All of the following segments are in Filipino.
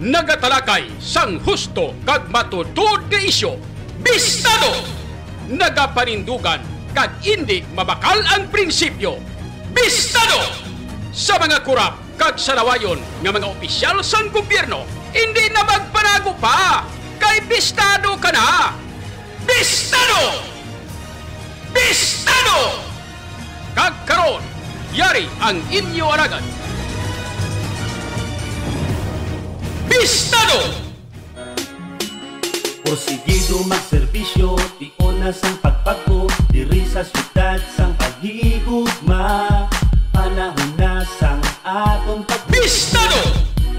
nagatalakay sang husto kag matutod nga isyo bistado nagapanindugan kag indi mabakal ang prinsipyo bistado sa mga kurap kag sarawayon nga mga opisyal sang gobyerno indi na magpanago pa kay bistado ka na bistado bistado kag karon yari ang inyo aragan Bistado! Pistado! Porsigido magserbisyo, tiona sang pagpagko, di sa syudad sang paghigugma. Panahon na sang atong pagpistado!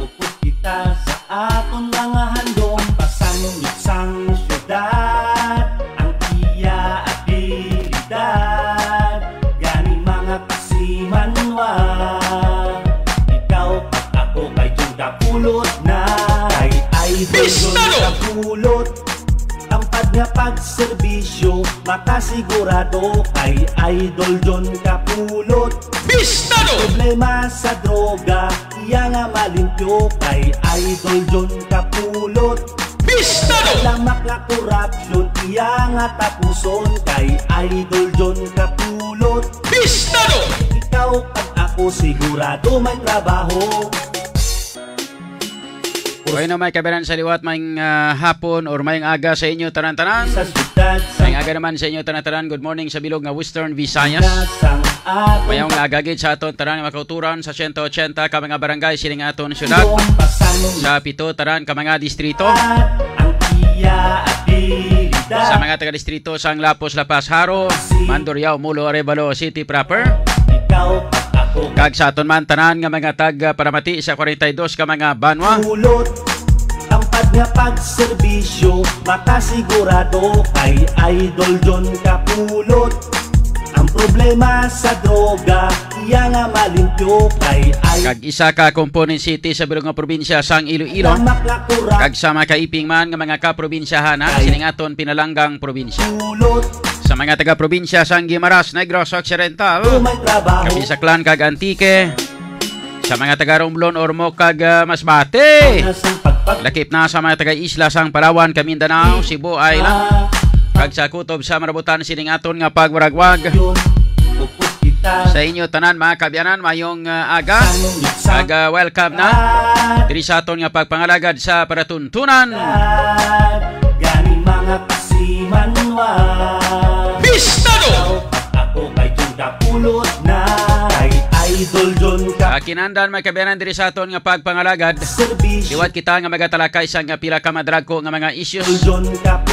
Upos kita sa aton mga Bistado! Kulot Tampad nga pagserbisyo Mata sigurado kay Idol John Kapulot Bistado! Problema sa droga Iyang nga malimpyo kay Idol John Kapulot Bistado! Lamak nga korupsyon Iya nga kay Idol John Kapulot Bistado! Ikaw at ako sigurado may trabaho Puro okay na may kabiran sa liwat, may uh, hapon or may aga sa inyo, tanan-tanan. May aga naman sa inyo, tanan-tanan. Good morning sa bilog nga Western Visayas. Mayong agagid sa aton, tanan nga makauturan sa 180 ka mga barangay, siling aton syudad. Sa pito, tanan ka mga distrito. Sa mga taga-distrito, sang Lapos, Lapas, Haro, Mandurriao, Mulo, Arevalo, City proper. Ikaw Kag sa aton man tanan nga mga tag ah, paramati sa 42 ka mga banwa. Kulot tampad nga pagserbisyo sigurado ay Idol John Kapulot. Problema sa droga, iya nga malimpyo kay ay Kag isa ka component city sa bilog nga probinsya sang Iloilo. Kag sama ka iping man nga mga kaprobinsyahan ha, aton pinalanggang probinsya. Tulot sa mga taga-probinsya sang Guimaras Negros Occidental, kami sa clan kag Antique, sa mga taga Romblon or Mokag uh, ah, Masbate. Lakip na sa mga taga Isla sang Palawan, Mindanao, Cebu Island. Ah. Kag sa kutob sa marabutan sining aton nga pagwaragwag. Sa inyo tanan mga kabyanan mayong uh, aga. Kag uh, welcome na diri sa aton nga pagpangalagad sa paratuntunan. Gani mga pasimanwa. Bistado. Ako kay tulda na. Idol John ka Kinandan may kabiyanan diri sa aton nga pagpangalagad Diwat kita nga magatalakay sa nga pila ka madrako nga mga issues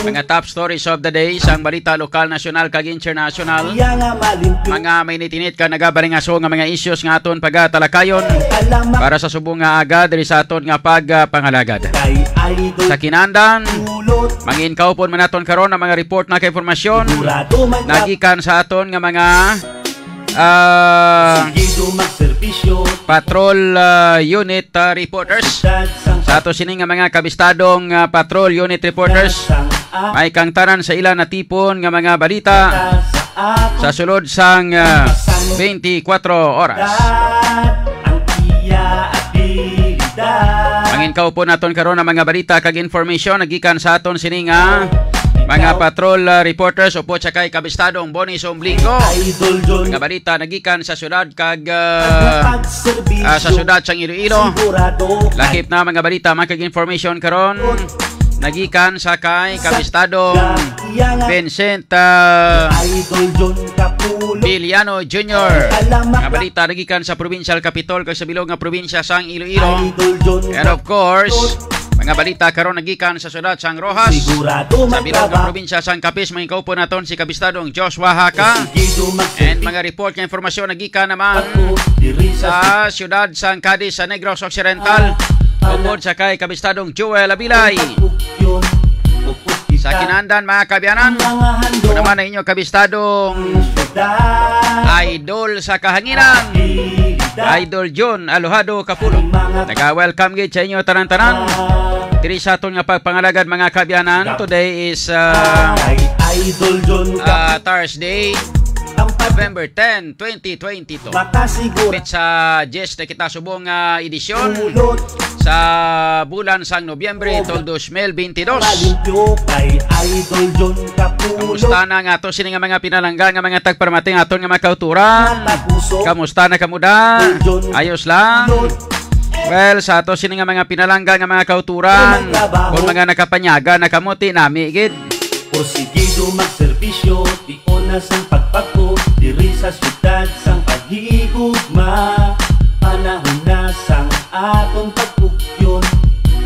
Mga top stories of the day sang balita lokal, nasyonal kag international Mga may nitinit ka nagabaringaso nga mga issues nga aton pagatalakayon Para sa subong nga aga diri sa aton nga pagpangalagad Sa kinandan Mangin kaupon man aton karon ang mga report na kay impormasyon nagikan sa aton nga mga uh, Patrol uh, Unit uh, Reporters Sa ato sini mga kabistadong uh, Patrol Unit Reporters May kang sa ilan na tipon nga mga balita Sa sulod sang uh, 24 oras Angin inkaw naton karon ang mga balita kag information nagikan sa aton sini nga mga patrol uh, reporters upo sa kay kabistadong Bonnie Somblingo. Mga balita nagikan sa syudad kag uh, uh, sa syudad sang Iloilo. Lakip na mga balita mga information karon nagikan sa kay kabistadong Vincenta Diliano Jr. Nga balita nagikan sa Provincial Capitol kay sa bilog nga probinsya sang Iloilo. And of course, mga balita karon nagikan sa syudad sang Rojas. Sa bilog nga probinsya sang Capiz may kaupo naton si kabistadong Joshua Haka. And mga report nga impormasyon nagikan naman sa syudad sang Cadiz sa Negros Occidental. Ah, ah, Tungkol sa kay kabistadong Joel Abilay. Sa kinandan mga kabianan, ko naman ang inyo kabistadong idol sa kahanginan, Idol John Alohado Kapulo. Naga-welcome gid sa inyo tanan-tanan. Diri sa atong nga pagpangalagad mga kabianan, today is uh, uh, Thursday, November 10, 2022. Bit sa na kita subong uh, ah, edisyon sa bulan sang Nobyembre tol 2022. Kamusta na nga to sini nga mga pinalanggal nga mga tagparamating aton nga mga kautura? Kamusta na kamuda? Ayos lang. Well, sa ato sini nga mga pinalanggal nga mga kauturan, kung mga nakapanyaga nakamuti nami gid. Porsigido magserbisyo, ikonas ang pagpagko, sa syudad sang paghiugma Panahon na sang atong pagpukyon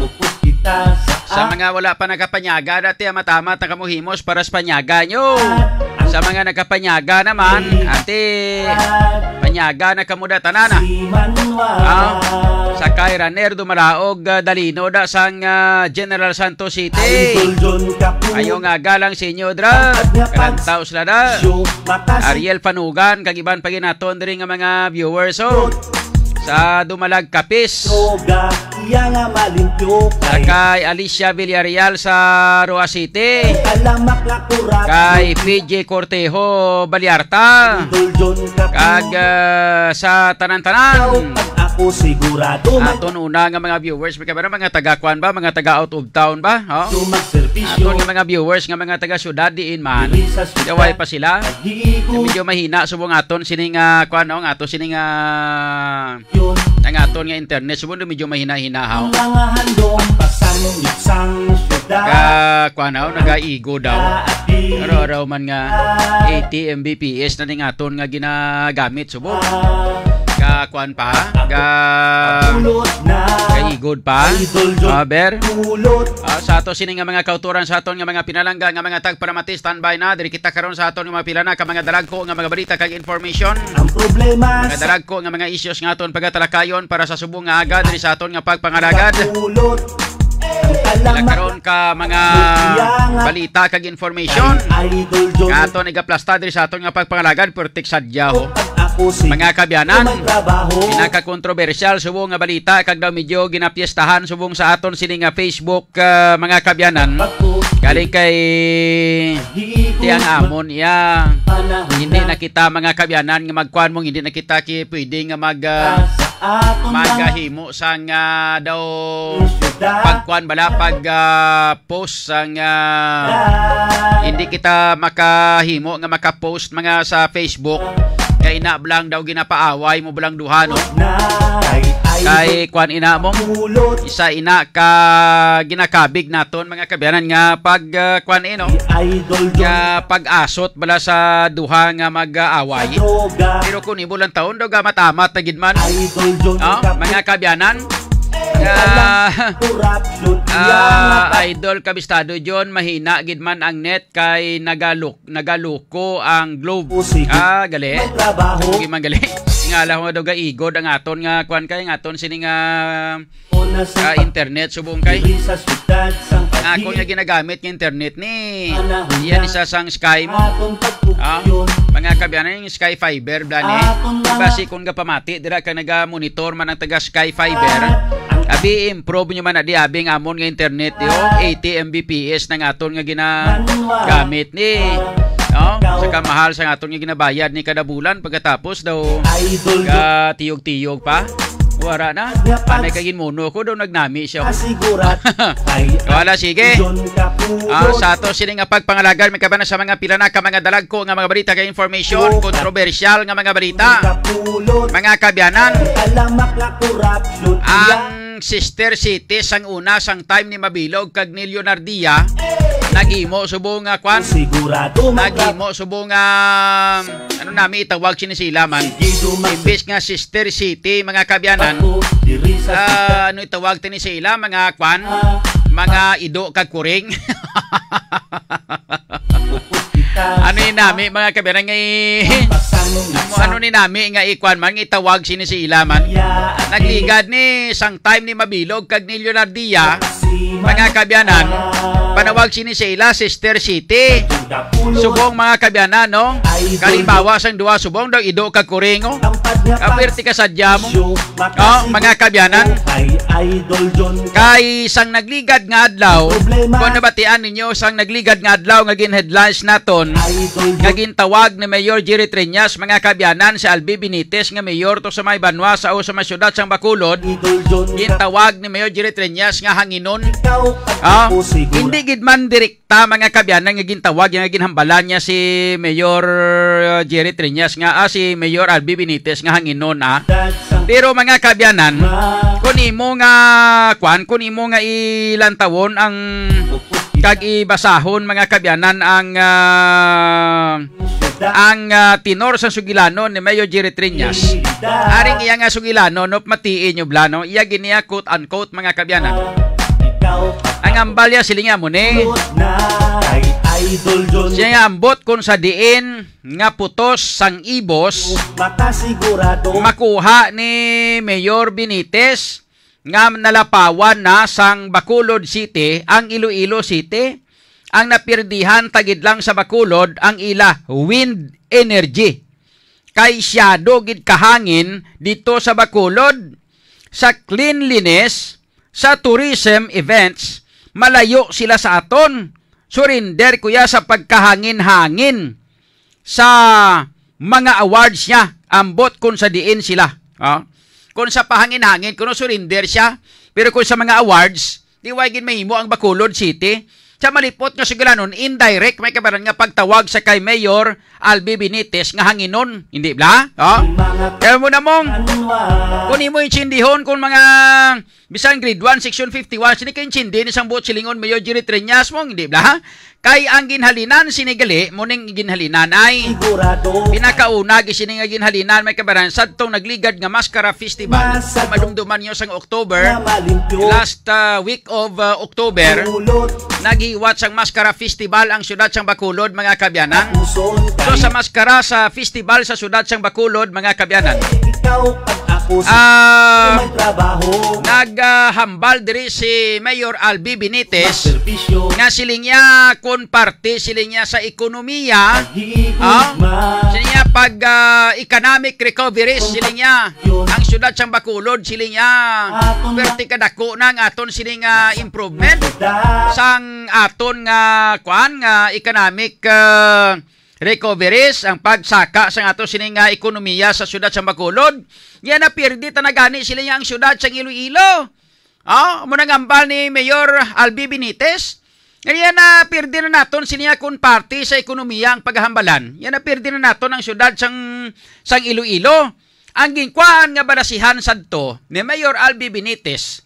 Pupus kita sa Sa mga wala pa nakapanyaga, dati amatamat na kamuhimos para sa panyaga nyo! At sa mga nakapanyaga naman, ate, panyaga na kamuda tanana. Ah, sa Kaira Nerdo Maraog, ah, Dalino da sang uh, General Santos City. Ayo nga galang sa inyo dra. Karantaw sila da. Ariel Panugan, kagiban naton diri nga mga viewers. Oh sa Dumalag Kapis. Kay Alicia Villarreal sa Roa City. Kay PJ Cortejo Baliarta. Kag uh, sa Tanan-Tanan. Aton una nga mga viewers, mga ba mga taga kwan ba, mga taga out of town ba? Oh. Aton nga mga viewers nga mga taga syudad diin man. Daway pa sila. Medyo mahina subong aton sining uh, kwan oh, aton sining uh, yun Nangaton nga internet, subundo medyo mahina-hinahaw Mga handong pasang Ka, kuha na, nag-aigo daw Araw-araw man nga 80 Mbps na aton nga ginagamit, subo ah. Ga kwan pa? Ga Kaigod pa? Aber? Ah, uh, ah, sa ato sini nga mga kauturan sa aton nga mga pinalangga nga mga tag para tagparamati standby na diri kita karon sa aton nga mga pila na ka mga dalagko nga mga balita kag information. Ang problema mga dalagko nga mga issues nga aton pagatalakayon para sa subong nga aga diri sa aton nga pagpangalagad. Nagkaroon ka mga balita kag information. Nga aton igaplastad diri sa ato nga pagpangalagad pertik sadyaho. Oh tapusin. Mga kabyanan, pinaka-controversial subong nga balita kag daw medyo ginapiestahan subong sa aton sini nga Facebook uh, mga kabyanan. Galing kay Tiang Amon ya hindi nakita mga kabyanan nga magkuan mong hindi nakita ki pwedeng nga mag uh, magahimo sa uh, daw pagkuan bala pag uh, post sang nga uh, hindi kita makahimo nga maka-post mga sa Facebook Kay ina blang daw ginapaaway mo blang duha no. Kay kwan ina mo isa ina ka ginakabig naton mga kabiyanan nga pag uh, kwan ino nga pag-asot bala sa duha nga mag-aaway. Pero kun ibulan taon daw gamatamat na man Oh, mga kabiyanan uh, uh, idol kabistado John mahina gid man ang net kay nagalok nagaluko ang globe oh, ah gali gi man gali nga alam mo daw gaigod ang aton nga kwan kay nga aton sini nga uh, internet subong kay ako nga ginagamit ng internet ni yan isa sang Sky mo ah, mga kabiyanan yung Sky Fiber blani basi kung ga pamati dira ka naga monitor man ang taga Sky Fiber i-improve nyo man na di habing amon nga internet yo 80 Mbps ng aton nga ginagamit ni No? Oh, sa kamahal sa aton nga ginabayad ni kada bulan pagkatapos daw ka tiyog-tiyog pa. Wara na. Panay gin muno ko daw nagnami siya. Asigurat. Wala sige. Ah, sa to sining nga pagpangalagar may kabana sa mga pila na ka mga dalag ko nga mga balita kay information controversial nga mga balita. Mga kabyanan. Ang sister city sang una sang time ni Mabilog kag ni Leonardia. Eh, Nagimo subong nga ah, kwan. Sigurado Nagimo subong nga ah, ano nami itawag sinisilaman. Imbis nga Sister City mga kabyanan. Uh, ano itawag tini sila mga kwan? Mga ido kag kuring. ano ni nami mga kabiran ngay mo ano ni nami nga ikwan man itawag sini si ilaman nagligad ni sang time ni mabilog kag ni Leonardia mga kabiyanan panawag sini sa ila Sister City subong mga kabiyanan no kalimbawa sang duwa subong daw ido ka kuringo kapirti ka sadya mo oh, mga kabiyanan kay sang nagligad nga adlaw kung nabatian ninyo ninyo sang nagligad nga adlaw nga gin headlines naton nga gintawag ni Mayor Jerry Treñas mga kabyanan si Albi Benitez nga mayor to sa may banwa sa o sa may syudad sang Bacolod gintawag ni Mayor Jerry Treñas nga hanginon ah, hindi gid man direkta mga kabyanan nga gintawag nga ginhambalan niya si Mayor uh, Jerry Treñas nga ah, si Mayor Albi Benitez nga hanginon ah. pero mga kabyanan kun imo nga kwan kun imo nga ilang tawon ang kag ibasahon mga kabyanan ang uh, ang uh, tenor sa sugilano ni Mayor Jerry Trinas. Aring iya nga sugilano no matiin nyo blano iya giniya quote unquote mga kabyanan. Ang ambalya silinga mo ni siya ambot kon sa diin nga putos sang ibos makuha ni Mayor Benitez nga nalapawan na sang Bacolod City ang Iloilo City ang napirdihan tagid lang sa Bacolod ang ila wind energy kay siya dogid kahangin dito sa Bacolod sa cleanliness sa tourism events malayo sila sa aton surrender kuya sa pagkahangin-hangin sa mga awards niya ambot kun sa diin sila ah? Kung sa pahangin-hangin, kung surrender siya, pero kung sa mga awards, di wagin gin mahimo ang Bacolod City. Sa malipot nga sigulanon, indirect may kabaran nga pagtawag sa kay Mayor Albi Benitez nga hanginon. Hindi ba? Oh? Kaya mo na mong, kung imo yung sindihon, kung mga bisan grade 1 section 51 sini kay chindi ni sang buot silingon mayo jiri trenyas mo hindi ba kay ang ginhalinan sinigali muning ginhalinan ay pinakauna gisini nga ginhalinan may kabaran sadtong nagligad nga maskara festival Masad madumduman niyo sang October last uh, week of uh, October nagiwat sang maskara festival ang syudad sang Bacolod mga kabyanan so sa maskara sa festival sa syudad sang Bacolod mga kabyanan puso Naghambal uh, diri si Mayor Albi Benitez nga siling niya konparte siling niya sa ekonomiya uh, siling niya pag uh, economic recovery siling niya ang syudad sang Bacolod siling niya perti kadako na ng aton siling uh, improvement sang aton nga uh, kuan nga economic uh, recoveries ang pagsaka sa ato sining nga ekonomiya sa syudad sa Bacolod. Yan na pirdi tanagani sila niya ang syudad sa Iloilo. Ah, oh, mo nangambal ni Mayor Albi Benitez. Yan na pirdi na naton sila kun party sa ekonomiya ang paghahambalan. Yan na pirdi na naton ang syudad sang sang Iloilo. Ang ginkuan nga barasihan sadto ni Mayor Albi Benitez.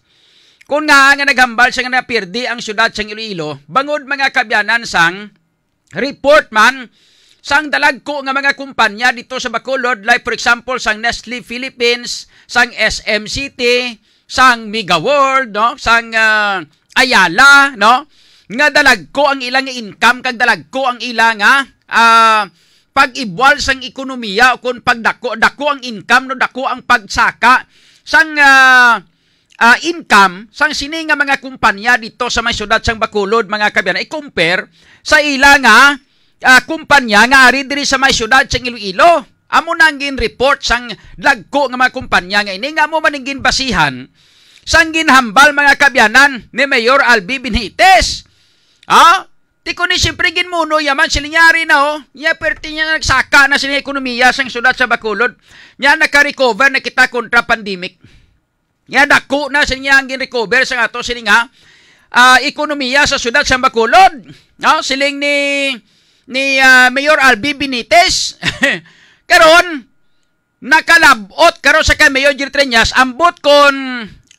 Kung nga nga naghambal siya nga napirdi ang syudad sang Iloilo, bangod mga kabyanan sang report man sang dalagko nga mga kumpanya dito sa Bacolod like for example sang Nestle Philippines, sang SM City, sang Mega World, no? Sang uh, Ayala, no? Nga dalagko ang ilang income kag dalagko ang ilang nga uh, ah, pag-ibwal sang ekonomiya kun pagdako dako ang income no dako ang pagsaka sang uh, uh, income sang sini nga mga kumpanya dito sa may syudad sang Bacolod mga kabayan i-compare sa ila nga uh, kumpanya nga ari diri sa may syudad sa Iloilo. Amo nang gin report sang lagko nga mga kumpanya nga ini nga mo gin basihan sang ginhambal mga kabyanan ni Mayor Albi Benitez. Ha? Ah? Di ko ni siyempre ginmuno yaman silinyari na oh. Niya perti niya nagsaka na sila ekonomiya sang sudat sa Bakulod. Niya naka-recover na kita kontra pandemic. Niya dako na sila niya ang gin-recover sa ato sila nga uh, ekonomiya sa sudat sa Bakulod. No? Siling ni ni uh, Mayor Albi Benitez. karon nakalabot karon sa kay Mayor Jirtreñas ambot kon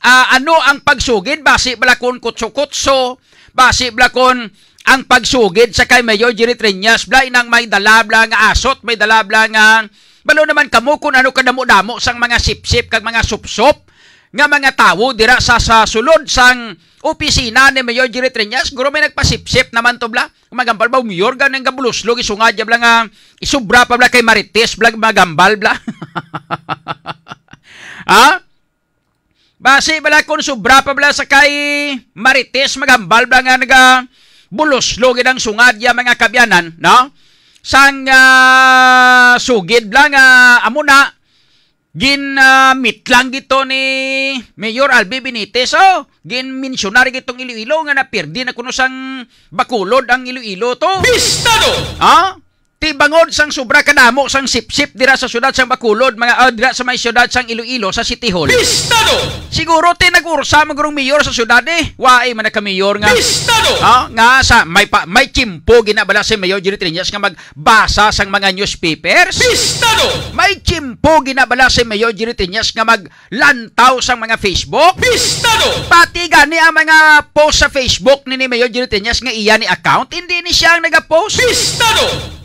uh, ano ang pagsugid basi balakon kutso-kutso basi balakon ang pagsugid sa kay Mayor Jirtreñas blay nang may dalabla nga asot may dalabla nga balo naman kamo kun ano kadamo-damo sang mga sipsip kag mga supsop nga mga tawo dira sa sa sulod sang opisina ni Mayor Jerry Trenyas, guro may nagpasipsip naman to bla. Magambal ba, umiyor ganang gabuluslog, isungad bla nga, isubra pa bla kay Marites, bla magambal bla. ha? Base bala kung subra pa bla sa kay Marites, magambal bla nga naga buluslog ang sungadya mga kabyanan, no? Sang uh, sugid bla nga uh, amuna, ginamit uh, lang gito ni Mayor Albi Benitez oh. Ginmensyonary gitong Iloilo nga na napirdi na kuno sang bakulod ang Iloilo to. Bistado! Ha? Ah? Tibangod sang sobra kadamo sang sip-sip dira sa syudad sang Bakulod, mga uh, dira sa may syudad sang Iloilo sa City Hall. Pistado! Siguro ti nagursa magurong mayor sa syudad eh. Waay man ka mayor nga. Pistado! Oh, nga sa may pa, may chimpo ginabala si Mayor Jerry Trinas nga magbasa sang mga newspapers. Pistado! May chimpo ginabala si Mayor Jerry Trinas nga maglantaw sang mga Facebook. Pistado! Pati gani ang mga post sa Facebook ni, ni Mayor Jerry Trinas nga iya ni account, hindi ni siya ang nagapost. Pistado!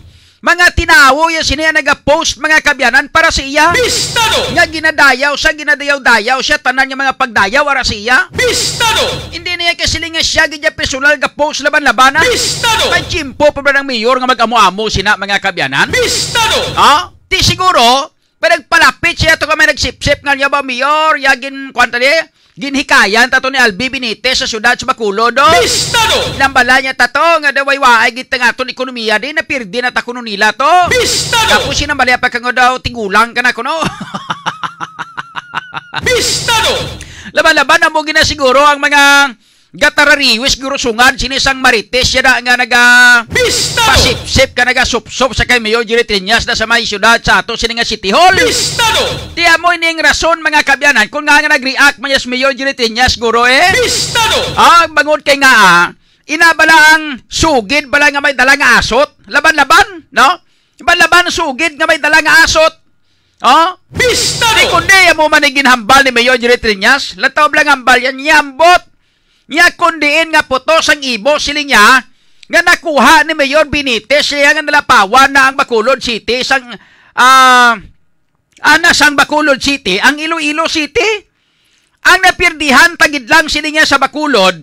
Mga tinawo ya siya post mga kabyanan para sa iya. Bistado! Nga ginadayaw sa ginadayaw-dayaw siya tanan nga mga pagdayaw ara sa iya. Bistado! Hindi niya kasi nga siya gidya personal ga post laban-labana. Bistado! chimpo pa ba ng mayor nga mag-amo-amo sina mga kabyanan? Bistado! Ha? Oh? Di siguro, pa nagpalapit siya ito kami nagsipsip nga niya ba mayor, yagin kwanta niya, Ginhikayan tato ni Albi Benite sa siyudad sa Bacolod. No? Bistado! Nambala niya tato nga dawaywa ay gita nga ton ekonomiya di napirdi na takuno nila to. Bistado! Tapos sinambala pa kang daw tigulang ka na kuno. Bistado! Laban-laban na mo ginasiguro ang mga gatarariwis guro sungad sinisang marites siya nga naga Pisto! pasipsip ka naga sup-sup sa kay Mayor Jiritinyas na sa may syudad sa ato sini nga City Hall Pistado! Tiya mo ining rason mga kabyanan kung nga nga nag-react man yes Mayor Jiritinyas guro eh Pistado! Ah, bangod kay nga ah, inabala ang sugid bala nga may dalang asot laban-laban no? Laban-laban sugid nga may dalang asot Oh? Pistado! Di kundi mo man ni Mayor Jiritinyas lataw lang hambal yan yambot Nya kundiin nga puto sang ibo sili niya nga nakuha ni Mayor Benitez siya nga nalapawan na ang Bacolod City sang uh, ana sang Bacolod City ang Iloilo City ang napirdihan tagid lang sila niya sa Bacolod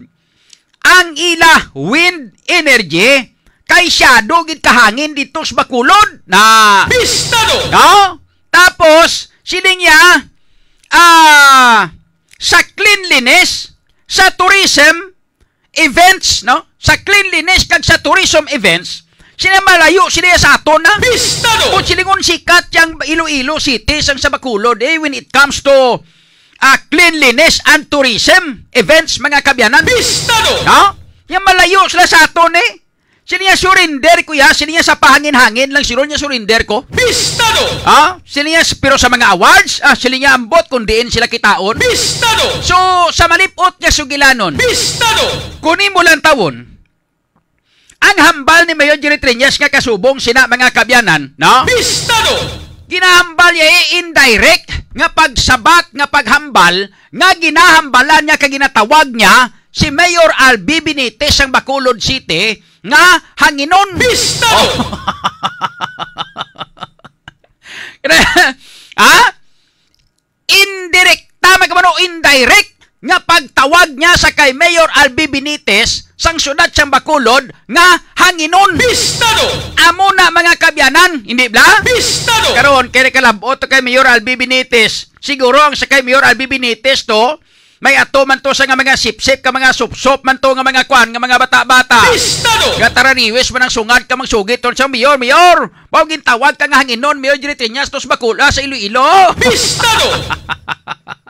ang ila wind energy kay shadow gid kahangin dito sa Bacolod na Bistado. no tapos sila niya ah uh, sa cleanliness sa tourism events, no? Sa cleanliness kag sa tourism events, sila malayo sila sa aton na. Pistado! Kung silingon sikat yang Iloilo City sang sa Bacolod, eh, when it comes to uh, cleanliness and tourism events, mga kabyanan. Pistado! No? Yung malayo sila sa aton eh. Siniya surrender ko ya, siniya sa pahangin-hangin lang siro niya surrender ko. Bistado! Ah, siniya pero sa mga awards, ah siniya ambot kun diin sila kitaon. Bistado! So sa malipot niya sugilanon. Bistado! Kunin mo lang tawon. Ang hambal ni Mayon Trinyas nga kasubong sina mga kabyanan, no? Bistado! Ginahambal niya eh, indirect nga pagsabak nga paghambal nga ginahambalan niya kag ginatawag niya si Mayor Albi Benitez ang Bacolod City nga hanginon. Pistado! Oh. ah? Indirect. Tama ka man indirect nga pagtawag niya sa kay Mayor Albi Benitez sang syudad siyang Bacolod nga hanginon. bistado Amo na mga kabyanan, hindi ba bistado Karon kay kalabot kay Mayor Albi Benitez. Siguro ang sa kay Mayor Albi Benitez to may ato man to sa nga mga sipsip, ka mga sup-sup man to nga mga kwan, nga mga bata-bata. Pistado! Gataraniwis man ang sungad ka mang sugit ton sa mayor, mayor! Bawa gintawag ka nga hanginon, mayor Jiritinyas tos bakula sa Iloilo! Pistado!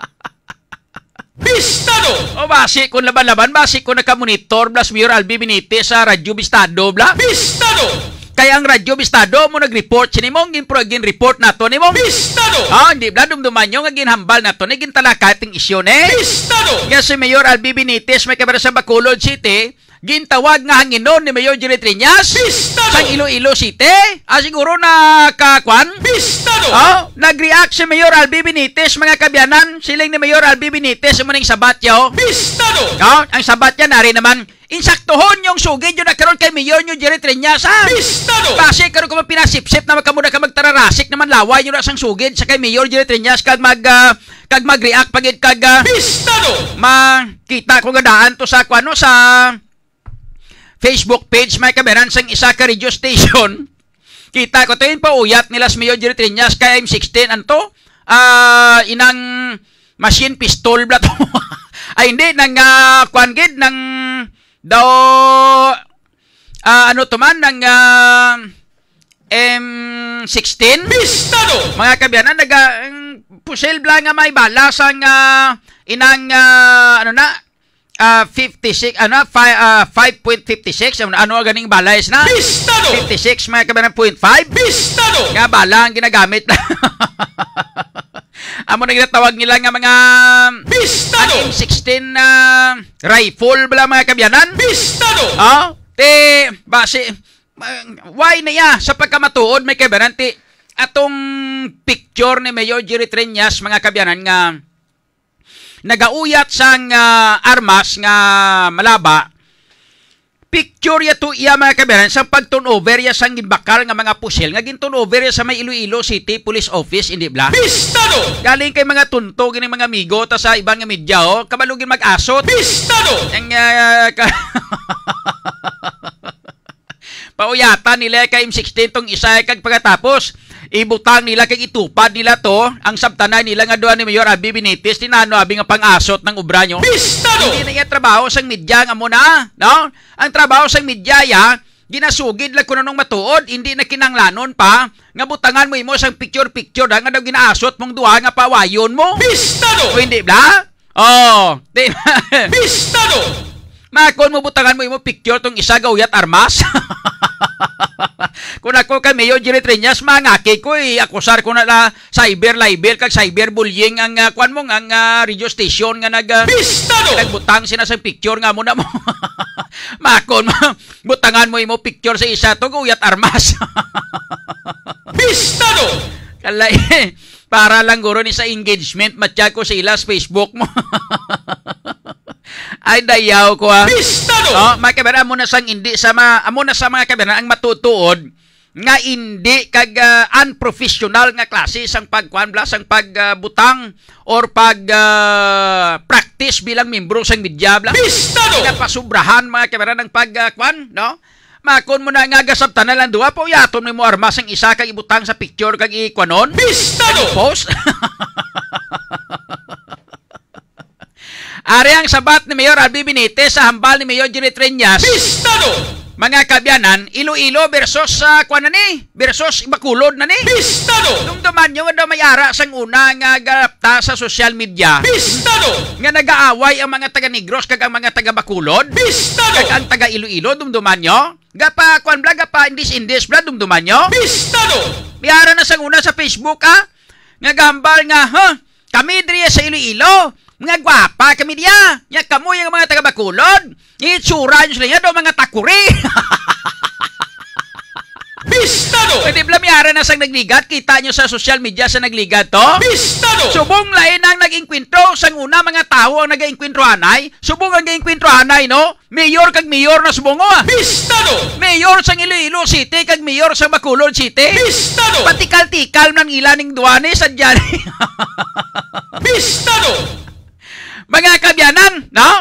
Bistado! O basi kung laban-laban, basi kung nakamonitor, Blas Mayor Albi Benitez sa Radyo Bistado, Bla? Bistado! Kaya ang Radyo Bistado mo nag-report sinimong gin pro gin report nato Nimong Bistado. Ah, hindi bladum dumanyo nga ginhambal nato ni gintalakay ting isyu ne. Bistado. Nga si Mayor Albi Benites may kabara sa Bacolod City gintawag nga hanginon ni Mayor Jerry Trinas sa Iloilo City. Ah, siguro na kakwan. Oh, ah, nag-react si Mayor Albi Benitez, mga kabyanan. Siling ni Mayor Albi Benitez, umuning sabat yaw. Bistado! Oh, ah, ang sabatya niya nari naman, insaktohon yung sugid yun na kay Mayor nyo Jerry Treñasa. Ah. Bistado! Kasi karon ko pinasipsip na magkamuna ka magtararasik naman laway yun na sang sugid sa kay Mayor Jerry Treñas kag mag uh, kag mag-react pagit kag uh, Bistado! Makita ko gadaan to sa kwano sa Facebook page, may kaberansang isa ka radio station. Kita ko to yun pa uyat nila sa Mayor Jerry Trinas kay M16 anto. Uh, inang machine pistol bla to. Ay hindi, nang uh, kwan gid, nang daw uh, ano to man, nang uh, M16. Bistado! Mga kabiyanan, nag uh, pusel bla nga may balasang uh, inang uh, ano na, uh, ah, 56 ano fi, uh, ah, 5.56 ano, ano ganing balay na Bistado! 56 may kabilang 5 Bistado! nga bala ang ginagamit amo na ginatawag nila nga mga Bistado! Ano, 16 na uh, rifle bala mga kabyanan Bistado! oh te base why na ya sa pagkamatuod may kabyanan ti atong picture ni Mayor Jerry Trenyas mga kabyanan nga nagauyat sang uh, armas nga malaba picture ya to iya mga kameran sa pagtunover ya sang gimbakal nga mga pusil nga gintunover ya sa may Iloilo City Police Office indi bla Bistado galing kay mga tunto gini mga amigo ta sa ibang nga media oh kabalugin mag-asot Bistado ang uh, pauyatan nila kay M16 tong isa kag pagkatapos ibutang nila kay itupad nila to ang sabtanay nila nga doon ni Mayor Abi Benites tinano abi nga pangasot ng ubra nyo Pistado! hindi na trabaho sang media nga muna no? ang trabaho sang media ya ginasugid lang kuno nung matuod hindi na kinanglanon pa nga butangan mo imo sang picture picture da nga daw ginaasot mong duha nga pawayon mo Bistado! o hindi ba? Oh, di Pistado! Na mo butangan mo imo picture tong isa gawyat armas. Kung ako kay Mayo Jiritrenyas, mangaki ko eh. Akusar ko na la cyber libel kag cyber bullying ang uh, kwan mo ang uh, radio station nga nag Bistado! Ah, nagbutang sina sa picture nga mo na mo. Makon, mo butangan mo imo picture sa isa to guyat armas. Bistado! Kalay, eh, para lang guro ni sa engagement matya ko sa ilas Facebook mo. Ay dayaw ko ha. Ah. Pistado! Oh, mga kabana, amo na sang hindi sa mga, amo na sa mga kabana, ang matutuod, nga hindi kag uh, unprofessional nga klase sang pagkuan bla sang pagbutang ah, uh, or pag uh, practice bilang membro sang media bla Pistado! pasubrahan mga kamera ng pagkuan uh, no Makon mo na nga gasabtan na lang duwa po yaton mo armas ang isa kag ibutang sa picture kag ikwanon. Bistado! Post. Ari ang sabat ni Mayor Albi Benitez sa hambal ni Mayor Jiri Treñas. Pistado! Mga kabyanan, Iloilo versus sa uh, kuan ni, versus Bakulod na ni. Pistado! Dumduman nyo nga may ara sang una nga galapta sa social media. Pistado! Nga nagaaway ang mga taga Negros kag ang mga taga Bakulod. Pistado! Kag ang taga Iloilo dumduman nyo. Gapa kuan bla gapa indis indis bla dumduman nyo. Pistado! ara na sang una sa Facebook ah. Nga gambal nga ha. Huh? Kami diri sa Iloilo mga gwapa kami diya. Nya kamo yung mga taga Bakulod. Itsura nyo sila yan daw mga takuri. Bistado! Pwede blamyara na sa nagligat. Kita nyo sa social media sa nagligat to. Bistado! Subong lain ang nag-inkwintro. Sang una mga tao ang nag-inkwintro anay. Subong ang nag-inkwintro anay, no? Mayor kag mayor na subongo. Oh. Bistado! Mayor sa Iloilo City kag mayor sa Bacolod City. Bistado! Patikal-tikal ng ilaning duwane sa dyan. Bistado! Mga kabyanan, no?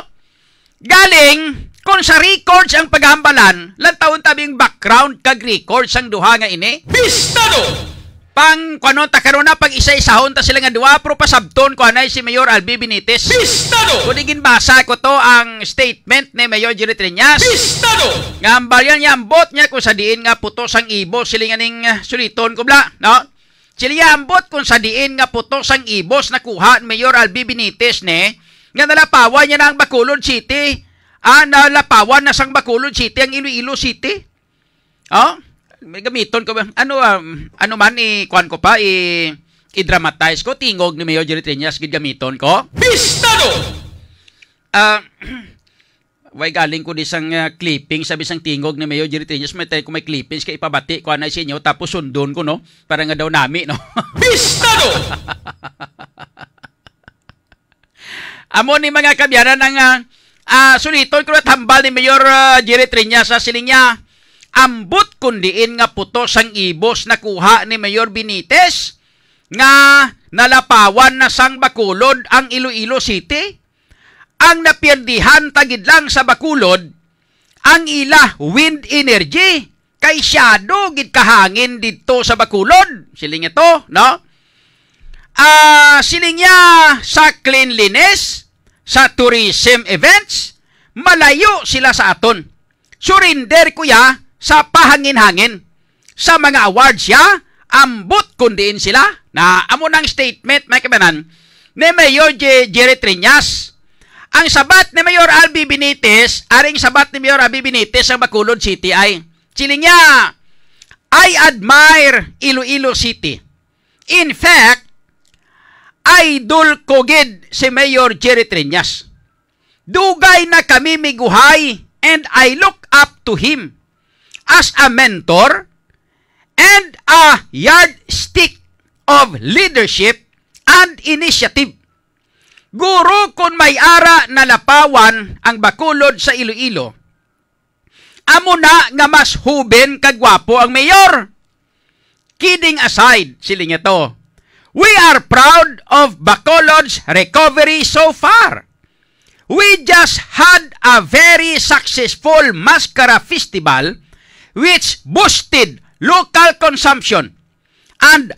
Galing kung sa records ang paghambalan, lang taon tabing background kag records ang duha nga ini. Bistado! Pang kuno ta karon na pag isa-isahon ta sila nga duha pero pasabton ko anay si Mayor Albi Benitez. Pistado! Kun ginbasa ko to ang statement ni Mayor Jerry Trinas. Pistado! Nga ambalyan niya ang bot niya kung sa diin nga putos ang ibo silinganing ning ah, suliton ko bla, no? Sila ambot kung sa diin nga putos ang ibos nakuha ni Mayor Albi Benitez ne nga nalapawan niya na ang Bacolod City. Ah, nalapawan na sang Bacolod City ang Iloilo City. Oh, may gamiton ko ba? Ano, um, ano man, ikuan ko pa, i, i-dramatize ko, tingog ni Mayor Jerry Trinas, gamiton ko. Bistado! Ah, uh, Way galing ko disang uh, ah, clipping sa bisang tingog ni Mayor Jerry Trinas. May tayo ko may clippings kay ipabati ko na sa inyo tapos sundon ko no para nga daw nami no. Bistado Amo ni mga kabyanan ang uh, ah, uh, ah, suliton kuno tambal ni Mayor uh, Jerry Trinya sa silinya. Ambot kundiin nga puto sang ibos nakuha ni Mayor Binites nga nalapawan na sang Bakulod ang Iloilo City. Ang napirdihan tagid lang sa Bakulod ang ila wind energy kay shadow gid kahangin didto sa Bakulod. Siling ito, no? Ah, uh, siling niya sa cleanliness sa tourism events, malayo sila sa aton. Surinder kuya sa pahangin-hangin. Sa mga awards ya, ambot kundiin sila na amo nang statement may kabanan ni Mayor J. Jerry Trinas. Ang sabat ni Mayor Albi Benitez, aring sabat ni Mayor Albi Benitez sa Bacolod City ay, siling niya, I admire Iloilo City. In fact, idol ko gid si Mayor Jerry Treñas. Dugay na kami miguhay and I look up to him as a mentor and a yardstick of leadership and initiative. Guru kon may ara na lapawan ang bakulod sa Iloilo. Amo na nga mas huben kagwapo ang mayor. Kidding aside, siling ito. We are proud of Bacolod's recovery so far. We just had a very successful Mascara Festival which boosted local consumption. And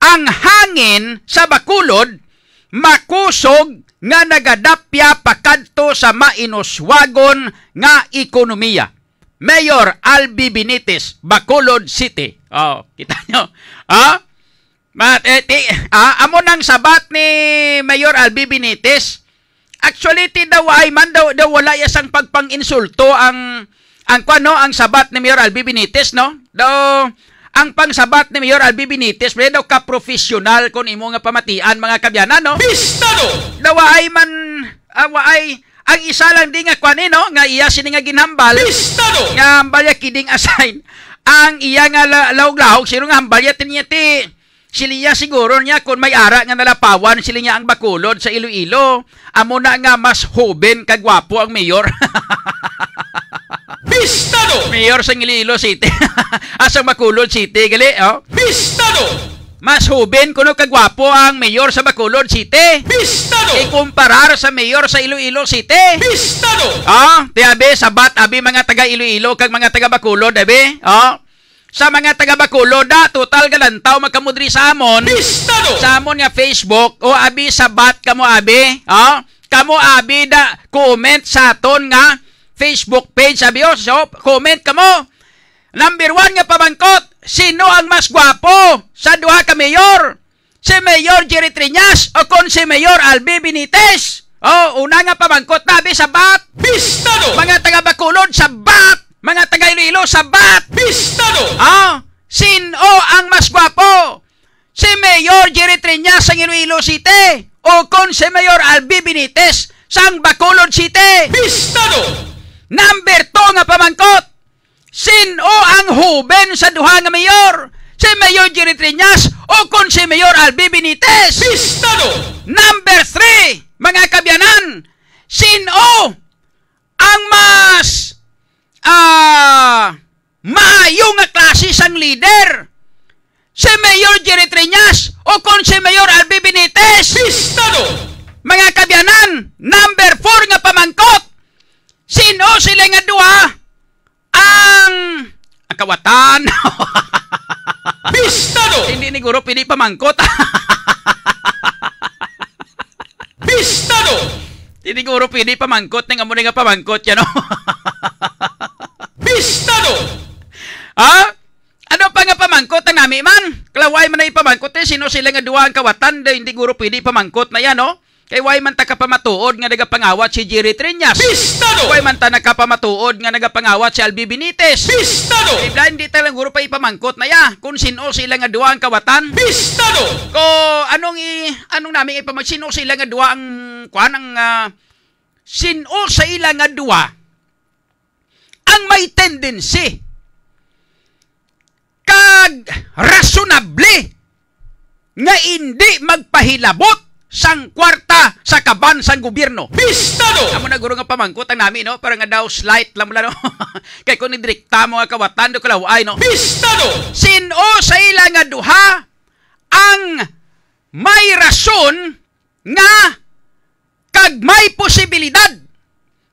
ang hangin sa Bacolod makusog nga nagadapya pakadto sa mainuswagon nga ekonomiya. Mayor Albi Benites, Bacolod City. Oh, kita nyo. Ha? Ah? Mat, eh, ti, ah, amo nang sabat ni Mayor Albi Benitez. Actually, ti daw ay man daw, daw wala yasang pagpanginsulto ang ang kwano ang sabat ni Mayor Albi Benitez, no? Daw ang pangsabat ni Mayor Albi Benitez, pre daw ka professional kun imo nga pamatian mga kabyanan, no? Pistado. Daw ay man awa ah, ay ang isa lang di nga kwan eh, no nga iya sini nga ginhambal Pistado. nga hambalya kidding assign. ang iya nga lawog-lawog sino nga hambalya tiniya ti Sili siguro niya kung may ara nga nalapawan, sili ang bakulod sa Iloilo. Amo na nga mas hoben kagwapo ang mayor. Bistado! Mayor sa Iloilo City. Asang ah, Bacolod City, gali, oh. Bistado! Mas hubin kuno kagwapo ang mayor sa Bacolod City. Bistado! Ikumparar sa mayor sa Iloilo City. Bistado! Ah, Oh, tiabe, sabat, abi mga taga Iloilo kag mga taga Bacolod, abi. Oh, sa mga taga Bacolod da total galantaw magkamudri sa amon Pistado! sa amon nga Facebook o abi sa bat kamo abi ha oh? kamo abi da comment sa aton nga Facebook page sabi o so, comment kamo number one nga pabangkot sino ang mas gwapo sa duha ka mayor si Mayor Jerry Trinas o kon si Mayor Albi Benitez. O, oh, una nga pabangkot na, sa bat. Bistado! Mga taga-Bakulod, sa bat! mga taga Iloilo, sabat! Pistado! Ah, sino ang mas gwapo? Si Mayor Jerry Trinas ang Iloilo City o kon si Mayor Albi Benitez sang Bacolod City? Pistado! Number 2 nga pamangkot, sino ang huben sa duha nga mayor? Si Mayor Jerry Trinas o kon si Mayor Albi Benitez? Pistado! Number 3, mga kabyanan, sino ang mas uh, ah, maayo nga klase sang leader. Si Mayor Jerry Trinas o kon si Mayor Albi Benitez. Pistado! Mga kabyanan, number 4 nga pamangkot. Sino sila nga duha? Ang ang kawatan. Pistado! Hindi ni Guru pili pamangkot. Pistado! Hindi ni Guru pili pamangkot. Nga muna nga pamangkot yan. Oh. sino sila nga duwa ang kawatan da hindi guro pwede pamangkot na yan, no? Oh. Kay way man ta kapamatuod nga nagapangawat si Jerry Trinas. Pistado! Way man ta nakapamatuod nga nagapangawat si Albi Benitez. Pistado! Kay blind di talang guro pa ipamangkot na ya. Kung sino sila nga duwa ang kawatan. Pistado! Ko anong i anong nami ipamag sino sila nga duwa ang kuan ang uh, sino sa ila nga duwa ang may tendency kag reasonable nga hindi magpahilabot sang kwarta sa kaban sang gobyerno. Bistado! Amo na guro nga pamangkot ang nami no, para nga daw slight lang mula no. Kay kun direkta mo nga kawatan do kalaw ay, no. Bistado! Sino sa ila nga duha ang may rason nga kag may posibilidad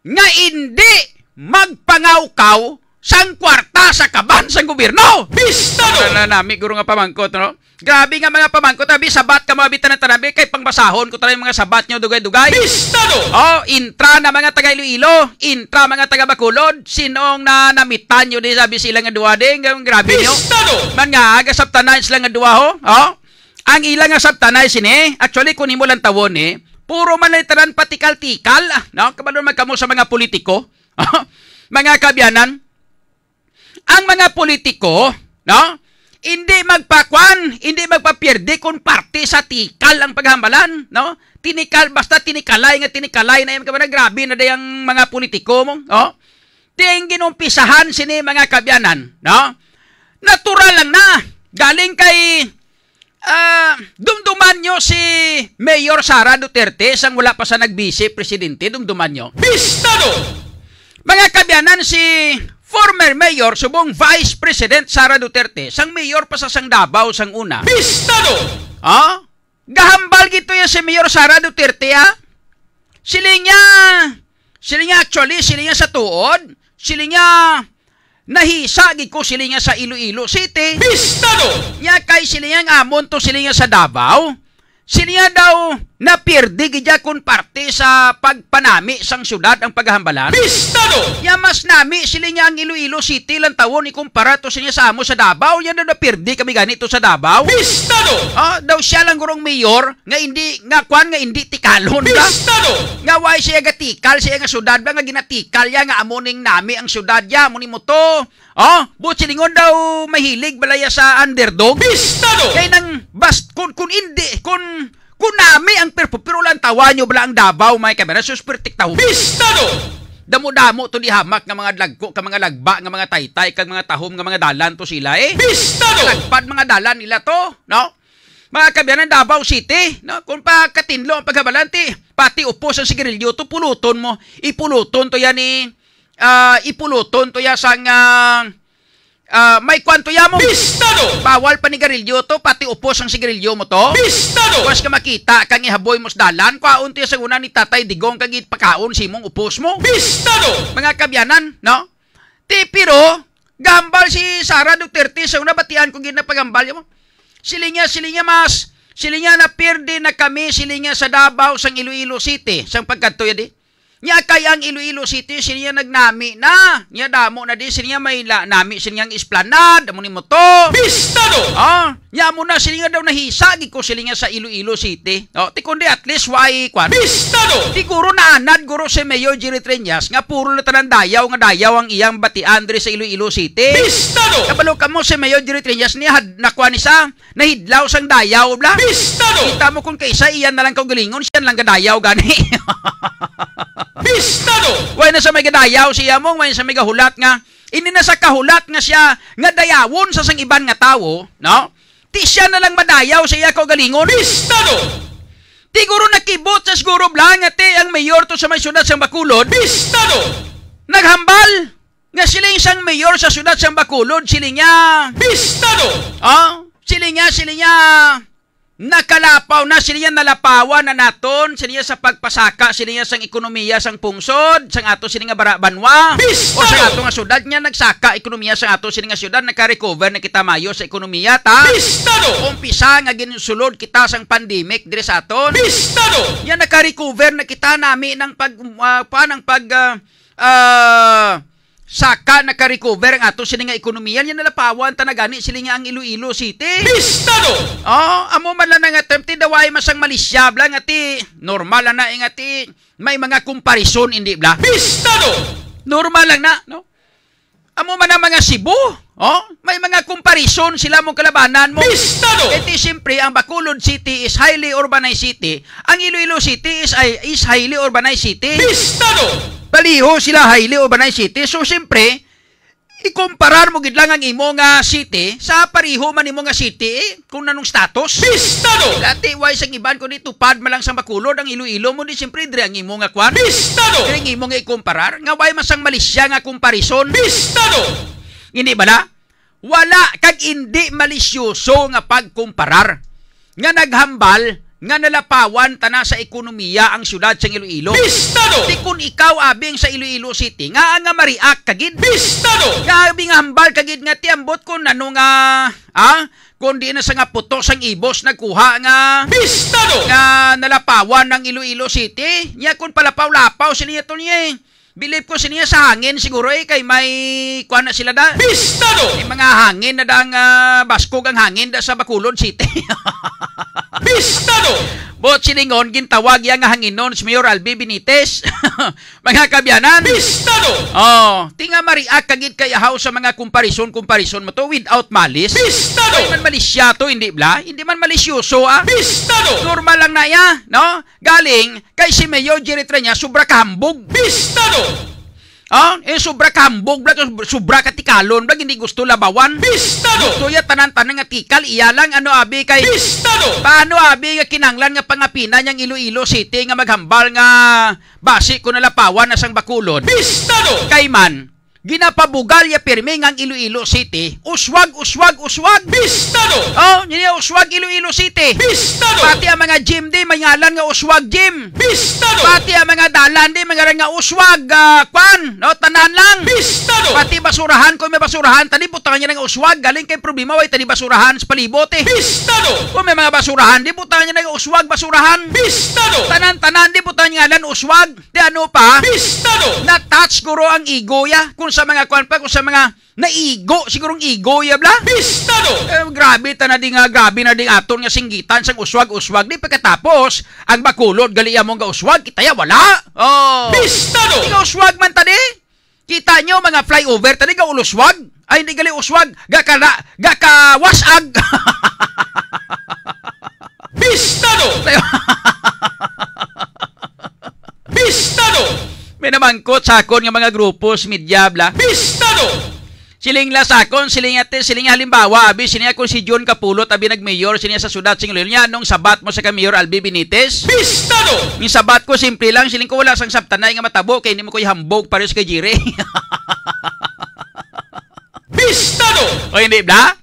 nga hindi magpangawkaw sang kwarta sa kaban sang gobyerno. Pistado! Na nami guro nga pamangkot no Grabe nga mga pamangkot, abi sabat ka mga bitan tanabi kay pangbasahon ko tayo mga sabat nyo dugay-dugay. Bistado. Oh, intra na mga taga Iloilo, intra mga taga Bacolod, sinong na namitan nyo di sabi sila nga duwa ding, grabe nyo. Bistado. Man nga aga sabtanan sila nga duwa ho. Oh. Ang ilang nga sabtanay sini, actually kunin mo lang tawon ni, eh. puro man literan patikal-tikal, ah, no? Kabalo magkamo sa mga politiko. Oh? mga kabyanan, ang mga politiko, no? Hindi magpakwan, hindi magpapirdi kung parte sa tikal ang paghambalan, no? Tinikal, basta tinikalay nga tinikalay na yung kabarang grabe na dayang mga politiko mo, no? Ting ginumpisahan sini mga kabyanan, no? Natural lang na, galing kay uh, dumduman nyo si Mayor Sara Duterte sang wala pa sa nagbisi presidente, dumduman nyo. Bistado! Mga kabyanan, si Former mayor subong Vice President Sara Duterte sang mayor pa sa sang Davao sang una. Bistado! Ha? Oh? Gahambal gito ya si Mayor Sara Duterte ha? Sila niya, sila niya actually, sila niya sa tuod, sila niya nahisagid ko sila niya sa Iloilo City. Bistado! Nya kay sila niya amon to sila niya sa Davao. Siniya daw na pirdi gidya kun parte sa pagpanami sang syudad ang paghahambalan. Pistado! Ya mas nami sila niya ang Iloilo City lang tawon ikumpara to siya sa amo sa Davao. daw na pirdi kami ganito sa Davao. Pistado! Ah, daw siya lang gurong mayor nga hindi nga kwan nga hindi tikalon da. Pistado! Nga why siya gatikal siya nga syudad ba nga ginatikal ya nga ning nami ang syudad ya mo ni mo to. Oh, ah, but silingon daw mahilig balaya sa underdog. Pistado! Kay nang Bast, kung, kung hindi, kung, kung nami ang perpo, pero lang tawa nyo bala ang Davao, may kamera, suspirtik tawo. Pistado! Damo-damo to ni hamak nga mga lagko, ka mga lagba, nga mga taytay, kag mga tahom, nga mga dalan to sila eh. Pistado! Nagpad mga dalan nila to, no? Mga kabiyanan Davao City, no? Kung pa katinlo ang paghabalante, pati upos ang sigarilyo to puluton mo. Ipuluton to yan ni eh. uh, ipuluton to ya sang uh, Uh, may kwanto yamo. Bistado! Bawal pa ni panigarilyo to, pati upos ang sigarilyo mo to. Bistado! Kuwas ka makita, kang ihaboy mo sa dalan, kwaunti sa una ni tatay digong kag pakaon mong upos mo. Bistado! Mga kabyanan, no? Ti, pero, gambal si Sara Duterte sa una batian ko gid na pagambal mo. Silinya, silinya mas. Silinya na pirdi na kami, silinya sa Davao, sang Iloilo City, sang pagkatuyad eh. Nya kay ang Iloilo City sinya nagnami na. Nya damo na di sinya may la, nami sinyang esplanade amo ni mo to. Pistado. Ah. Ya mo na silinga daw nahisagi ko silinga sa Iloilo City. O, oh, ti kundi at least why kwan. Bistado! Siguro na anad guro si Mayor Jerry nga puro na tanang dayaw nga dayaw ang iyang bati Andre sa Iloilo City. Bistado! Kabalo ka mo si Mayor Jerry Trenyas ni had nakwa sa nahidlaw sang dayaw bla. Bistado! Kita mo kung kaysa iyan na lang kong galingon siya lang gadayaw gani. Bistado! Why na sa may gadayaw siya mo? why na sa may gahulat nga ini na sa kahulat nga siya nga dayawon sa sang iban nga tawo, no? Ti siya na lang madayaw sa iya ko galingon. Bistado! Ti guro nakibot sa siguro blang at ang mayor to sa may syudad sang Bakulod. Bistado! Naghambal nga sila yung sang mayor sa syudad sang Bakulod, sila niya. Bistado! Ah, sila niya, sila niya nakalapaw na siniya nalapawan na naton siniya sa pagpasaka siniya sang ekonomiya sang pungsod sang ato sini nga barabanwa o sang ato nga syudad nya nagsaka ekonomiya sang ato sini nga syudad nakarecover na kita mayo sa ekonomiya ta Bistado! umpisa nga ginsulod kita sang pandemic diri sa aton Bistado! yan nakarecover na kita nami nang pag uh, pa ng pag uh, uh, saka nakarecover ang ato sini nga ekonomiya nya nalapawan ta tanagani sini nga ang Iloilo City Bistado oh amo man lang nga tempted daway masang malisyabla nga ti normal na eh nga ti may mga comparison indi bla Bistado normal lang na no amo man ang mga Cebu oh may mga comparison sila mong kalabanan mo Bistado eti siyempre ang Bacolod City is highly urbanized city ang Iloilo City is, is highly urbanized city Bistado Baliho sila Haile o Banay City. So, siyempre, ikumparar mo gid lang ang imo nga city sa pariho man imo nga city eh, kung nanong status. bistado Lati why sang iban ko dito pad man lang sa makulod ang Iloilo mo ni siyempre dre ang imo nga kwarto bistado Dre ang imo nga ikumparar nga why masang malisya nga comparison. bistado Hindi ba na? Wala kag indi malisyoso nga pagkumparar nga naghambal nga nalapawan tana sa ekonomiya ang siyudad sa Iloilo. Bistado! Di kun ikaw abing sa Iloilo City, nga nga mariak kagid. Bistado! Nga abing nga hambal kagid nga tiambot kun ano nga, ah, kundi na sa nga puto sang ibos nagkuha nga Bistado! Nga nalapawan ng Iloilo City, Nga kun palapaw-lapaw sila niya to niya eh. Believe ko siniya sa hangin siguro eh kay may kuan na sila da. Bistado. May mga hangin na dang uh, baskog ang hangin da sa Bacolod City. Bistado. But siningon gintawag yang hangin noon si Mayor Albi Benitez. mga kabyanan. Bistado. Oh, tinga maria kagid kay ahaw sa mga comparison comparison mo to without malice. Bistado. Hindi man malisya to hindi bla, hindi man malisyoso ah. Bistado. Normal lang na ya, no? Galing kay si Mayor Jerry Trenya sobra kahambog. Bistado. Ah, eh, sobra kambog, blag, sobra katikalon, blag, hindi gusto labawan. Bistado! Gusto iya tanan-tanan nga tikal, iya lang, ano abi kay... Bistado! Paano abi nga kinanglan nga pangapina nyang Iloilo City nga maghambal nga basi ko nalapawan na sang bakulon. Bistado! Kay man, ginapabugal ya pirmi ang Iloilo City, uswag, uswag, uswag. Bistado! Oh, niya uswag Iloilo City. Bistado! Pati ang mga gym di, may ngalan nga uswag gym. Bistado! Pati ang mga dalan di, may ngalan nga uswag, uh, kwan, no, tanan lang. Bistado! Pati basurahan, kung may basurahan, tani butangan niya nga uswag, galing kay problema, way tani basurahan sa palibote. Eh. Bistado! Kung may mga basurahan, di butangan niya nga uswag, basurahan. Bistado! Tanan-tanan, di butangan niya ngalan uswag, di ano pa. Bistado! Na-touch guro ang igoya kung sa mga kwan pa, sa mga naigo, sigurong igo, yabla. Pistado! Eh, grabe, ta na ding, uh, grabe na ding aton nga singgitan sang uswag-uswag. Di pagkatapos, ang bakulod, galiya mong nga uswag, kitaya wala. Oh. Pistado! nga uswag man tani. Kita nyo mga flyover, tani ga uluswag. Ay, hindi gali uswag. Gakala, gakawasag. bangkot sakon nga mga grupo si midyabla. Bistado! Siling lasakon, siling ate, siling halimbawa, abi sinya kung si John Kapulot, abi nagmayor, sinya sa sudat, sing niya, nung sabat mo sa kamayor, Albi Benitez? Bistado! Yung sabat ko, simple lang, siling ko wala sang sabtanay nga matabo, kay hindi mo ko'y hambog pares sa Jire. Bistado! O hindi, bla?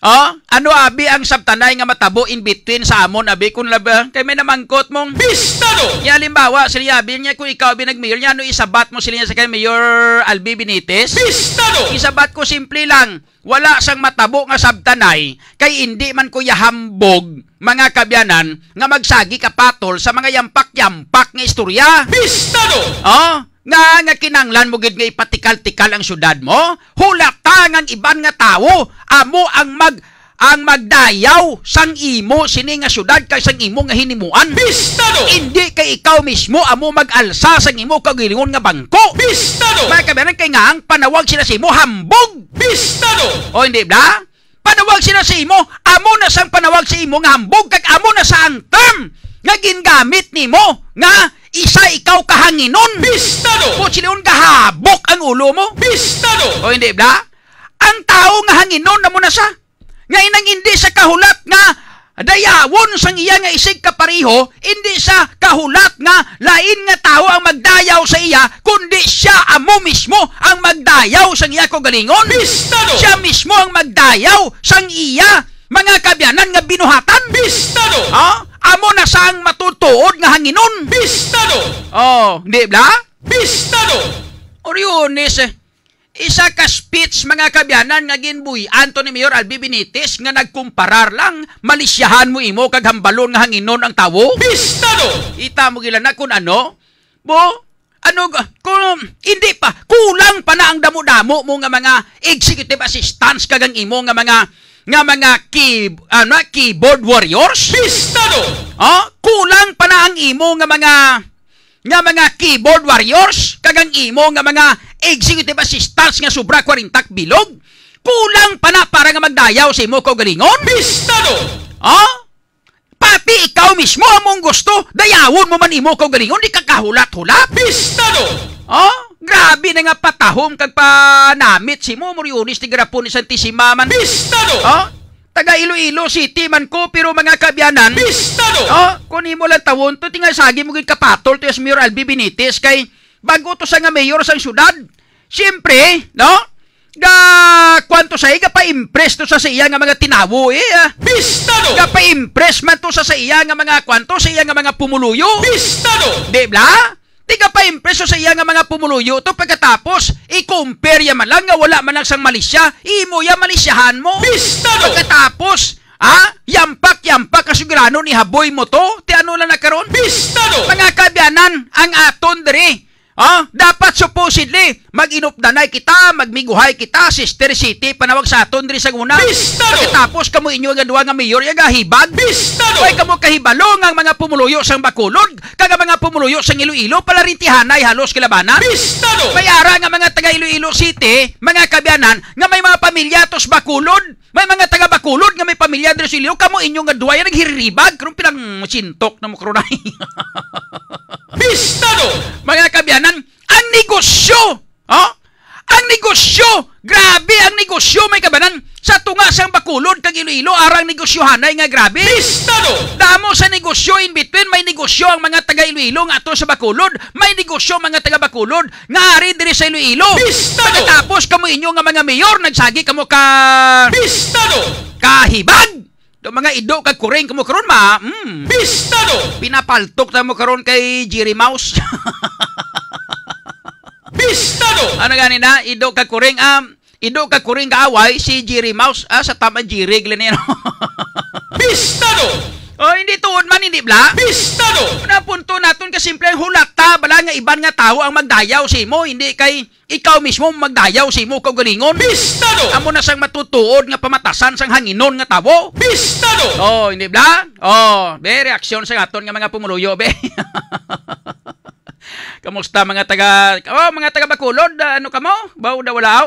Oh, ano abi ang sabtanay nga matabo in between sa amon abi kun laba kay may namangkot mong bistado. Ya limbawa sila abi niya kung ikaw abi nagmayor niya ano isabat mo sila sa kay Mayor Albi Benitez. Bistado. Isabat ko simple lang. Wala sang matabo nga sabtanay kay indi man ko yahambog mga kabyanan nga magsagi kapatol sa mga yampak-yampak nga istorya. Bistado. Oh, nga nga kinanglan mo gid nga ipatikal-tikal ang syudad mo hulak tangan iban nga tawo amo ang mag ang magdayaw sang imo sini nga syudad kay sang imo nga hinimuan bistado indi kay ikaw mismo amo magalsa sang imo kagilingon nga bangko bistado makabanan kay nga ang panawag sila sa imo hambog bistado o hindi ba panawag sila sa imo amo na sang panawag sa imo nga hambog kag amo na sa ang term nga gingamit nimo nga isa ikaw kahanginon. Pistado! Kuchilion gahabok ang ulo mo. Bistado. O hindi, ba? Ang tao nga hanginon na mo na siya. Ngayon ang hindi sa kahulat nga dayawon sang iya nga isig kapariho, hindi sa kahulat nga lain nga tao ang magdayaw sa iya, kundi siya amo mismo ang magdayaw sang iya ko galingon. Bistado. Siya mismo ang magdayaw sang iya mga kabyanan nga binuhatan bistado ha amo na sang matutuod nga hanginon bistado oh di ba bistado oriones eh isa ka speech mga kabyanan nga ginbuy Anthony Mayor Albi Benitez nga nagkumparar lang malisyahan mo imo kag hambalon nga hanginon ang tawo bistado ita mo gila na kun ano bo ano kung hindi pa kulang pa na ang damo-damo mo nga mga executive assistants kag ang imo nga mga nga mga key, ano, ah, keyboard warriors? Pistado! Oh, kulang pa na ang imo nga mga nga mga keyboard warriors kagang imo nga mga executive assistants nga sobra 40 bilog kulang pa na para nga magdayaw sa imo galingon pistado oh pati ikaw mismo among gusto dayawon mo man imo galingon di ka kahulat-hulat pistado oh Grabe na nga patahom kag panamit si Momo Riunis ti garapon ni Santisima man. Bistado! Oh? Taga Iloilo City man ko pero mga kabyanan. Bistado! Oh, kunin mo lang tawon to tinga sagi mo gid kapatol to Esmir Albi Benitez kay bago to sa nga mayor sa syudad. Siyempre, no? Ga kwanto sa iga pa impress to sa sa iya nga mga tinawo eh. Bistado. Ah. Ga pa impress man to sa sa iya nga mga kwanto sa iya nga mga pumuluyo. Bistado. Di bla? Di ka pa impreso sa iya nga mga pumuluyo to pagkatapos, i-compare ya man lang nga wala man lang sang malisya, imo ya malisyahan mo. Pistado! Pagkatapos, ha? Yampak, yampak, kasugrano ni Haboy mo to, ti ano lang nakaroon? Pistado! Mga kabyanan, ang aton dere, Ah, dapat supposedly, mag-inop danay kita, magmiguhay kita, sister city, panawag sa aton, diri sa una. Bistado! Pagkatapos, kamo inyo nga duwa nga mayor, yung ahibad. Bistado! Kaya kamo kahibalo nga mga pumuluyo sang Bakulod, kaga mga pumuluyo sang Iloilo, pala rin tihanay halos kilabanan. Bistado! May ara nga mga taga Iloilo City, mga kabyanan, nga may mga pamilya tos Bakulod, may mga taga Bakulod nga may pamilya diri sa kamo inyo nga duway naghiribag karon pilang sintok na mukronay. Bistado! mga kabiyanan, ang negosyo, oh, ang negosyo, grabe ang negosyo may kabanan sa tunga sang bakulod kag Iloilo arang hanay nga grabe. Pistado. Damo sa negosyo in between may negosyo ang mga taga Iloilo nga ato sa Bakulod, may negosyo mga taga Bakulod nga ari diri sa Iloilo. Pistado. Tapos kamo inyo nga mga mayor nagsagi kamo ka Pistado. Kahibag. Do mga ido kag kuring kamo karon ma. Mm. Pistado. Pinapaltok ta mo karon kay Jerry Mouse. bistado. Ano ganina, ido ka kuring am, um, ido ka kuring kaaway si Jerry Mouse ah, sa tama Jerry glenero. bistado. Oh, hindi tuon man, hindi bla? Bistado! Napunto naton kasimple ang hulata, bala nga iban nga tao ang magdayaw si mo, hindi kay ikaw mismo magdayaw si mo kag galingon. Bistado! Amo na sang matutuod nga pamatasan sang hanginon nga tawo. Bistado! Oh, hindi bla? Oh, be reaksyon sa aton nga mga pumuluyo be. Kamusta mga taga Oh, mga taga Bacolod, uh, ah, ano kamo? Baw da walaw.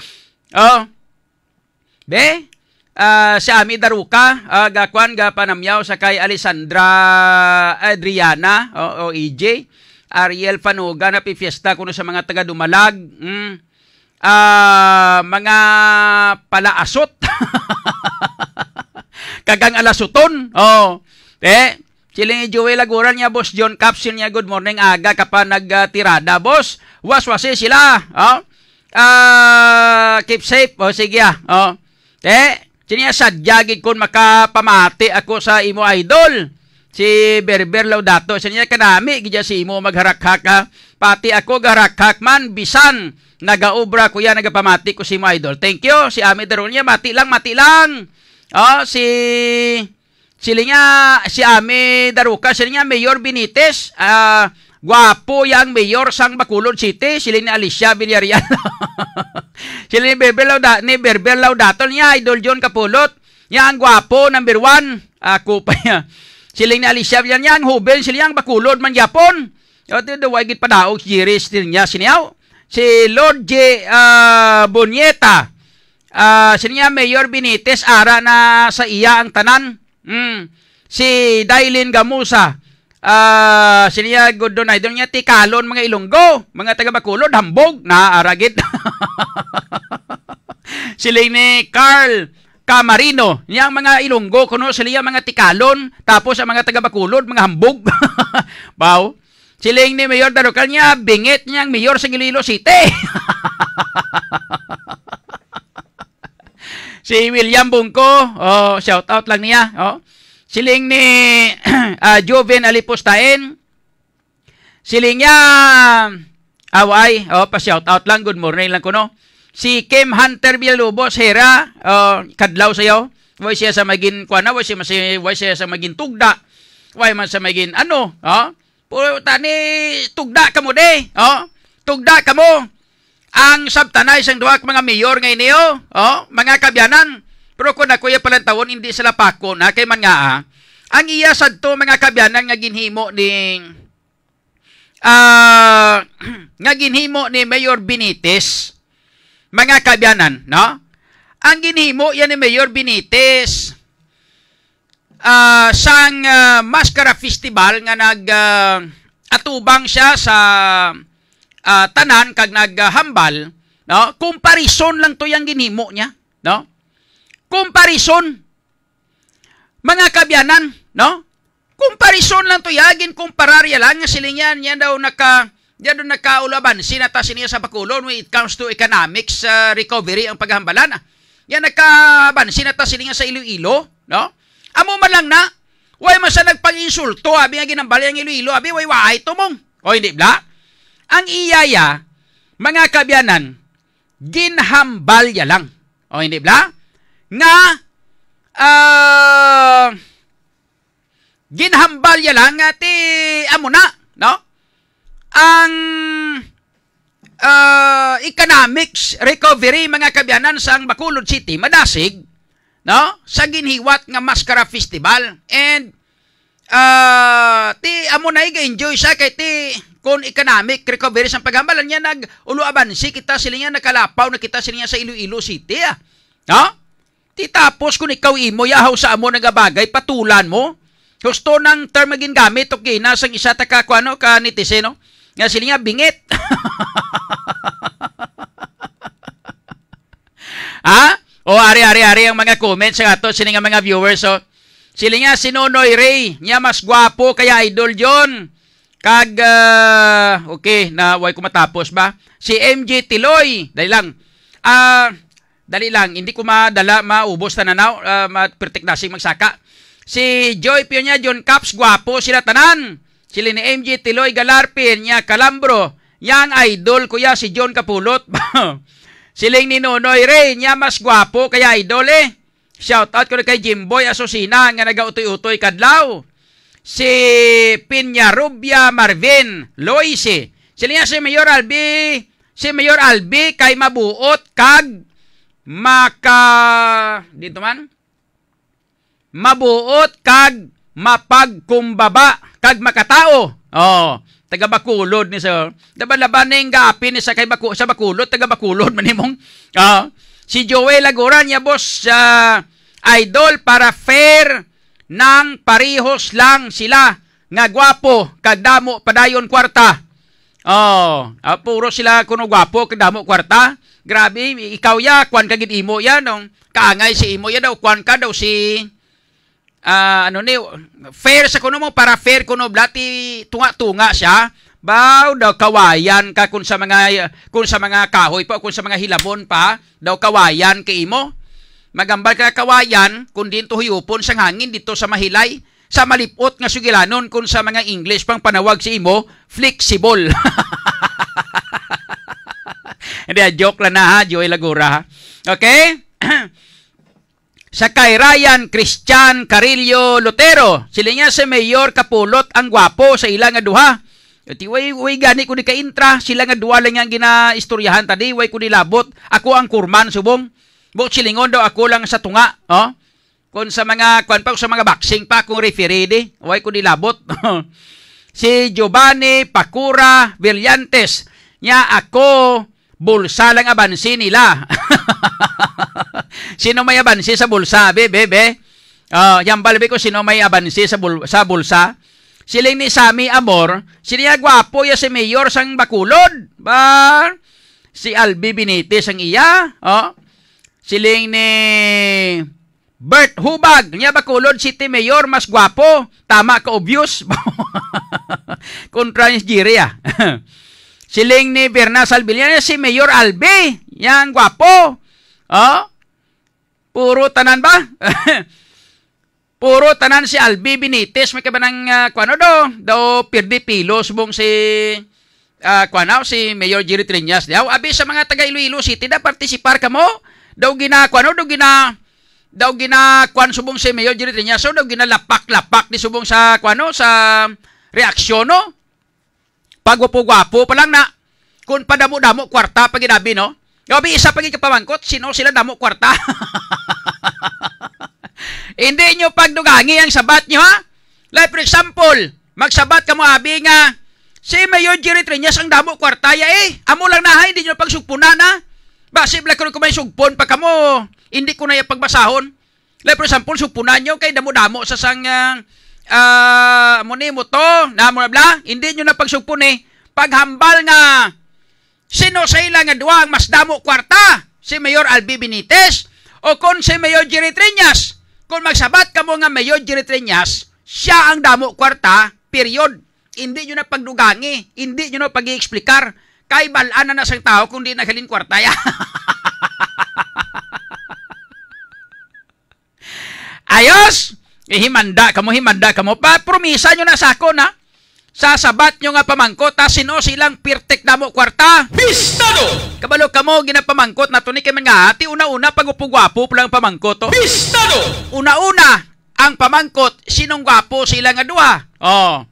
oh. Be, uh, si Ami Daruka, uh, ah, gakwan ga panamyaw sa kay Alessandra Adriana o, oh, o oh, EJ. Ariel Panuga na pifiesta kuno sa mga taga Dumalag. Mm. Uh, mga palaasot. Kagang alasuton. Oh. Eh, Siling Joel Agural niya, Boss John Capsule niya, good morning, aga ka pa nagtirada. boss, waswasi sila. Oh? Uh, keep safe. oh, sige ah. Oh. Eh, sinya sadyagid kon makapamati ako sa imo idol. Si Berber Laudato. Sinya kanami, gidya si imo magharak ha. Ah. Pati ako garak man, bisan. Nagaobra ko yan, nagapamati ko si imo idol. Thank you. Si Ami Daronia, mati lang, mati lang. Oh, si... Silinya si Ami Daruka, Daruca, silinya Mayor Benitez, ah, uh, Guwapo yang mayor sang Bacolod City, sila ni Alicia Villarreal. sila ni Berbel Laudato, ni Berbel Laudato niya, Idol John Kapulot. Niya ang guapo, number one. Ako pa niya. Sila ni Alicia Villarreal niya, ang hubel, sila ang Bacolod man Japon. O, ito daw ay gitpadaog, giris din niya, siniyaw. Si Lord J. Uh, Bonieta, uh, sila niya Mayor Benitez, ara na sa iya ang tanan. Mm. Si Dailin Gamusa, uh, ah, siniya doon ay doon niya tikalon mga Ilonggo, mga taga Bacolod, hambog, naaragit. sila ni Carl Camarino, niya ang mga Ilonggo, kuno sila mga tikalon, tapos ang mga taga Bacolod, mga hambog. Bao. Siling ni Mayor Darocal niya, bingit niyang Mayor sa Gililo City. si William Bungko, oh, shout out lang niya. Oh. Siling ni uh, Joven Alipustain. Siling niya away. Oh, pa shout out lang. Good morning lang ko no. Si Kim Hunter Villalobos, Hera, oh, kadlaw sa iyo. Why siya sa magin kuana, why siya, masay, why siya sa magin tugda. Why man sa magin ano, oh? Puro tani tugda kamo de, oh? Tugda kamo ang sabtanay sang duha mga mayor ngay niyo, oh, mga kabyanan. Pero kung na kuya palang taon, hindi sila pako na kay man nga ah. Ang iya sadto mga kabyanan nga ginhimo ni uh, nga ginhimo ni Mayor Binites mga kabyanan, no? Ang ginhimo yan ni Mayor Binites uh, ah, sang uh, ah, Mascara Festival nga nag uh, atubang siya sa uh, tanan kag naghambal, no? Comparison lang to yang ginimo niya, no? Comparison. Mga kabyanan, no? Comparison lang to yagin kumparar ya lang sila niyan yan daw naka yan daw nakaulaban sinata niya sa bakulon when it comes to economics uh, recovery ang paghambalan. Yan nakaban sinata niya sa Iloilo, no? Amo man lang na Way man sa nagpang-insulto, abi nga ginambali ang Iloilo, abi way to mong. O hindi bla? Ang iyaya, mga kabyanan, ginhambalya lang. O hindi ba? Nga, uh, ginhambalya lang ati amo na, no? Ang uh, economics recovery mga kabyanan sa ang Bacolod City madasig no sa ginhiwat nga Mascara Festival and uh, ti amo na i enjoy sa kay ti kon economic recovery sa paghambalan niya nag uluaban si kita sila niya nakalapaw na kita sila niya sa Iloilo City ah. No? Titapos tapos kun ikaw imo yahaw sa amo nga bagay patulan mo. Gusto nang term magin gamit okay nasang isa ta ka kuno ano, ka nitise no. Nga sila niya bingit. ha? O ari-ari-ari ang mga comments sa ato sila nga mga viewers so. Oh. Sila nga si Nonoy Ray, niya mas guwapo kaya idol yon. Kag, uh, okay, na way ko matapos ba? Si MJ Tiloy, dali lang. Ah, uh, dali lang, hindi ko madala, maubos tananaw, uh, mapertek na ah, magsaka. Si Joy Pionia, John Caps, guwapo sila tanan. Sila ni MJ Tiloy Galarpin, niya Kalambro. Yang idol kuya si John Kapulot. Siling ni Nonoy Ray, niya mas guwapo kaya idol eh. Shout out ko kay Jimboy Asosina nga utoy utoy kadlaw si Pinya Rubia Marvin Loise. Sila si Mayor Albi, si Mayor Albi kay mabuot kag maka dito man mabuot kag mapagkumbaba kag makatao. Oh, taga Bakulod ni sir. Daban laban ning gapi ni sa kay Baku sa Bakulod, taga Bakulod manimong. Oh, ah, si Joel Agoran ya boss uh, idol para fair nang parihos lang sila nga gwapo kag padayon kwarta. Oh, ah, puro sila kuno gwapo kag kwarta. Grabe, ikaw ya kwan kagid imo ya nung kaangay si imo ya daw kwan ka daw si uh, ano ni fair sa kuno mo para fair kuno blati tunga-tunga siya. Baw daw kawayan ka kun sa mga kun sa mga kahoy pa kun sa mga hilabon pa daw kawayan kay imo magambal ka kawayan kun dinto huyupon sang hangin dito sa mahilay sa malipot nga sugilanon kun sa mga English pang panawag si imo flexible Hindi, ah, joke lang na ha, Joy Lagura ha. Okay? sa kay Ryan Christian Carillo Lutero, sila nga sa Mayor Kapulot ang gwapo sa ila nga duha. Iti way way gani ko ni intra, sila nga duwa lang ang ginaistoryahan tadi, way ko ni labot, ako ang kurman subong. Mo silingon daw ako lang sa tunga, oh. Kun sa mga kwan pa sa mga boxing pa kung referee di, way ko dilabot. si Giovanni Pacura Villantes nya ako bulsa lang abansi nila. sino may abansi sa bulsa, be, be, be? Oh, ah, yan ko sino may abansi sa, bul- sa bulsa. Siling ni Sami Amor, siya gwapo ya si Mayor sang Bakulod. Ba? Si Albi Benitez ang iya. Oh siling ni Bert Hubag, niya ba kulod City Mayor mas guwapo? Tama ka obvious. Kontra ni Jiri ah. siling ni Berna Salvillana, si Mayor Albe, yan guwapo. Oh? Ah? Puro tanan ba? Puro tanan si Albi Benitez, may kabanang uh, ah, kuano do, do pirdi pilo subong si uh, ah, kuano si Mayor Jerry Trinas. Daw abi sa mga taga Iloilo City da partisipar kamo daw gina kuno daw gina daw gina kuan subong si Mayor diri niya so daw gina lapak lapak ni subong sa kuno sa reaksyon no pagwapo-gwapo pa lang na kun padamo-damo kwarta pag ginabi no Gabi isa pag ikapamangkot, sino sila damo kwarta? Hindi nyo pagdugangi ang sabat nyo ha? Like for example, magsabat ka mo abi nga, si Mayor Jerry Trinas ang damo kwarta ya eh. Amo lang na ha, hindi nyo pagsugpunan ha? Basi bala ko kumay sugpon pa kamo. Hindi ko na yung pagbasahon. Like for example, sugpunan nyo kay damo-damo sa sang uh, uh, mo to, namo na bla, hindi nyo na pagsugpon eh. Paghambal nga, sino sa ila nga duwa ang mas damo kwarta? Si Mayor Albi Benitez o kon si Mayor Jerry Trinas? Kung magsabat kamo nga Mayor Jerry Trinas, siya ang damo kwarta, period. Hindi nyo na pagdugangi, hindi nyo na pag-i-explikar kay balaan na na siyang tao kung di nakalin kwartaya. Ayos! Ihimanda kamo, himanda kamo. Pa, promisa nyo na sa ako na sasabat nyo nga pamangkot ta sino silang pirtek na mo kwarta Bistado! Kabalo kamo ginapamangkot na tunik man nga ati una-una pagupugwapo lang pamangkot to oh. Bistado! Una-una ang pamangkot sinong gwapo sila nga duha Oh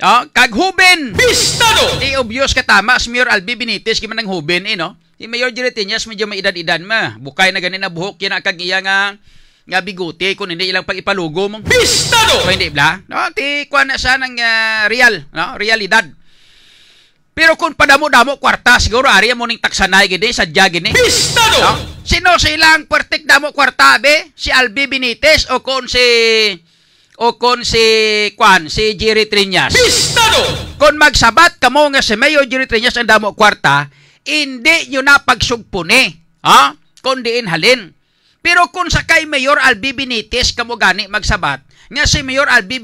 Oh, kag Huben. Bistado. Di obvious ka tama, Smear Albi Binitis giman ang Huben eh no. Si Mayor Giretinias medyo may edad edad ma. Bukay na ganin na buhok yan kag iya nga nga bigote kun hindi ilang pagipalugo mong bistado. So, hindi bla. No, ti kuan na siya ng uh, real, no, realidad. Pero kung padamo-damo kwarta siguro ari mo ning taksanay gid sa jagin ni. Bistado. No? Sino silang pertik damo kwarta be? Si Albi o kun si o kon si Kwan, si Jerry Trinyas. Pistado! Kon magsabat kamo nga si Mayor Jerry Trinyas ang damo kwarta, hindi nyo na pagsugpune. Ha? Kon diin halin. Pero kung sa kay Mayor Albi Benitez kamo gani magsabat, nga si Mayor Albi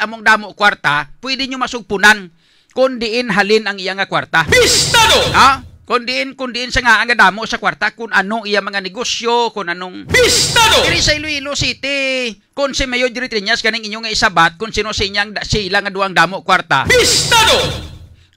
among damo kwarta, pwede nyo masugpunan kung diin halin ang iya nga kwarta. Pistado! Ha? Kundiin, kundiin sa nga ang damo sa kwarta kung ano iya mga negosyo, kung anong... bistado Diri sa Iloilo City, kung si Mayo Diri Trinyas, ganing inyong isabat, kung sino sa inyang da, sila nga duwang damo kwarta. bistado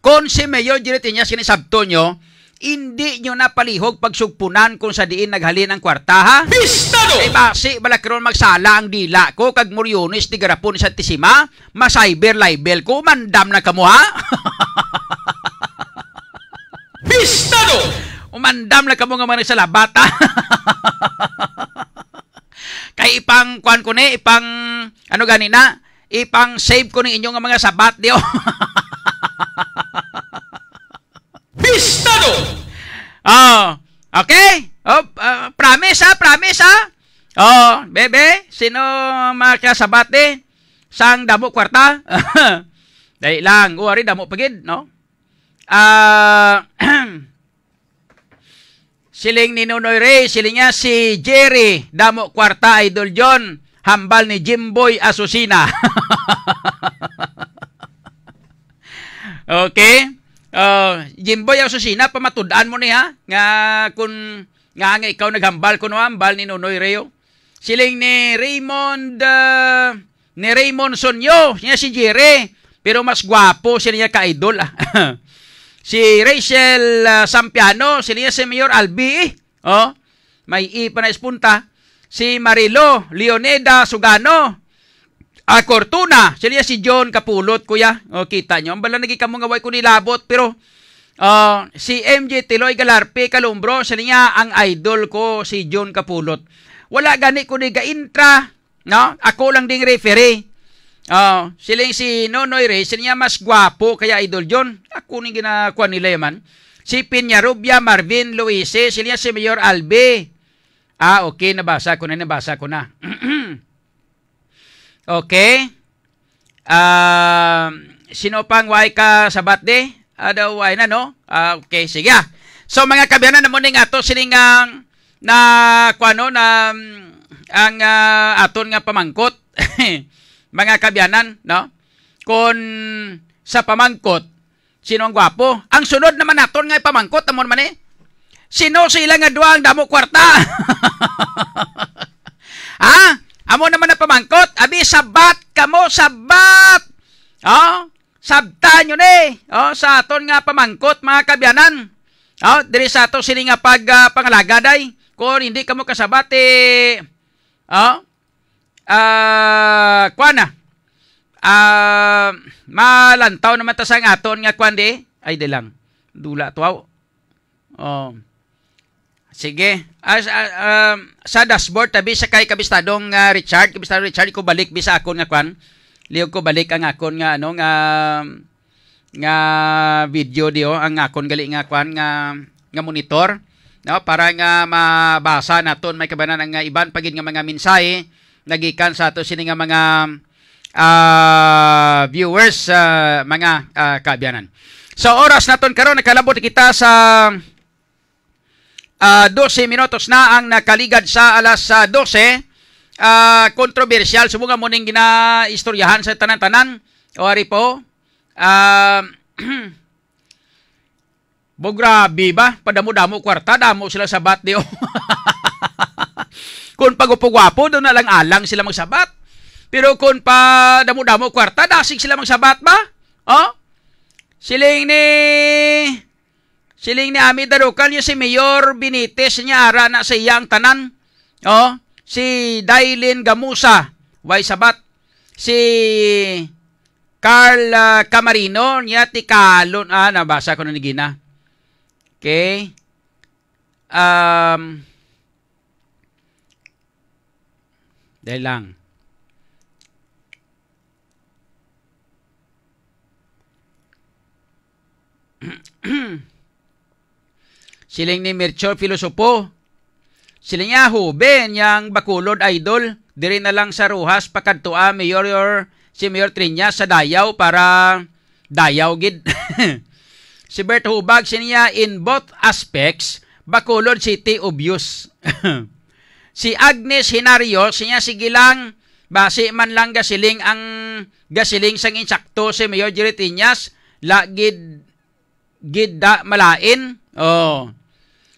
Kung si Mayo Diri Trinyas, ganing sabto nyo, hindi nyo napalihog pagsugpunan kung sa diin naghalin ang kwarta, ha? bistado Kay basi, balakron magsala ang dila ko, kag muryonis, garapon sa tisima, masayber libel ko, mandam na kamo, ha? Kristado! Umandam na kamo nga mga sala, bata. Kay ipang kuan ko ni, ipang ano gani na, ipang save ko ni inyo nga mga sabat dio. Oh. Kristado! Oh, okay? Oh, uh, promise ha, ah, promise ha. Ah. Oh, bebe, sino makasabate? Eh? Sang damo kwarta? Dai lang, uwari damo pagid, no? Uh, siling ni Nonoy Ray, siling niya si Jerry, Damo Kwarta, Idol John, hambal ni Jimboy Asusina. okay? Uh, oh, Jimboy Asusina, pamatudaan mo niya, nga kun nga nga ikaw naghambal ko hambal ni Nonoy Rayo. Oh. Siling ni Raymond uh, ni Raymond Sonyo, niya si Jerry, pero mas gwapo siya niya ka-idol. Ah. si Rachel uh, Sampiano, si Lina Senior Albi, oh, may ipa pa na ispunta, si Marilo Leoneda Sugano, Ah, Cortuna. si Sila si John Kapulot, kuya. oh, kita nyo. Ang bala naging kamungaway ko nilabot. Pero, uh, si MJ Tiloy Galarpe Kalumbro, si niya ang idol ko, si John Kapulot. Wala gani ko ni Gaintra. No? Ako lang ding referee. Oh, sila si Nonoy Reyes, sila mas gwapo kaya idol yon. Ako ni ginakuha nila yaman. Si Pinyarubia, Marvin Luise, sila si Mayor Albe. Ah, okay, nabasa ko na, nabasa ko na. okay. Uh, sino pang way ka sa birthday? Adaw ah, way na, no? Uh, okay, sige. So mga kabiyana na muna nga to, siningang na kuano na ang uh, aton nga pamangkot. mga kabyanan, no? Kung sa pamangkot, sino ang gwapo? Ang sunod naman naton nga pamangkot, amon man eh. Sino sila nga duwa ang damo kwarta? ha? Amo naman na pamangkot, abi sabat kamo sabat. Oh, sabta nyo ni. Eh. Oh, sa aton nga pamangkot mga kabyanan. Oh, diri sa ato sini nga pag uh, pangalaga day. Kung hindi kamo kasabate, eh, oh, uh, ah, kuan na. Uh, ah, malantaw naman ta sang aton nga kuan Ay de lang. Dula tuaw. Oh. Sige. As, uh, um, sa dashboard tabi sa kay kabistadong uh, Richard, kabistadong Richard ko balik bisa akon nga kwan. Liog ko balik ang akon nga ano nga nga video dio oh, ang akon gali nga kwan, nga nga monitor no para nga mabasa naton may kabanan ang uh, iban pagin nga mga mensahe nagikan sa ato sini nga mga uh, viewers uh, mga uh, ah, kaabyanan. Sa so, oras naton karon nakalabot kita sa uh, 12 minutos na ang nakaligad sa alas uh, 12 uh, controversial subo nga muning ginaistoryahan sa tanan-tanan o ari po uh, Bo grabe ba? Padamo-damo kwarta, damo sila sa batdeo Kung pagupugwapo, doon na lang alang sila magsabat. Pero kung pa damo-damo kwarta, dasig sila magsabat ba? Oh? Siling ni... Siling ni Ami Darukan, yung si Mayor Benitez niya ara na sa iyang tanan. Oh? Si Dailin Gamusa, way sabat. Si Carl uh, Camarino, niya tikalon. Ah, nabasa ko na ni Gina. Okay. Um, Dahil lang. Siling ni Merchor Filosopo. Siling Yahu, Ben, yang bakulod idol. Diri na lang sa Ruhas, pakadtua, Mayor, your, si Mayor Trinya sa Dayaw para Dayaw gid. si Bert Hubag, siya in both aspects, Bacolod City obvious. si Agnes Hinario, siya sigilang, basi man lang gasiling ang gasiling sang insakto si Mayor Giritinyas, lagid gidda malain. Oh.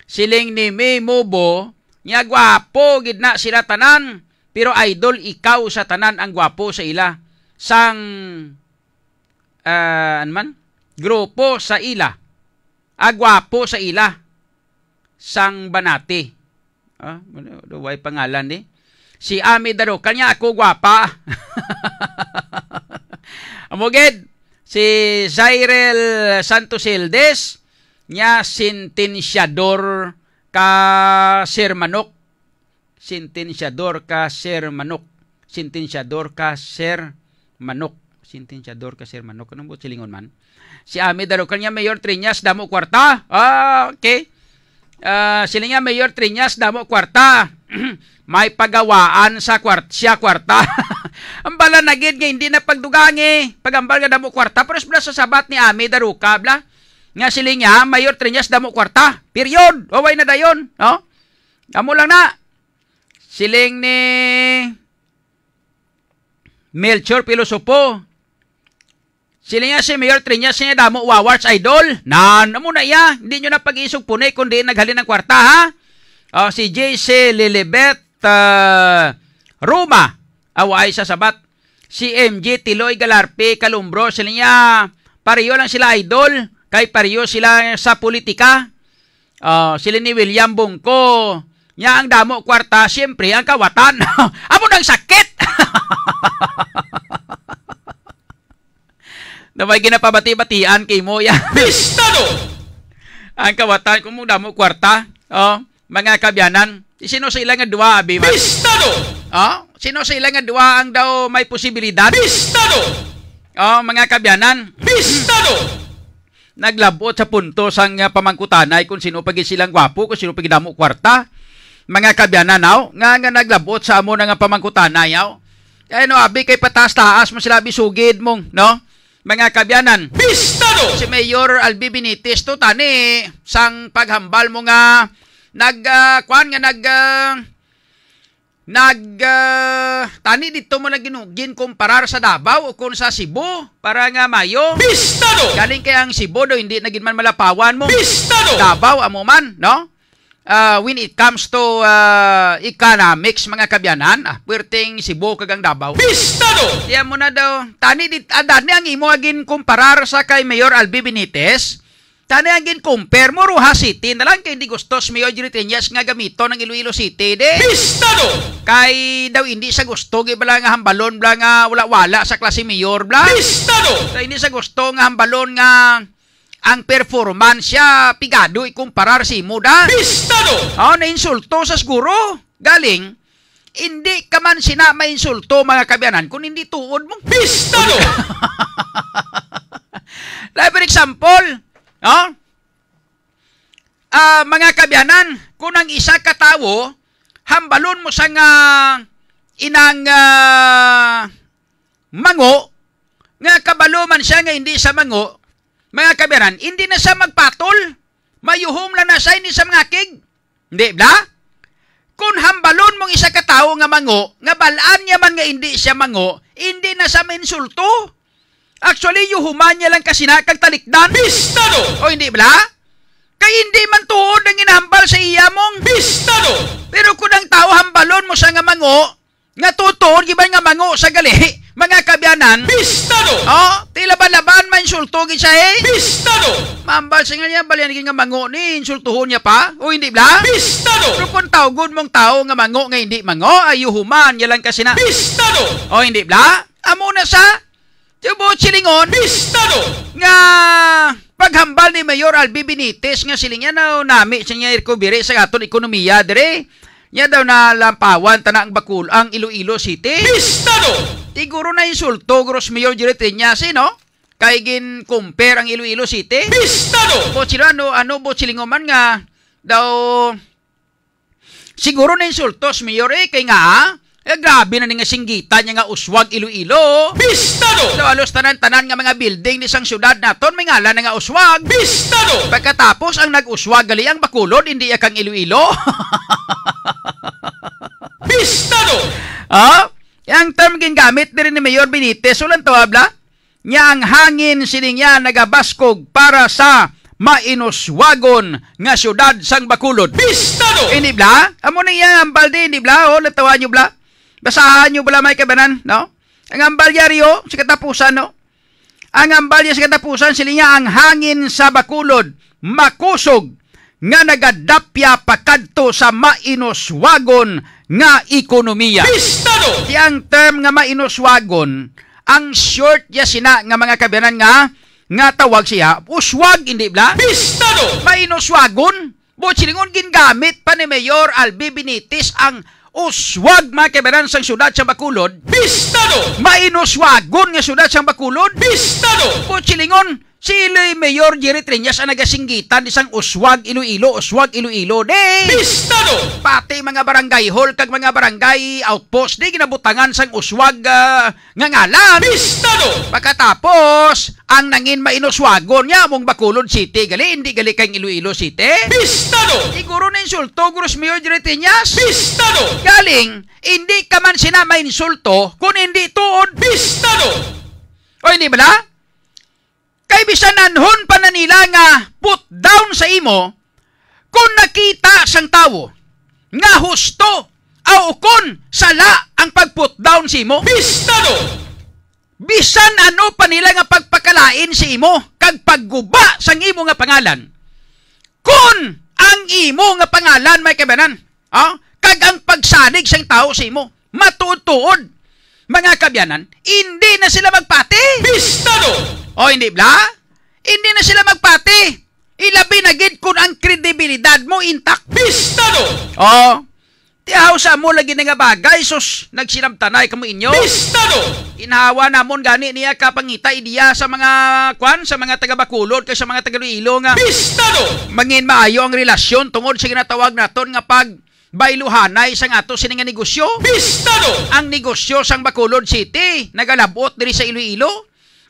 Siling ni May Mubo, niya gwapo gid na sila tanan, pero idol ikaw sa tanan ang gwapo sa ila. Sang uh, man? Grupo sa ila. Agwapo ah, sa ila. Sang Banati. Ah, way pangalan ni. Eh? Si Ami Daro, kanya ako gwapa. Amugid, si Zairel Santos Hildes, niya sintensyador ka Sir Manok. Sintensyador ka Sir Manok. Sintensyador ka Sir Manok. Sintensyador ka Sir Manok. Anong buot silingon man? Si Ami Daro, kanya Mayor Trinas, damo kwarta. Ah, okay uh, ah, silinga Mayor Trinyas damo kwarta. May pagawaan sa kwart siya kwarta. ang bala na nga hindi na pagdugangi. Eh. Pagambal nga damo kwarta pero sa sabat ni Ami daruka bla. Nga silinga Mayor Trinyas damo kwarta. Period. Away na dayon, no? Amo lang na. Siling ni Melchor Pilosopo sila nga si Mayor Trinya, siya damo wawards idol. Nan, amo na iya, hindi nyo na pag-iisog punay, kundi naghalin ng kwarta ha. Oh, si JC Lilibet uh, ah, Roma, away sa sabat. Si MJ Tiloy Galarpe Kalumbro, sila niya, pareho lang sila idol, kay pareho sila sa politika. Oh, sila ni William Bungko, niya ang damo kwarta, siyempre ang kawatan. amo nang sakit! na may ginapabati-batian kay mo ya. Bistado! Ang kawatan, kung muna mo kwarta, oh, mga kabyanan, sino sa ilang duwa, abi? Bistado! Oh, sino sa ilang duwa ang daw may posibilidad? Bistado! Oh, mga kabyanan, bistado! Naglabot sa punto sang uh, pamangkutanay kung sino pagi silang gwapo, kung sino pagi damo kwarta. Mga kabyanan, oh, nga nga naglabot sa amo nga pamangkutanay, oh. Ay no, abi kay patas-taas mo sila bisugid mong, no? mga kabyanan. Bistado! Si Mayor Albibini Tisto tani sang paghambal mo nga nag uh, ah, kuan nga nag uh, nag uh, tani dito mo na ginugin kumparar sa Dabaw o kung sa Cebu para nga mayo Bistado! galing kay ang Cebu do hindi na man malapawan mo Bistado! Dabaw, amo man no uh, when it comes to uh, ah, economics, mga kabyanan, ah, puwerteng Cebu kagang Davao. Pistado! Siya mo na daw, tani, dit, ah, tani ang imo agin komparar sa kay Mayor Albi Benitez, tani ang gin compare mo Ruha City, na lang kay gusto gustos Mayor Giritenias nga gamito ng Iloilo City, de. Pistado! Kay daw hindi sa gusto, bala nga hambalon, bala nga wala-wala sa klase Mayor, bla. Pistado! Kay hindi sa gusto nga hambalon nga ang performansya pigado ikumparar si Muda. Bistado! Oh, insulto sa guro. Galing, hindi ka man sina insulto mga kabiyanan kung hindi tuod mong Bistado! Like for example, no? Uh, ah, mga kabiyanan, kung ang isa katawo, hambalon mo sa nga inang uh, mango, nga kabalo man siya nga hindi sa mango, mga kabiran, hindi na sa magpatol. Mayuhom lang na sa ini sa mga kig. Hindi ba? Kung hambalon mong isa katao nga mango, nga balaan niya man nga hindi siya mango, hindi na sa insulto. Actually, yuhuman niya lang kasi na kag talikdan. Bistado! O hindi ba? Kay hindi man tuod ang inahambal sa iya mong. Bistado! Pero kung ang tao hambalon mo sa nga mango, nga tutuod, giban nga mango sa gali, mga kabyanan, Bistado! Oh, tila ba laban man insulto gi siya eh? Bistado! Mambal singal niya balian nga mango ni insultuhon niya pa o hindi ba? Bistado! Pero kung tawgod mong tao nga mango nga hindi mango ayo human yalan kasi na. Bistado! O hindi ba? Amo na sa Tubo silingon Bistado! Nga paghambal ni Mayor Albi Benitez nga silingyan na nami siya niya recovery sa aton ekonomiya dire. Niya daw na lampawan tanang bakul ang Iloilo City. Bistado! siguro na insulto, Gros Mayor Giretenya, sino? Kay gin compare ang Iloilo City. Bistado! Bochilano, ano, bo ano, bochilingoman nga, daw, siguro na insulto, si Mayor, eh, kay nga, Eh, grabe na ni nga singgita niya nga Uswag Iloilo. Bistado! So, alos tanan-tanan nga mga building ni sang syudad naton may ngala na nga Uswag. Bistado! Pagkatapos ang nag-uswag gali ang Bakulod, hindi kang Iloilo. Bistado! Ha? Ah? Yang term gingamit diri ni Mayor Benitez ulan tawabla nya ang hangin sining siningya nagabaskog para sa mainuswagon nga syudad sang Bakulod. Bistado! Inibla? Amo na iya ang balde, inibla? O, oh, natawan nyo bla? Basahan nyo bala may kabanan, no? Ang ambalya riyo, si katapusan, no? Ang ambalya sa katapusan, sila niya ang hangin sa bakulod, makusog, nga nagadapya pakadto sa mainuswagon nga ekonomiya. Pistado! Di ang term nga mainuswagon, ang short ya sina nga mga kabiran nga nga tawag siya, uswag hindi ba? Pistado! Mainuswagon? Bo silingon gingamit pa ni Mayor Albi Benitez ang uswag mga kabiran sang syudad sa Bakulod. Bistado! Mainuswagon nga syudad sa Bakulod. Bistado! Bo silingon Siloy Mayor Jerry Trinas ang nagasinggitan isang uswag Iloilo, uswag Iloilo, de! Bistado! Pati mga barangay hall kag mga barangay outpost di ginabutangan sang uswag uh, nga ngalan. Bistado! Pagkatapos, ang nangin mainuswagon niya mong Bacolod City, gali hindi gali kang Iloilo City. Bistado! Siguro na insulto, Gros Mayor Jerry Trinas. Bistado! Galing, hindi ka man sinama insulto kung hindi tuod. Bistado! O hindi ba na? Kay bisan anhon pa na nila nga put down sa imo kung nakita sang tawo nga husto aw kun sala ang pagput down si imo. Bistado! Bisan ano pa nila nga pagpakalain si imo kag pagguba sang imo nga pangalan. Kun ang imo nga pangalan may kabanan, ah, kag ang pagsalig sang tawo sa imo, matuod-tuod mga kabyanan, hindi na sila magpati. Bistado! O hindi bla? Hindi na sila magpati. Ilabi na gid kun ang kredibilidad mo intact. Bistado. O, Tiaw sa mo lagi nga bagay sus ka mo inyo. Bistado. Inhawa namon gani niya kapangita ideya sa mga kwan sa mga taga Bakulod kay sa mga taga Iloilo nga. Bistado. Mangin maayo ang relasyon tungod sa ginatawag naton nga pag bayluhanay sang ato sini nga negosyo. Bistado! Ang negosyo sang Bacolod City nagalabot diri sa Iloilo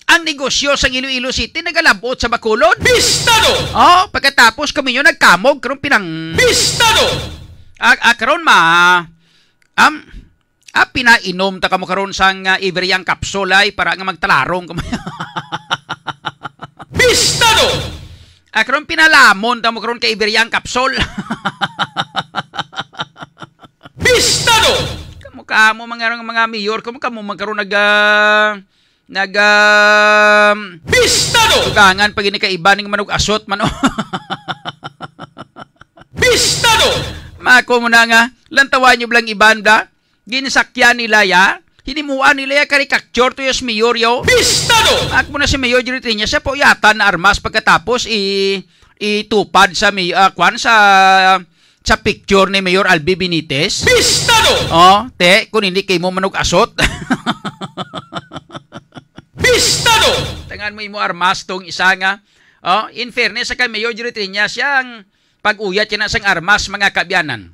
ang negosyo sa Iloilo City nagalabot sa Bacolod. Bistado! Oh, pagkatapos kami nyo nagkamog, karon pinang... Bistado! Ak ah, ah karon ma, am, um, ah, pinainom ta kamo karon sang uh, Iberyang kapsulay para nga magtalarong kamo. Bistado! Ah, karon pinalamon ta mo karon kay Iberian kapsul. Bistado! Kamo kamo mga mga mayor, kamo kamo magkaroon nag uh, nag um, Pistado! Tugangan pag ini kaiba ning manog asot man. Bistado! Mako mo na nga, lantawan nyo blang ibanda, ginisakyan nila ya, hinimuan nila ya karikakture to yos mayor yo. Pistado! Ako na si mayor dito niya, siya po yata na armas pagkatapos i itupad sa may uh, kwan sa sa picture ni Mayor Albi Benitez. O, Oh, te, kung hindi kay mo manog asot. estado. Tangan mo imo armas tong isa nga. Oh, in fairness sa kay majority niya siyang pag-uyat niya sang armas mga kabyanan.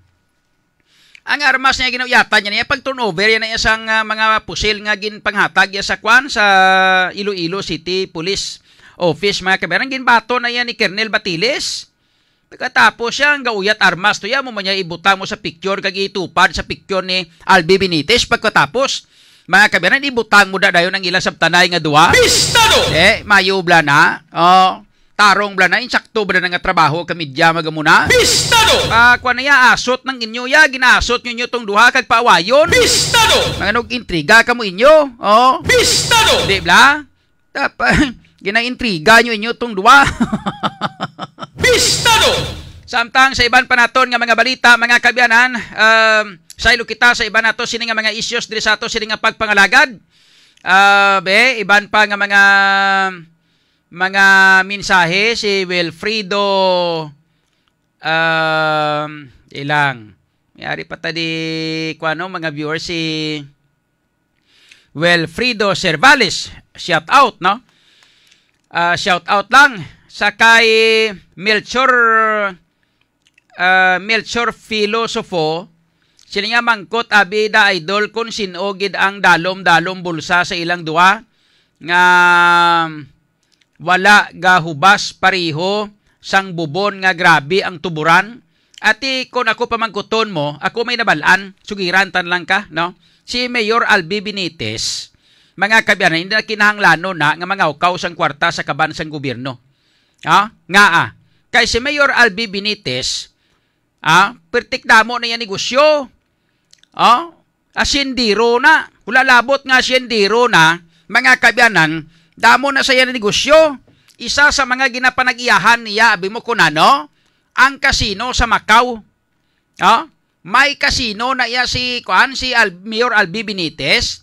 Ang armas niya ginuyatan niya niya pag turnover yan niya sang uh, mga pusil nga ginpanghatag ya sa kwan sa Iloilo City Police Office mga kabyanan ginbato na yan ni Kernel Batiles. Pagkatapos siya ang gauyat armas to ya mo man niya ibuta mo sa picture kag itupad sa picture ni Albi Benitez pagkatapos mga kabiran, ibutang mo da dayon ang ila sabtanay nga duha. Bistado! Eh, mayo bla na. Oh, tarong bla na. Insakto bla na nga trabaho kami dya magamuna. Bistado! Ah, kwa na asot ng inyo ya. Ginasot nyo nyo tong duha kag paawayon. Bistado! Mga intriga ka mo inyo. Oh. Bistado! Di bla? Tapos, ginaintriga nyo inyo tong duha. Bistado! Samtang sa iban pa naton nga mga balita, mga kabiyanan, um, saylo kita sa iban nato sini nga mga issues diri sa ato sini nga pagpangalagad. Uh, um, eh, be, iban pa nga mga mga mensahe si Wilfredo um, ilang Yari pa tadi kuano mga viewers si Wilfredo Servales. Shout out no. Uh, shout out lang sa kay Melchor uh, Melchor Filosofo, sila nga mangkot abida idol kun sinogid ang dalom-dalom bulsa sa ilang duha nga wala gahubas pariho sang bubon nga grabe ang tuburan. Ati kun ako pamangkuton mo, ako may nabalaan, sugiran tan lang ka, no? Si Mayor Albi Benitez, mga kabiyanan, hindi na kinahanglanon na nga mga ukaw sang kwarta sa kaban sang gobyerno. Ha? Nga ah. Kay si Mayor Albi Benitez, Ah, pertik damo na yan negosyo. Oh, ah, asyendiro na. Kulalabot nga asyendiro na, mga kabianan, damo na sa yan negosyo. Isa sa mga ginapanagiyahan iyahan niya, abi mo kung ano, ang kasino sa Macau. Ah, may kasino na iya si Kuan, si Al, Mayor Albi Benitez.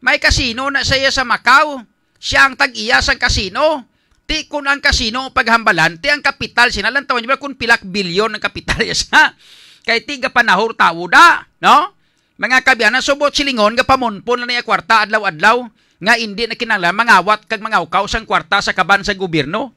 May kasino na siya sa Macau. Siya ang tag-iya sa kasino. Ti kun ang kasino paghambalan, ti ang kapital sina tawon ba kun pilak bilyon ang kapital sa kay ti gapanahor tawo da, no? Mga kabiyanan subot silingon gapamonpon na niya kwarta adlaw-adlaw nga hindi na mga wat kag mga ukaw sang kwarta sa kaban sa gobyerno.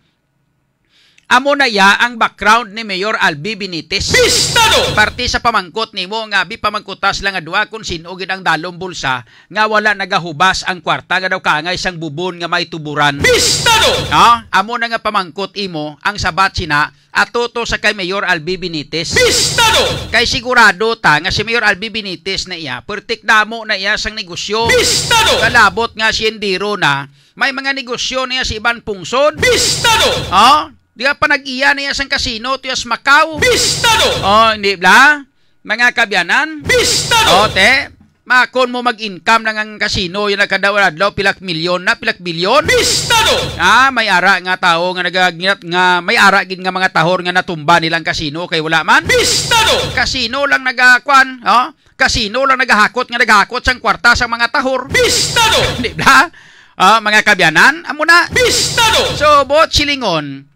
Amo na ya ang background ni Mayor Albi Benitez. Pistado! Parte sa pamangkot ni mo nga bi pamangkutas lang nga duha kun sinog ang dalong bulsa nga wala nagahubas ang kwarta nga daw kangay sang bubon nga may tuburan. Pistado! No? Amo na nga pamangkot imo ang sabat sina at toto sa kay Mayor Albi Benitez. Pistado! Kay sigurado ta nga si Mayor Albi Benitez na iya, pertik damo na iya sang negosyo. Pistado! Kalabot nga si Indiro na may mga negosyo niya si Iban Pungsod. Pistado! Oh, Di ka pa nag-iya na sa kasino, to yas Macau. Bistado! Oh, hindi bla? Mga kabyanan? Bistado! O, oh, te, makon mo mag-income lang ang kasino, yung nagkadawaradlo, pilak milyon na, pilak bilyon? Bistado! Ah, may ara nga tao nga nagaginat nga, may ara gin nga mga tahor nga natumba nilang kasino kay wala man? Bistado! Kasino lang nagakuan, oh? Kasino lang nagahakot nga nagahakot sang kwarta sang mga tahor? Bistado! Di bla? Ah, mga kabyanan, amuna. Bistado! So, bot silingon,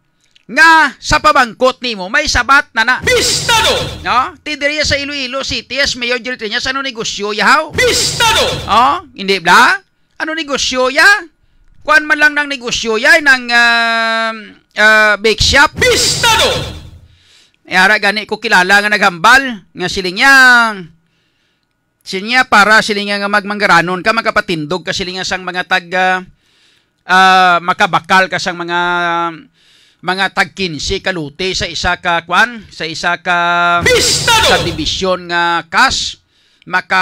nga sa pabangkot nimo may sabat na na pistado no tidiriya sa Iloilo City as mayor diri niya sa ano negosyo yahaw Bistado no hindi bla ano negosyo ya kuan man lang nang negosyo ya nang uh, um, uh, bake shop Bistado e ara gani ko kilala nga naghambal nga silingyang sinya para siling nga magmanggaranon ka magkapatindog ka siling sang mga tag uh, uh, makabakal ka sang mga uh, mga tag 15 kaluti sa isa ka kwan sa isa ka Pistado! sa division nga cash maka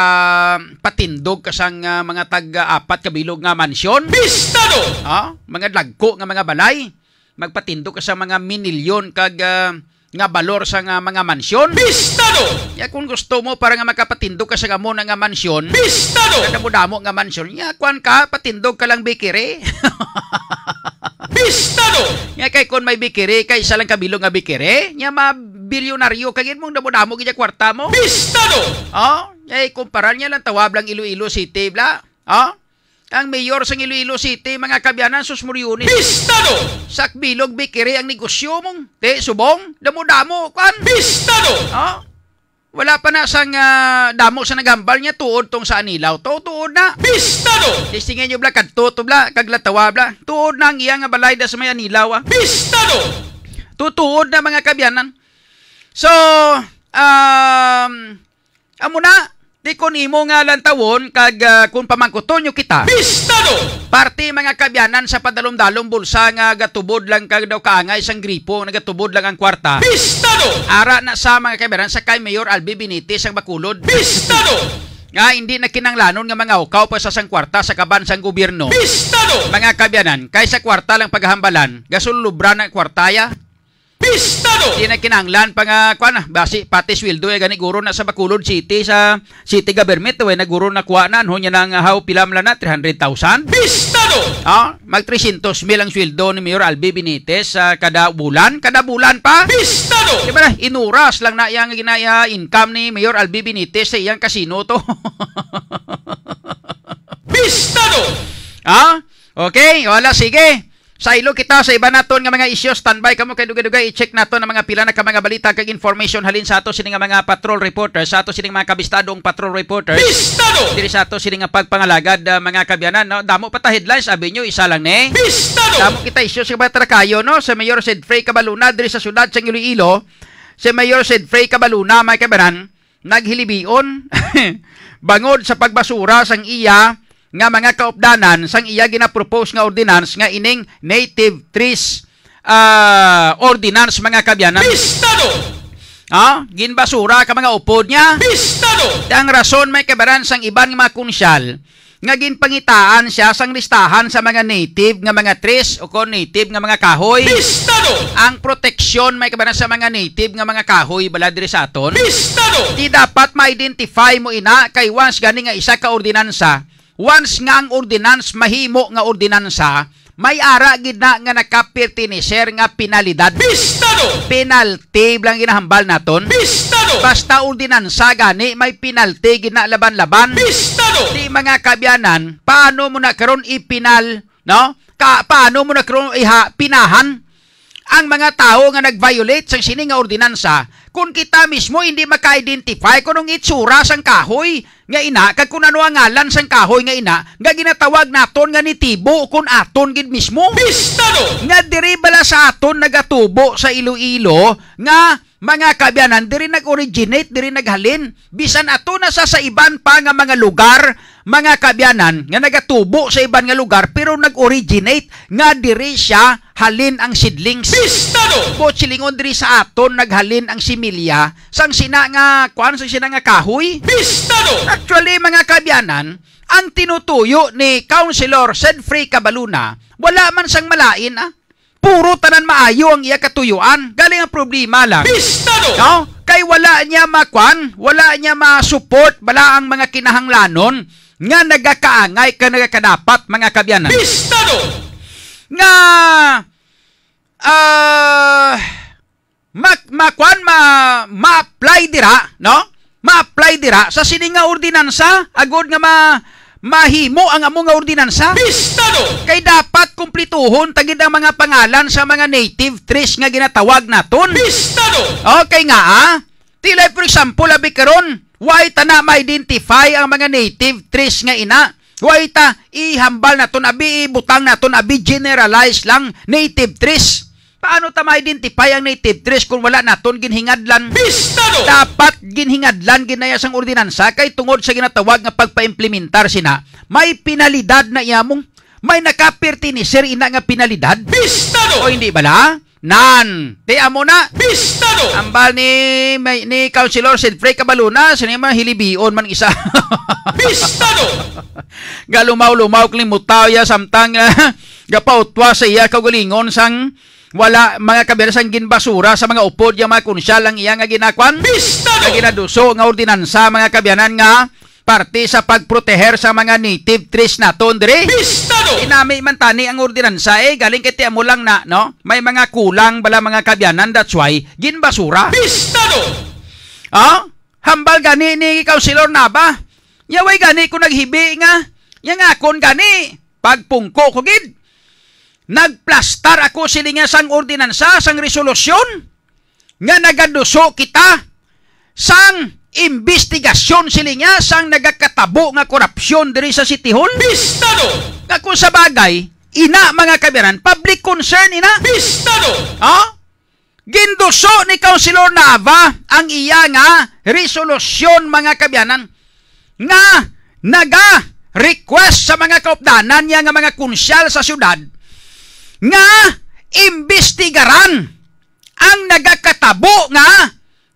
patindog kasang uh, ah, mga tag uh, apat kabilog nga mansyon Pistado! Ah, mga lagko nga mga balay magpatindog ka sa mga minilyon kag uh, nga balor sa nga mga mansyon. Bistado! Ya kung gusto mo para nga makapatindog ka sa nga muna nga mansyon. Bistado! Kada mo damo nga mansyon. Ya kwan ka patindog ka lang bikiri. Kristado. Nga kay kon may bikiri, kay isa lang kabilo nga bikiri, nya ma bilyonaryo kagin mong damo-damo gid kwarta mo. Bistado. Oh, ay eh, kumparan niya lang tawablang Iloilo City bla. Oh? ang mayor sa Iloilo City, mga kabyanan, sus Muriunis. Bistado! Sakbilog, bikiri ang negosyo mong. Te, subong, damo-damo, kwan. Bistado! Oh? Wala pa na sang uh, damo sa nagambal niya tuod tong sa anilaw. To tuod na. Pistado. Tistingin niyo bla tuod to bla kaglatawa bla. Tuod na ang iya nga balay da sa may anilaw. Ah. bistado tuod na mga kabyanan. So, um, amo na Di kon imo nga lang tawon kag uh, ah, kun pamangkuton nyo kita. Bistado! Parte mga kabyanan sa padalom-dalom bulsa nga gatubod lang kag daw kaangay sang gripo nga gatubod lang ang kwarta. Bistado! Ara na sa mga kabyanan sa kay Mayor Albi Benitez ang bakulod. Bistado! nga hindi na kinanglanon nga mga ukaw pa sa sang kwarta sa kabansang gobyerno. Bistado! Mga kabyanan, kaysa kwarta lang paghambalan, gasulubra ng kwartaya, Pistado! Di na kinanglan pa nga, kuha ah. na, basi, patis wildo, eh, gani guro na sa Bacolod City, sa city government, eh, naguro na kuha na, ho niya nang how pilamla na, 300,000? Pistado! Ah, mag 300 mil ang sweldo ni Mayor Albi Benitez sa uh, kada bulan, kada bulan pa? Pistado! Di na, inuras lang na yung ginaya income ni Mayor Albi Benitez sa iyang kasino to. Pistado! Ah, okay, wala, sige. Sailo kita sa iba naton nga mga isyu standby kamo kay dugay-dugay i-check naton ang mga pila na ka mga balita kag information halin sa ato sini nga mga patrol reporters sa ato sini mga kabistadong patrol reporters. Bistado! Diri sa ato sini nga pagpangalagad uh, mga kabyanan no damo pa ta headlines abi nyo isa lang ne. Bistado! Damo kita isyu sa batrakayo no sa Mayor said Frey Cabaluna diri sa syudad sa Iloilo. sa Mayor said Frey Cabaluna may kabaran naghilibion bangod sa pagbasura sang iya nga mga kaupdanan sang iya ginapropose nga ordinance nga ining native trees uh, ordinance mga kabyanan. Bistado! Ha? Ah, ginbasura ka mga upod niya? Bistado! Ang rason may kabaran sang ibang mga kunsyal nga ginpangitaan siya sang listahan sa mga native nga mga trees o kon native nga mga kahoy. Bistado! Ang proteksyon may kabaran sa mga native nga mga kahoy bala diri sa aton. Bistado! Di dapat ma-identify mo ina kay once gani nga isa ka ordinansa Once nga ang ordinance, mahimo nga ordinansa, may ara gid na nga nakapertinisher nga penalidad. Bistado! Penalty lang ginahambal naton. Bistado! Basta ordinansa gani may penalty gid na laban-laban. Bistado! Di mga kabyanan, paano mo na karon ipinal, no? Ka, paano mo na karon iha pinahan ang mga tao nga nag-violate sa sining nga ordinansa kung kita mismo hindi maka-identify kung anong itsura sang kahoy nga ina kag kung ano ang ngalan sang kahoy nga ina nga ginatawag naton nga nitibo kun aton gid mismo Bistado! nga diri bala sa aton nagatubo sa Iloilo nga mga kabyanan, diri nag-originate, diri naghalin. Bisan ato na sa sa iban pa nga mga lugar, mga kabyanan, nga nagatubo sa iban nga lugar, pero nag-originate nga diri siya halin ang sidlings. Pistado! Botsilingon diri sa aton naghalin ang similya, sang sina nga, kuan sang sina nga kahoy. Pistado! Actually, mga kabyanan, ang tinutuyo ni Councilor Sedfrey Cabaluna, wala man sang malain ah Puro tanan maayo ang iya katuyuan. Galing ang problema lang. Pistado! No? Kay wala niya makwan, wala niya ma-support, bala ang mga kinahanglanon nga nagakaangay ka nagakadapat mga kabyanan. Pistado! Nga ah uh, mak makwan ma ma-apply dira, no? Ma-apply dira sa sininga ordinansa agod nga ma mahimo ang among nga ordinansa? Bistado! Kay dapat kumplituhon tagid ang mga pangalan sa mga native trees nga ginatawag naton. Bistado! Okay nga ah. Tilay for example abi karon, why ta na ma-identify ang mga native trees nga ina? Why ta ihambal naton abi ibutang naton abi generalize lang native trees? Paano ta ma-identify ang native trees kung wala naton ginhingadlan? Bistado! Dapat ginhingadlan ginaya sang ordinansa kay tungod sa ginatawag nga pagpaimplementar sina may pinalidad na iyamong may nakapertinisir ina nga pinalidad? Bistado! O hindi bala? Nan! Te amo na! Bistado! Ang Ambal ni, may, ni Councilor Sinfrey Cabaluna, sinima hilibion man isa. Bistado! Galumaw-lumaw kling ya samtang eh, gapautwa sa iya kagalingon sang wala mga kabersang ginbasura sa mga upod yung mga kunsyal ang iya nga ginakwan Bistado! nga ginaduso nga ordinansa mga kabyanan nga parte sa pagproteher sa mga native trees naton diri. Bistado! Inami man tani ang ordinansa eh galing kay mo lang na no. May mga kulang bala mga kabyanan that's why ginbasura. Bistado! Ah? Hambal gani ni councilor na ba? Yaway gani ko naghibi nga. Yang akon gani pagpungko ko gid. Nagplastar ako silinga sang ordinansa, sang resolusyon, nga nagaduso kita sang investigasyon silinga sang nagakatabo nga korupsyon diri sa City Hall. Bistado! Nga kung sa bagay, ina mga kabiran, public concern ina. Bistado! Ha? Oh? Ginduso ni Councilor Nava ang iya nga resolusyon mga kabiyanan nga naga request sa mga kaupdanan niya nga mga kunsyal sa syudad nga imbestigaran ang nagakatabo nga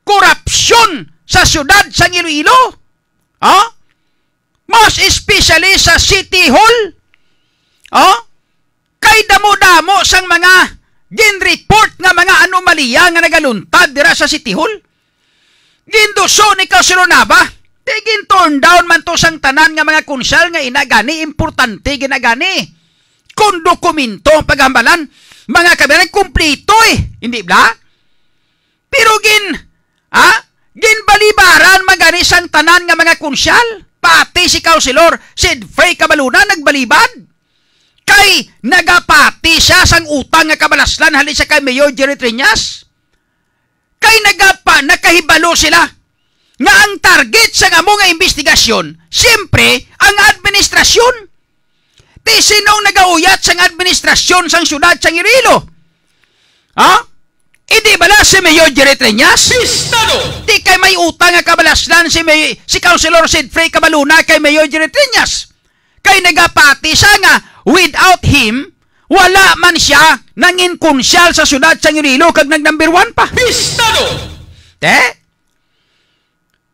korupsyon sa siyudad sa Iloilo. Ha? Oh? Most especially sa City Hall. Ha? Oh? Kay damo-damo sang mga gin-report nga mga anomalya nga nagaluntad dira sa City Hall. Ginduso ni Kausilonaba. Di gin turn down man to sang tanan nga mga kunsyal nga inagani, importante ginagani kung dokumento ang paghambalan, mga kabiran, kumplito eh. Hindi ba? Pero gin, ha? Ginbalibaran magani sang tanan nga mga kunsyal. Pati si Kausilor, si Frey Kabaluna, nagbalibad. Kay nagapati siya sang utang nga kabalaslan halin sa kay Mayor Jerry Trinas. Kay nagapa, nakahibalo sila. Nga ang target sa nga mga investigasyon, siyempre, ang administrasyon. Di sinong nagauyat sang administrasyon sang syudad sang Irilo? Ha? Hindi e bala si Mayor Jerry Treñas? Pistado! Di kay may utang nga kabalaslan si, May, si Councilor Sidfrey Cabaluna kay Mayor Jerry Treñas. Kay nagapati sa nga, without him, wala man siya nangin kunsyal sa syudad sang Irilo kag nag number one pa. Pistado! Te?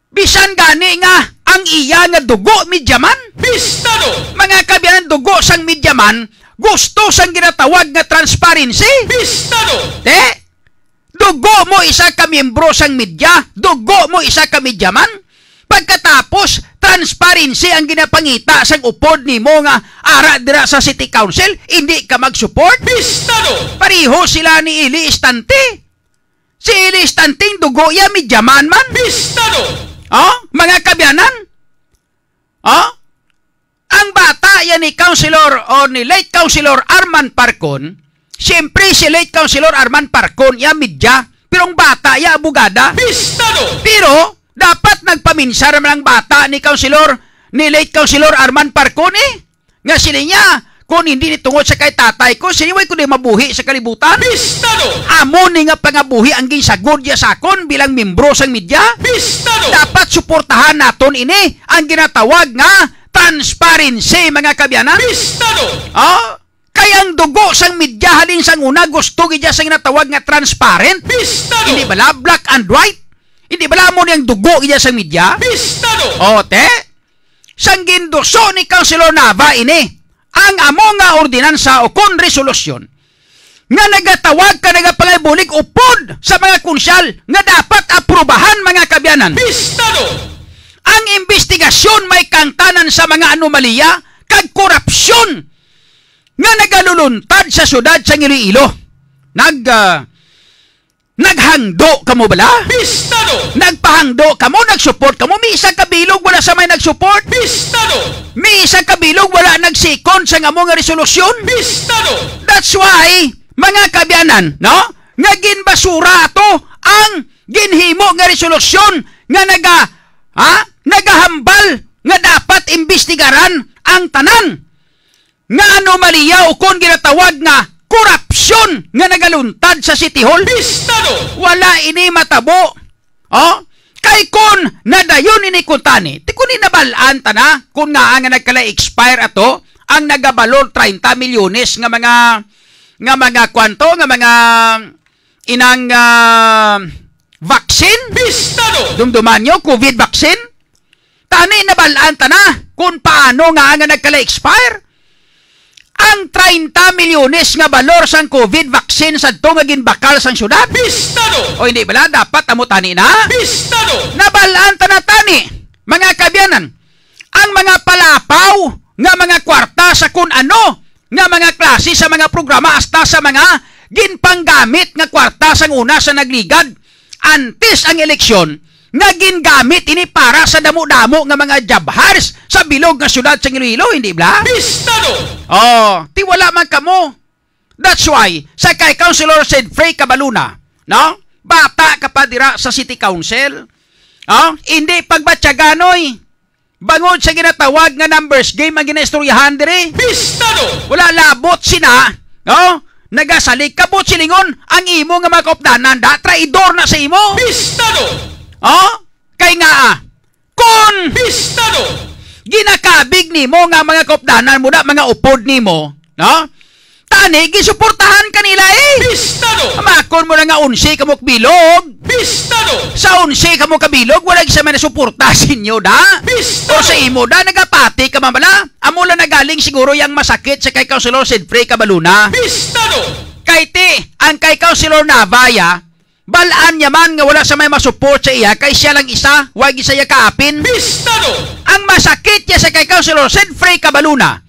Bisan gani nga, ang iya nga dugo midyaman? Bistado! Mga kabiyan dugo sang midyaman, gusto sang ginatawag nga transparency? Bistado! Te, dugo mo isa ka miyembro sang midya, dugo mo isa ka midyaman? Pagkatapos, transparency ang ginapangita sang upod ni mo nga ara dira sa city council, hindi ka mag-support? Bistado! Pariho sila ni Ili Istante. Si Ili Istanting dugo ya midyaman man? Bistado! Oh, mga kabyanan, Oh? Ang bata yan ni eh, Councilor o ni late Councilor Arman Parkon, siyempre si late Councilor Arman Parkon, ya midya, pero ang bata, ya abugada. Pistado! Pero, dapat nagpaminsar naman ang bata ni Councilor, ni late Councilor Arman Parkon eh. Nga sila niya, kung hindi nitungod sa kay tatay ko, siniway ko na mabuhi sa kalibutan. Bistado! Amo ni nga pangabuhi ang ginsagod ya akon bilang membro sang media. Bistado! Dapat suportahan naton ini ang ginatawag nga transparency mga kabyanan. Bistado! Oh, ah, kaya ang dugo sang media halin sang una gusto gidya sang ginatawag nga transparent. Bistado! Hindi bala black and white? Hindi bala mo niyang dugo gidya sang media? Bistado! O te, sang ginduso ni Councilor Nava ini ang amo nga ordinansa o kon resolusyon nga nagatawag ka nagapangabulig upod sa mga kunsyal nga dapat aprubahan mga kabyanan. Pistado! Ang investigasyon may kangkanan sa mga anomalya kag korupsyon nga nagaluluntad sa syudad sa Ngiriilo. Nag uh, Naghando ka mo bala? Bistado! Nagpahando ka mo, nagsupport ka mo, may isa kabilog, wala sa may nagsupport? Bistado! May isa kabilog, wala nagsikon sa nga mo nga resolusyon? Bistado! That's why, mga kabyanan, no? Nga ginbasura ato ang ginhimo nga resolusyon nga naga, ha? Nagahambal nga dapat imbestigaran ang tanan nga anomalya o kon ginatawag nga korupsyon nga nagaluntad sa City Hall. Pistado! Wala ini matabo. Oh? Kay kun nadayon ini kuntani, ti kun inabalaan ta na kun nga nga nagkala-expire ato ang nagabalor 30 milyones nga mga nga mga kwanto nga mga inang uh, vaccine. Pistado! Dumduman nyo, COVID vaccine. Tani nabalaan ta na kung paano nga nga nagkala-expire ang 30 milyones nga balor sang COVID vaccine sa tungagin bakal sang syudad? Bistado! O hindi bala, dapat amo tani na? Pistado! Nabalaan ta na tani, mga kabyanan, ang mga palapaw nga mga kwarta sa kun ano nga mga klase sa mga programa hasta sa mga ginpanggamit nga kwarta sang una sa nagligad antes ang eleksyon nga gingamit ini para sa damo-damo nga mga jabhars sa bilog nga syudad sa Iloilo, hindi ba? Bistado! Oh, ti wala man kamo. That's why, sa kay Councilor said Frey Cabaluna, no? Bata ka pa dira sa City Council. Oh, hindi pagbatyaganoy. Bangod sa ginatawag nga numbers game ang ginaistoryahan diri. Bistado! Wala labot sina, no? Nagasalig kabot silingon ang imo nga mga kopdanan da traidor na sa imo. Bistado! Oh? Kay nga ah. Bistado! Ginakabig ni mo nga mga kopdanan mo na mga upod ni mo. No? Tani, gisuportahan kanila eh. Bistado! Amakon mo na nga unsi ka mo kabilog. Bistado! Sa unsi ka kabilog, wala sa may nasuporta sa inyo da. Bistado! O sa imo da, nagapati ka mamala. Amula na galing siguro yung masakit sa kay Councilor Sidfrey Kabaluna. Bistado! Kay ti, ang kay Councilor Navaya, Balaan niya man nga wala sa may masupport sa iya kay siya lang isa, wag isa iya kaapin. Bistado! Ang masakit niya sa kay Councilor Fray Cabaluna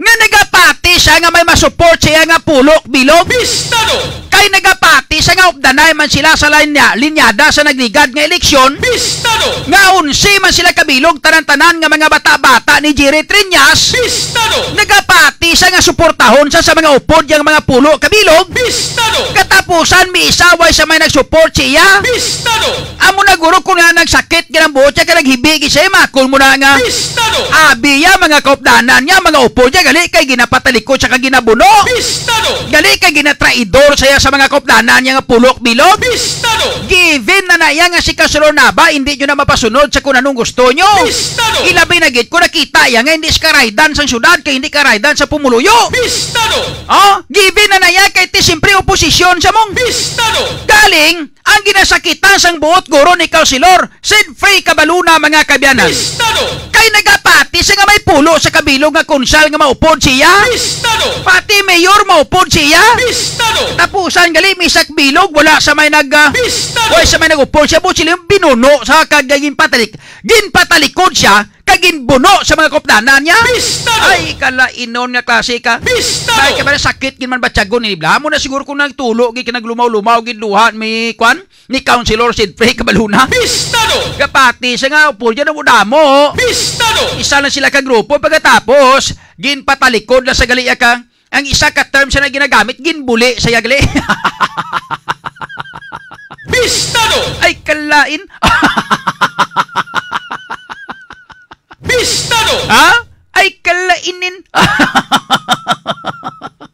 nga nagapati siya nga may masupport siya nga pulok bilog. Bistado! ay nagapati sa nga updanay man sila sa linya, linyada sa nagligad nga eleksyon, Pistado! nga unsi man sila kabilog tanan-tanan nga mga bata-bata ni Jerry Trinas, Pistado! nagapati sa nga suportahon sa sa mga upod yang mga pulo kabilog, Pistado! katapusan mi isaway sa may nagsupport siya, Pistado! amo na naguro ko nga nagsakit nga ng buot siya ka naghibigi siya, makul mo na nga, Pistado! abiya mga kaupdanan niya, mga upod niya, gali kay ginapatalikod siya ka ginabuno, Pistado! gali kay ginatraidor siya sa sa mga kopdanan niya nga pulok bilog. Bistado! Given na naya nga si na ba, hindi nyo na mapasunod sa kung anong gusto nyo. Bistado! Ilabi na git ko nakita ya nga hindi ka raidan sa syudad kay hindi ka raidan sa pumuluyo. Bistado! Oh, ah, given na naya kay ti simpre oposisyon sa mong. Bistado! Galing ang ginasakitan sang buot guro ni Kausilor, Sid Frey Kabaluna mga kabyanan. Bistado! Kay nagapati sa nga may pulo sa kabilog nga konsyal nga maupod siya. Bistado! Pati mayor maupod siya. Bistado! Tapos bisan gali misak bilog wala sa may nag uh, wala sa may nagupol siya mo sila yung binuno sa kagagin patalik ginpatalikod siya kagin buno sa mga kopdanan niya Pistado! ay kalainon nga klase ka Pistado! ay kabala sakit ginman man batyagon ni blamo na siguro kung nagtulo gin kinaglumaw-lumaw gin duha mi kwan ni Councilor Sid Frey Kabaluna. Pistado! Kapati sa nga upo dyan ang udamo. Pistado! Isa na sila ka grupo pagkatapos ginpatalikod na sa galiya ka ang isa ka term siya na ginagamit, ginbuli sa yagle. Bistado! Ay, kalain. Bistado! Ha? Ay, kalainin.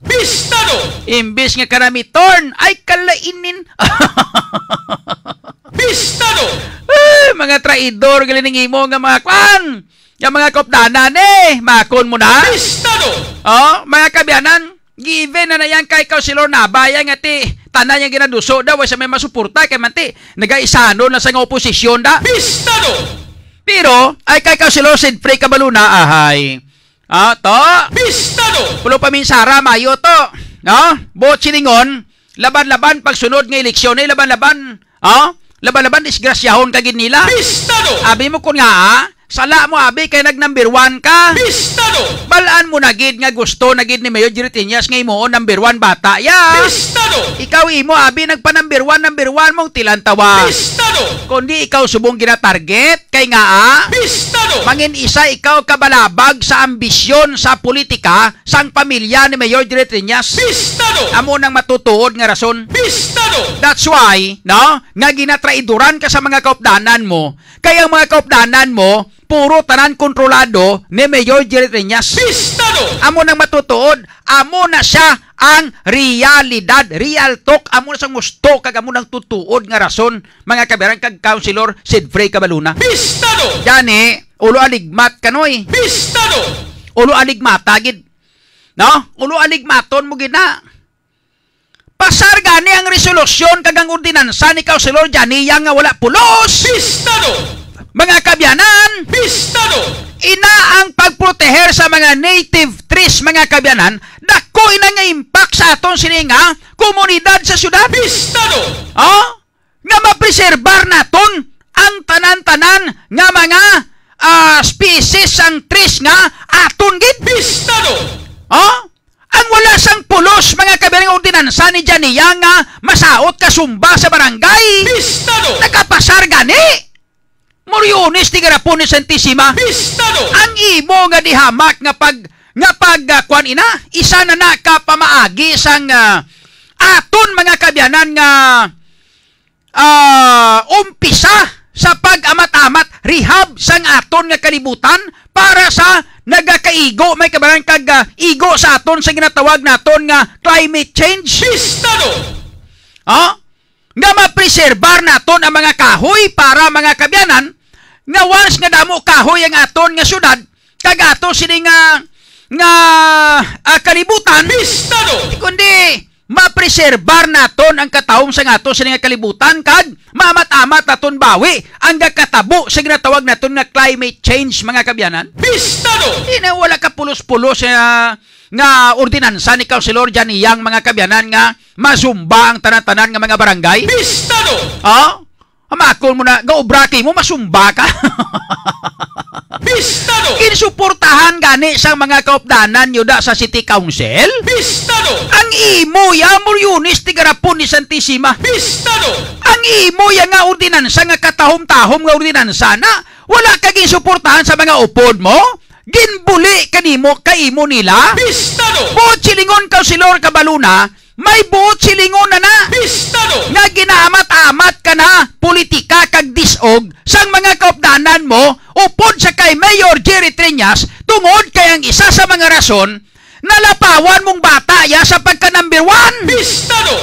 Bistado! Imbis nga karami torn, ay, kalainin. Bistado! Ay, mga traidor, galing ng imo nga mga kwan. Yung mga kopdanan eh, makon mo na. Oh, mga kabianan, given na na yan kay kau si Lord Nabaya nga ti tanan yung ginaduso daw eh, sa may masuporta kay manti nagaisano na sa nga oposisyon da. Pistado! Pero ay kay kau si Lord Sid Kabaluna ahay. Ah, to. Pistado! Pulo paminsara mayo to. No? Ah, Buot silingon, laban-laban pagsunod ng eleksyon ay eh, laban-laban. Oh? Laban-laban disgrasyahon kagid nila. Pistado! Abi mo kun nga ah, Sala mo abi kay nag number 1 ka. Bistado. Balaan mo na gid nga gusto na gid ni Mayor Jiritinyas nga imo number 1 bata ya. Bistado. Ikaw imo abi nagpa number 1 number 1 mong tilantawa. Bistado. Kundi ikaw subong gina target kay nga a. Ah. Bistado. Mangin isa ikaw kabalabag sa ambisyon sa politika sang pamilya ni Mayor Jiritinyas. Bistado. Amo nang matutuod nga rason. Bistado. That's why no nga ginatraiduran ka sa mga kaopdanan mo kaya ang mga kaopdanan mo puro tanan kontrolado ni Mayor Jerry Reñas. Pistado! Amo nang matutuod, amo na siya ang realidad, real talk, amo na sa gusto, kag amo nang tutuod nga rason, mga kaberang kag Councilor Sid Frey Cabaluna. Pistado! Dani, ulo aligmat kanoy. Pistado! Ulo aligmat, tagid. No? Ulo aligmaton mo gina. Pasar gani ang resolusyon kag ang ordinansa ni Councilor Janiya nga wala pulos. Pistado! Mga kabyanan, Bistado! ina ang pagproteher sa mga native trees, mga kabyanan, dako ina nga impact sa aton sininga komunidad sa syudad. Bistado! Oh? Ah? Nga mapreserbar naton ang tanan-tanan nga mga uh, species ang trees nga aton gid. Bistado! Oh? Ah? Ang wala sang pulos, mga kabyanan, ordinansa ni Janiya nga masaot kasumba sa barangay. Bistado! Nakapasar gani! Moriunis ti garapon ni Santisima. Bistado! Ang imo nga dihamak nga pag nga pag uh, ah, kwan ina, isa na nakapamaagi kapamaagi sang uh, aton mga kabyanan nga uh, umpisa sa pag-amat-amat rehab sang aton nga kalibutan para sa nagakaigo may kabalang kag uh, igo sa aton sa ginatawag naton nga climate change. Bistado! Oh? nga mapreserbar naton ang mga kahoy para mga kabyanan nga once nga damo kahoy ang aton nga syudad kag ato sini nga nga uh, kalibutan Pistado! kundi mapreserbar naton ang katawom sa ngato sini nga kalibutan kag mamatamat amat naton bawi ang gakatabo sa ginatawag naton nga climate change mga kabyanan Pistado! na wala ka pulos-pulos nga ah, nga ordinansa ni Kausilor Jan Yang mga kabyanan nga masumba ang tanan-tanan nga mga barangay Pistado! Oh? Ah? Hamakon mo na, gaubraki mo, masumba ka. Pistado! Kinsuportahan gani sa mga kaupdanan da sa City Council? Bistado! Ang imo, yamor yunis, tigarapon ni Santisima? Bistado! Ang imo, ya nga ordinansa, nga katahom-tahom nga ordinansa na, wala ka ginsuportahan sa mga upod mo? Ginbuli kanimo, kaimo nila? Bistado! Bo, chilingon ka si Lord Kabaluna, may buot silingon na na Bistado. nga ginamat-amat ka na politika kag disog sang mga kaupdanan mo upod sa kay Mayor Jerry Trinas tungod kay ang isa sa mga rason nalapawan mong bata ya sa pagka number one Bistado.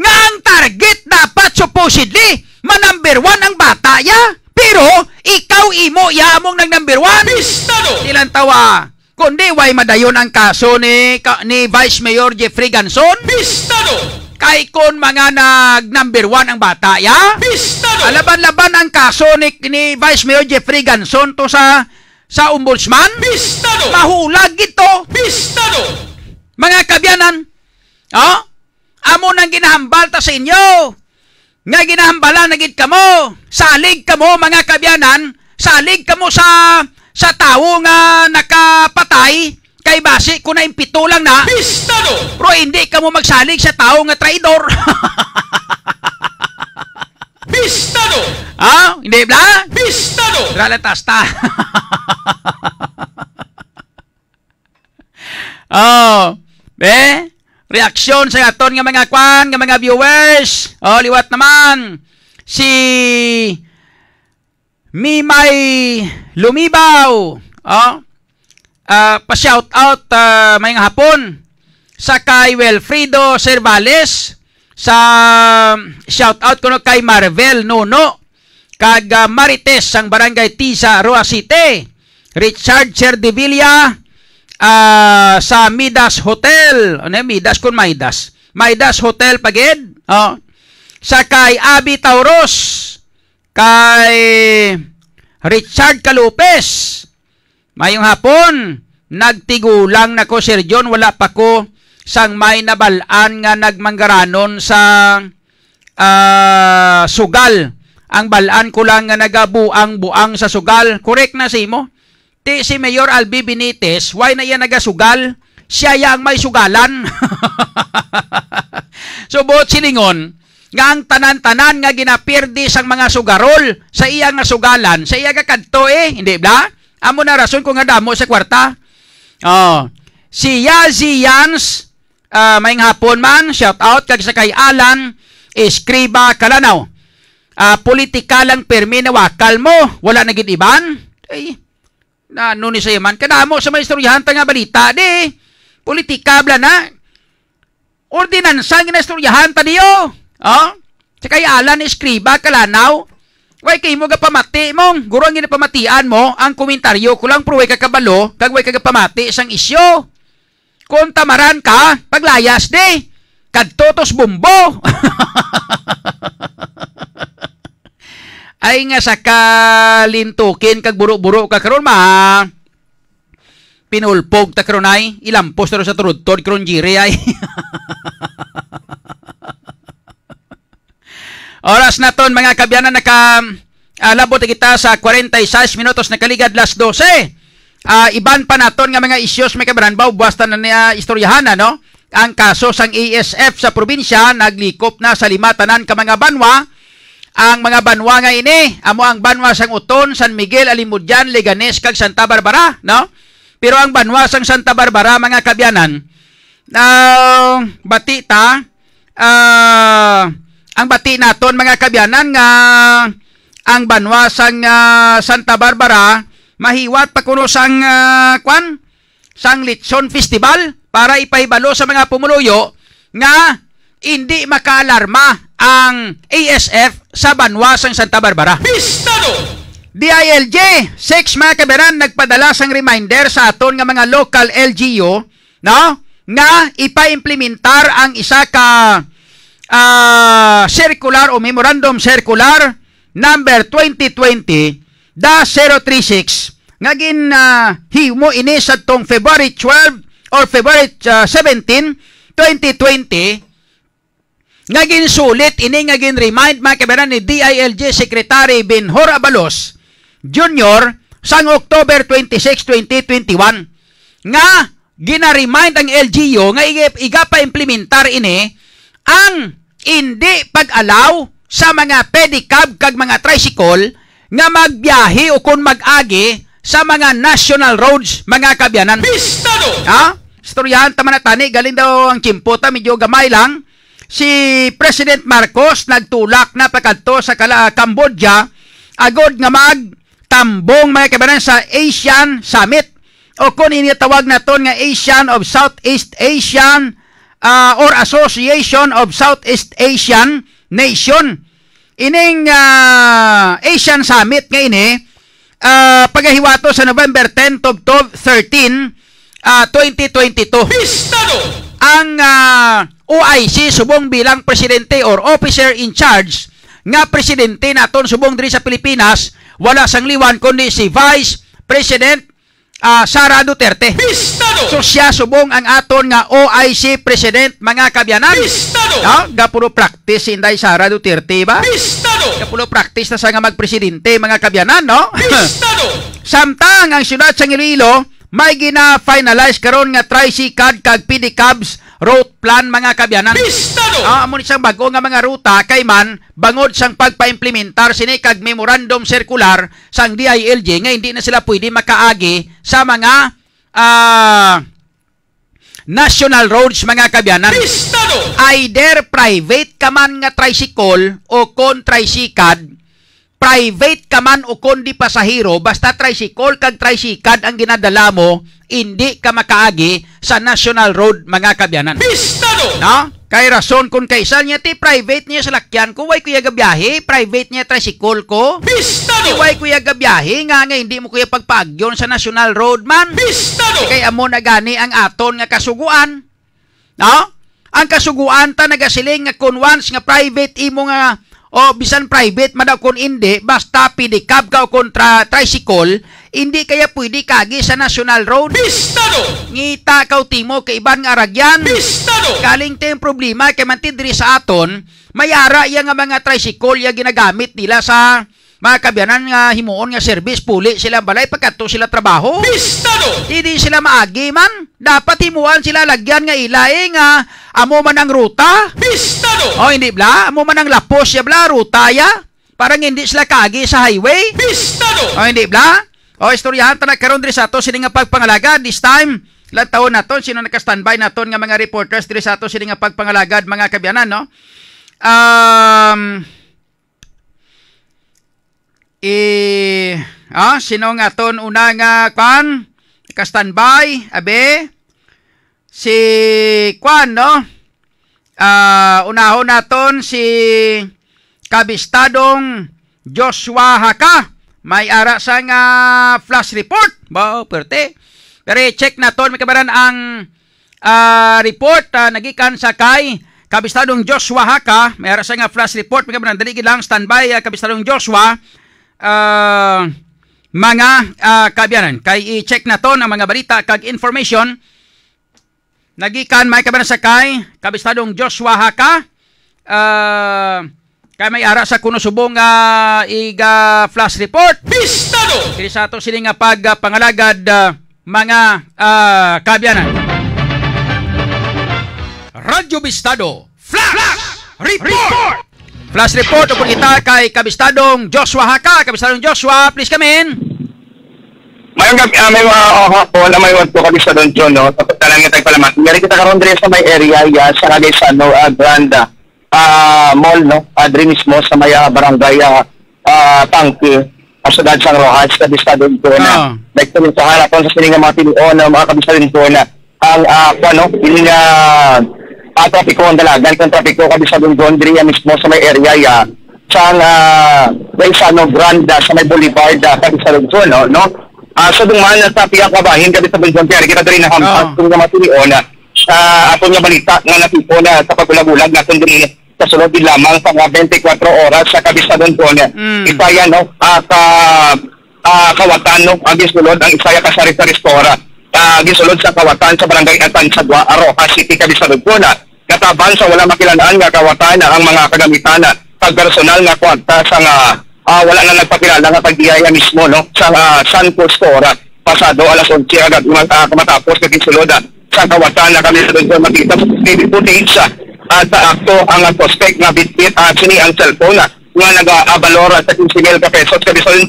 nga ang target dapat supposedly number one ang bata ya pero ikaw imo ya among nag number one Bistado. ilan tawa kundi way madayon ang kaso ni, ka, ni Vice Mayor Jeffrey Ganson. Bistado! Kay kon mga nag number one ang bata, ya? Pistado! Alaban-laban ang kaso ni, ni Vice Mayor Jeffrey Ganson to sa sa ombudsman. Bistado! Mahulag ito. Bistado! Mga kabyanan, oh, amo nang ginahambal ta sa inyo. Nga ginahambala na gid kamo. Salig kamo mga kabyanan, salig kamo sa sa tao nga nakapatay kay base ko na impito lang na Pistado! Pero hindi ka mo magsalig sa tao nga traidor. Pistado! Ah, hindi ba? Pistado! Tralatas oh, eh, reaksyon sa aton nga mga kwan, nga mga viewers. Oh, liwat naman. Si may may lumibaw. Oh. Uh, pa-shout out uh, ah, may hapon sa kay Wilfrido Cervales sa shout out ko no kay Marvel Nono kag uh, Marites sang barangay Tisa Roa City Richard Cerdevilla uh, sa Midas Hotel ano Midas kun Midas Midas Hotel pagid oh sa kay Abi Tauros kay Richard Calopes. Mayong hapon, nagtigulang na ko Sir John, wala pa ko sang may nabalaan nga nagmanggaranon sa uh, sugal. Ang balaan ko lang nga nagabuang-buang sa sugal. Correct na si mo? Ti si Mayor Albi Benitez, why na iya nagasugal? Siya yang may sugalan. so, buot silingon, nga ang tanan-tanan nga ginapirdi sang mga sugarol sa iya nga sugalan sa iya nga kadto eh hindi ba amo na rason kung nga damo sa kwarta oh si Yazians uh, ah, maing hapon man shout out kag sa kay Alan Escriba Kalanaw uh, politika lang permi na wakal mo wala na gid iban ay na nuni sa man kadamo sa mga istoryahan ta nga balita di politika bla na ordinansa nga istoryahan ta niyo Oh? Si kay Alan Eskriba, kalanaw. Way kay mo gapamati mong guro ang ginapamatian mo ang komentaryo kulang pro way kabalo, kag way gapamati, isang isyo. Kung tamaran ka, paglayas di. Kadtotos bumbo. Ay nga sa kalintukin kag buro-buro ka karon ma. Pinulpog ta karon ay ilampos sa turod-tod karon jiri ay. Oras na ton mga kabyanan naka uh, labot kita sa 46 minutos na kaligad last 12. Uh, ah, iban pa naton nga mga issues may kabran baw buwasta na niya istoryahan no. Ang kaso sang ASF e sa probinsya naglikop na sa lima tanan ka mga banwa. Ang mga banwa nga ini amo ang banwa sang Uton, San Miguel, Alimudyan, Leganes kag Santa Barbara no. Pero ang banwa sang Santa Barbara mga kabyanan na uh, bati ta uh, ang bati naton mga kabyanan nga ang banwa sang uh, Santa Barbara mahiwat pa kuno sang uh, kwan sang Litson Festival para ipahibalo sa mga pumuluyo nga hindi makalarma ang ASF sa banwa sang Santa Barbara. Pistado! DILJ, 6 mga kaberan, nagpadala sang reminder sa aton nga mga local LGU, no? Nga ipaimplementar ang isa ka uh, circular o memorandum circular number 2020-036 nga gin uh, himo ini sa tong February 12 or February uh, 17 2020 ngagin sulit ini nga gin remind mga kabayan ni DILG Secretary Binhor Abalos Jr. sang October 26, 2021 nga gina-remind ang LGU nga iga implementar ini ang hindi pag-alaw sa mga pedicab kag mga tricycle nga magbiyahe o kung mag-agi sa mga national roads, mga kabyanan. Pistado! Ha? Storyahan tama na tani, galing daw ang chimpota, medyo gamay lang. Si President Marcos nagtulak na pagkanto sa kala Cambodia agod nga mag tambong mga kabyanan sa Asian Summit o kung initawag na ton nga Asian of Southeast Asian uh, or Association of Southeast Asian Nation. Ining uh, Asian Summit ngayon eh, uh, ah, paghihiwato sa November 10 to 13, uh, 2022. Pistado! Ang uh, OIC subong bilang presidente or officer in charge nga presidente naton subong diri sa Pilipinas wala sang liwan kundi si Vice President uh, Sara Duterte. Pistado! So siya subong ang aton nga OIC President mga kabyanan. Pistado! Ah, no? Gapulo practice inday Sara Duterte ba? Pistado! Gapulo practice na sa nga magpresidente mga kabyanan no? Pistado! Samtang ang siyudad sa Iloilo may gina-finalize karon nga tri kag pedicabs road plan mga kabyanan. Pistado! Ah, amo ni siyang bago nga mga ruta kay man bangod sang pagpaimplementar sini kag memorandum circular sang DILG nga hindi na sila pwede makaagi sa mga uh, national roads mga kabyanan. Pistado! Either private ka man nga tricycle o kon tricycad private ka man o kundi pasahero, basta tricycle kag tricycad ang ginadala mo, hindi ka makaagi sa National Road, mga kabyanan. Bistado! No? Kay rason kung kaisal niya, ti private niya sa lakyan ko, way kuya gabiyahe, private niya tricycle ko. Bistado! Ti kuya gabiyahe, nga nga hindi mo kuya pagpagyon sa National Road man. Bistado! Kay amo na gani ang aton nga kasuguan. No? Ang kasuguan ta nagasiling nga kung once nga private imo nga o bisan private madaw kun indi basta cab ka kontra tricycle indi kaya pwede kagi sa national road Pistado! ngita kaw timo kay iban nga ragyan Pistado! galing tayong problema kay mantidri sa aton mayara yang nga mga tricycle ya ginagamit nila sa mga kabyanan nga himuon nga service puli sila balay pagkato sila trabaho. Bistado! Hindi sila maagi man. Dapat himuan sila lagyan nga ilay nga amo man ang ruta. Bistado! Oh hindi bla, amo man ang lapos ya bla ruta ya. Parang hindi sila kaagi sa highway. Bistado! Oh hindi bla. Oh istoryahan ta na diri sa ato sini nga pagpangalagad this time. Ilang taon naton sino naka-standby naton nga mga reporters diri sa ato sini nga pagpangalagad mga kabyanan no. Um, i ah, sino nga ton una nga kwan ka standby abi si kwan no uh, ah, unahon naton si kabistadong Joshua Haka may ara sa nga flash report ba perte pero check naton may kabaran ang uh, report uh, nagikan sa kay kabistadong Joshua Haka may ara sa nga flash report may kabaran dali lang standby uh, kabistadong Joshua uh, mga uh, ah, kaabyanan. Kay i-check na to ng mga balita kag information nagikan may kabanan sa kay kabistadong Joshua Haka uh, kay may ara sa kuno subong uh, iga flash report bistado Kinisato sa sini nga pag uh, pangalagad uh, mga uh, kabyanan Radyo Bistado Flash, flash Report! report! Flash report upon kita kay Kabistadong Joshua Haka. Kabistadong Joshua, please come in. May gabi, uh, ah, may mga uh, ah, hapon na may po kami sa Don John, no? Tapos na lang yung tayo Ngayon kita karon din sa may area, ya, sa kagay sa no, uh, Granda uh, Mall, no? Uh, mismo sa may uh, barangay uh, uh, Tangke, uh, sa Dad Sang Rojas, Kabistadong po na. Like to sa harap, sa sininga mga tinuon, mga Kabistadong po na. Ang, uh, ano, yun yung, uh, uh, traffic ko ang dalagan, kung traffic ko kami sa Gondria mismo sa may area ya, sa uh, ah, Baisano Granda, sa may Boulevard, uh, kami sa Lugdon, no? no? Uh, ah, so dumaan na traffic ang kabahin, kami sa Lugdon, kita rin nakampas, oh. kung nga matilion, sa uh, ato nga balita, nga natipo na sa pagulag-ulag, na kung din kasunod din lamang sa 24 oras sa kabisadon ko niya. Mm. Isaya, no? At uh, uh, kawatan, no? Ang gisulod, ang isaya kasari sa restaurant uh, gisulod sa kawatan sa barangay Atan sa Dua Aroha City Kabisanod kataban sa wala makilanaan nga kawatan na ang mga kagamitan na pagpersonal nga kwarta sa nga uh, wala na nagpakilala nga pagdiyaya mismo no sa uh, San Costora pasado alas 11 agad uh, matapos na gisulod sa kawatan na kami sa Dua makita sa TV footage uh, at uh, akto ang uh, prospect nga bitbit at uh, sini ang cellphone uh, nga nag-abalora sa 15,000 pesos sa Bisolin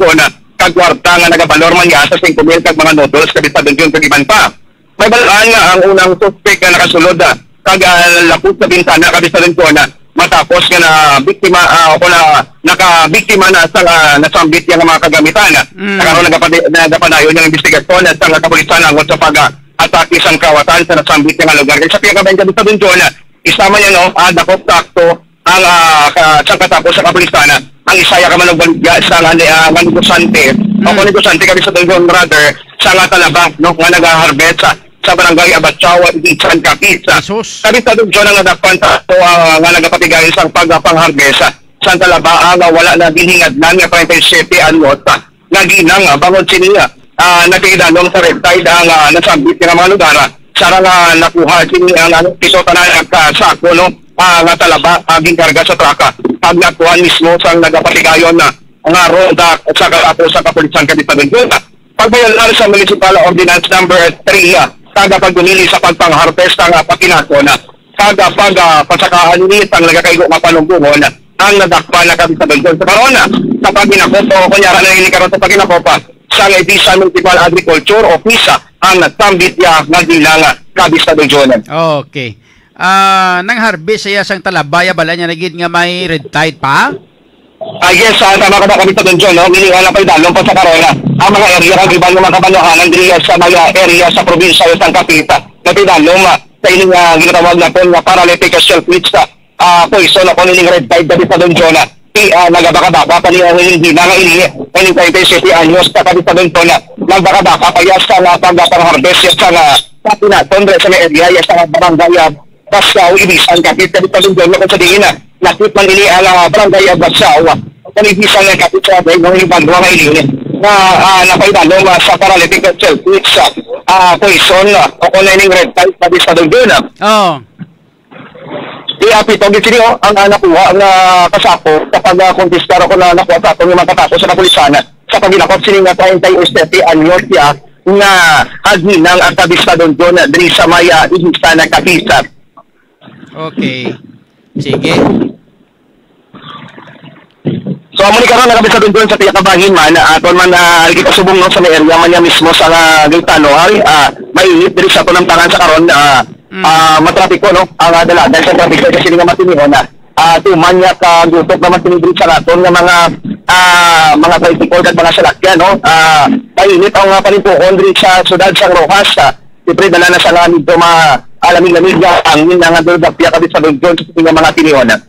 kag kwarta nga nagabalor man yata 5,000 kag mga noodles kag padon yun kag iban pa. May balaan nga ang unang suspect nga nakasulod ah, kag ah, lapot lakot na bintana kag sa na matapos nga na biktima uh, ah, o na nakabiktima na sa uh, nasambit yung mga kagamitan. Mm. Nakaroon nagapadayon yung investigasyon at sa kapulisan ang sa pag atake isang kawatan sa nasambit yung lugar. Kaya sa pinakabayan kami sa Dunjona, isama niya no, uh, dakop ang uh, sa katapos sa kapulisan ang isaya ka manog sa nga ni uh, ah, nga gusante mm. ako ni gusante kami sa Dungon brother sa nga talabang no nga nagaharvest sa sa barangay Abatsawa San Capiz Jesus kami sa Dungon ah, nga dapan ta to uh, nga nagapatigay sa pagpangharvest sa talabang ah, nga wala na ginhingad na nga 47 anwot nga ginang bangod siniya uh, nakidanong sa reptile ang uh, nasabit ng mga lugar sa nga nakuha sini ang ano piso tanan ang kasako no uh, nga talaba aging karga sa traka pag natuhan mismo sang nagapatigayon na nga roda at sa apo sa kapulisan kadita ng Guna. Pagbayalar sa Municipal Ordinance Number 3 uh, ah, kaga paggunili sa pagpangharvest ang pakinako na kaga pag uh, pasakahan ni tang nagakaigo mapanunggungon ang nadakpa na kami sa Belgium. Sa karon sa paginako po, kunyara na hindi karon sa paginako pa, sa Municipal Agriculture o PISA ah, ang nagtambit niya ng bilang kabis sa Belgium. Okay uh, nang harvest saya sang talabaya bala niya nagid nga may red tide pa? Ah, uh, yes, uh, tama ka ba kami sa Dungeon, no? Miniwala pa yung pa sa Corona. Ang mga area kang ibang mga kabaluhanan din sa mga area sa probinsya sa Kapita. Na pinalong uh, ah, sa inyong uh, ginatawag na po na paralytic shelf which sa uh, poison na po niling red tide dali sa Dungeon. Ti, uh, nagabakadaka pa niya hindi na nga ini. Any time tayo sa anyos na kami sa Dungeon. Nagbakadaka pa yas sa pag-harvest yas sa nga sa pinaton sa area yas sa nga barangay Basaw Ibisan Kapitan Palindol na kasadina nakit man ini ala barangay Basaw panibisan ng kapitan ng ibang mga ilini na uh, ah, napaitanong uh, sa paralytic at self-quit sa uh, ah, poison uh, o kung ano red tide pati sa dugduna. Oo. api ang gisini ko, ang nakuha, ang uh, kasako, kapag uh, kontistar ako na nakuha sa akong mga katako sa napulisanan, sa paginakot sini nga 30 o 70 anyos siya na agni ng ang kabistadon doon diri sa maya ihista na Okay. Sige. So amo ni karon nakabisa dun doon sa tiyak na bangin man ah, aton man uh, ah, kita subong no, sa may area man niya mismo sa uh, ah, Gaitano ari uh, mainit diri sa tonang tangan sa karon uh, mm. uh, matrapiko no ang uh, dala dahil sa trapiko kasi nga matinihon na uh, tuman niya ka gutok naman tinidrit sa aton nga mga uh, mga tricycle at mga salakyan no uh, mainit ang uh, palimpuhon diri sa sudad sa Rojas uh, siyempre dala na sa nga dito mga alamig-lamig ang yun nga doon dapya din sa doon sa mga tiniwanan.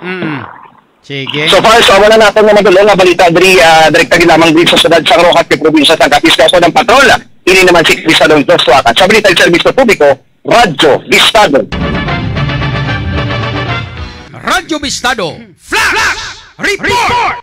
Mm. Sige. So far, so wala natin na magulo nga balita diri uh, ah, direkta ginamang diri sa siyudad sa Rojas kay probinsya sa Capiz kaso ng patrola. Ah, Ini naman si Chris Alonso Suakan. Sa balita ng serbisyo publiko, Radyo Bistado. Radyo Bistado. Flash! Flash! Report! Report!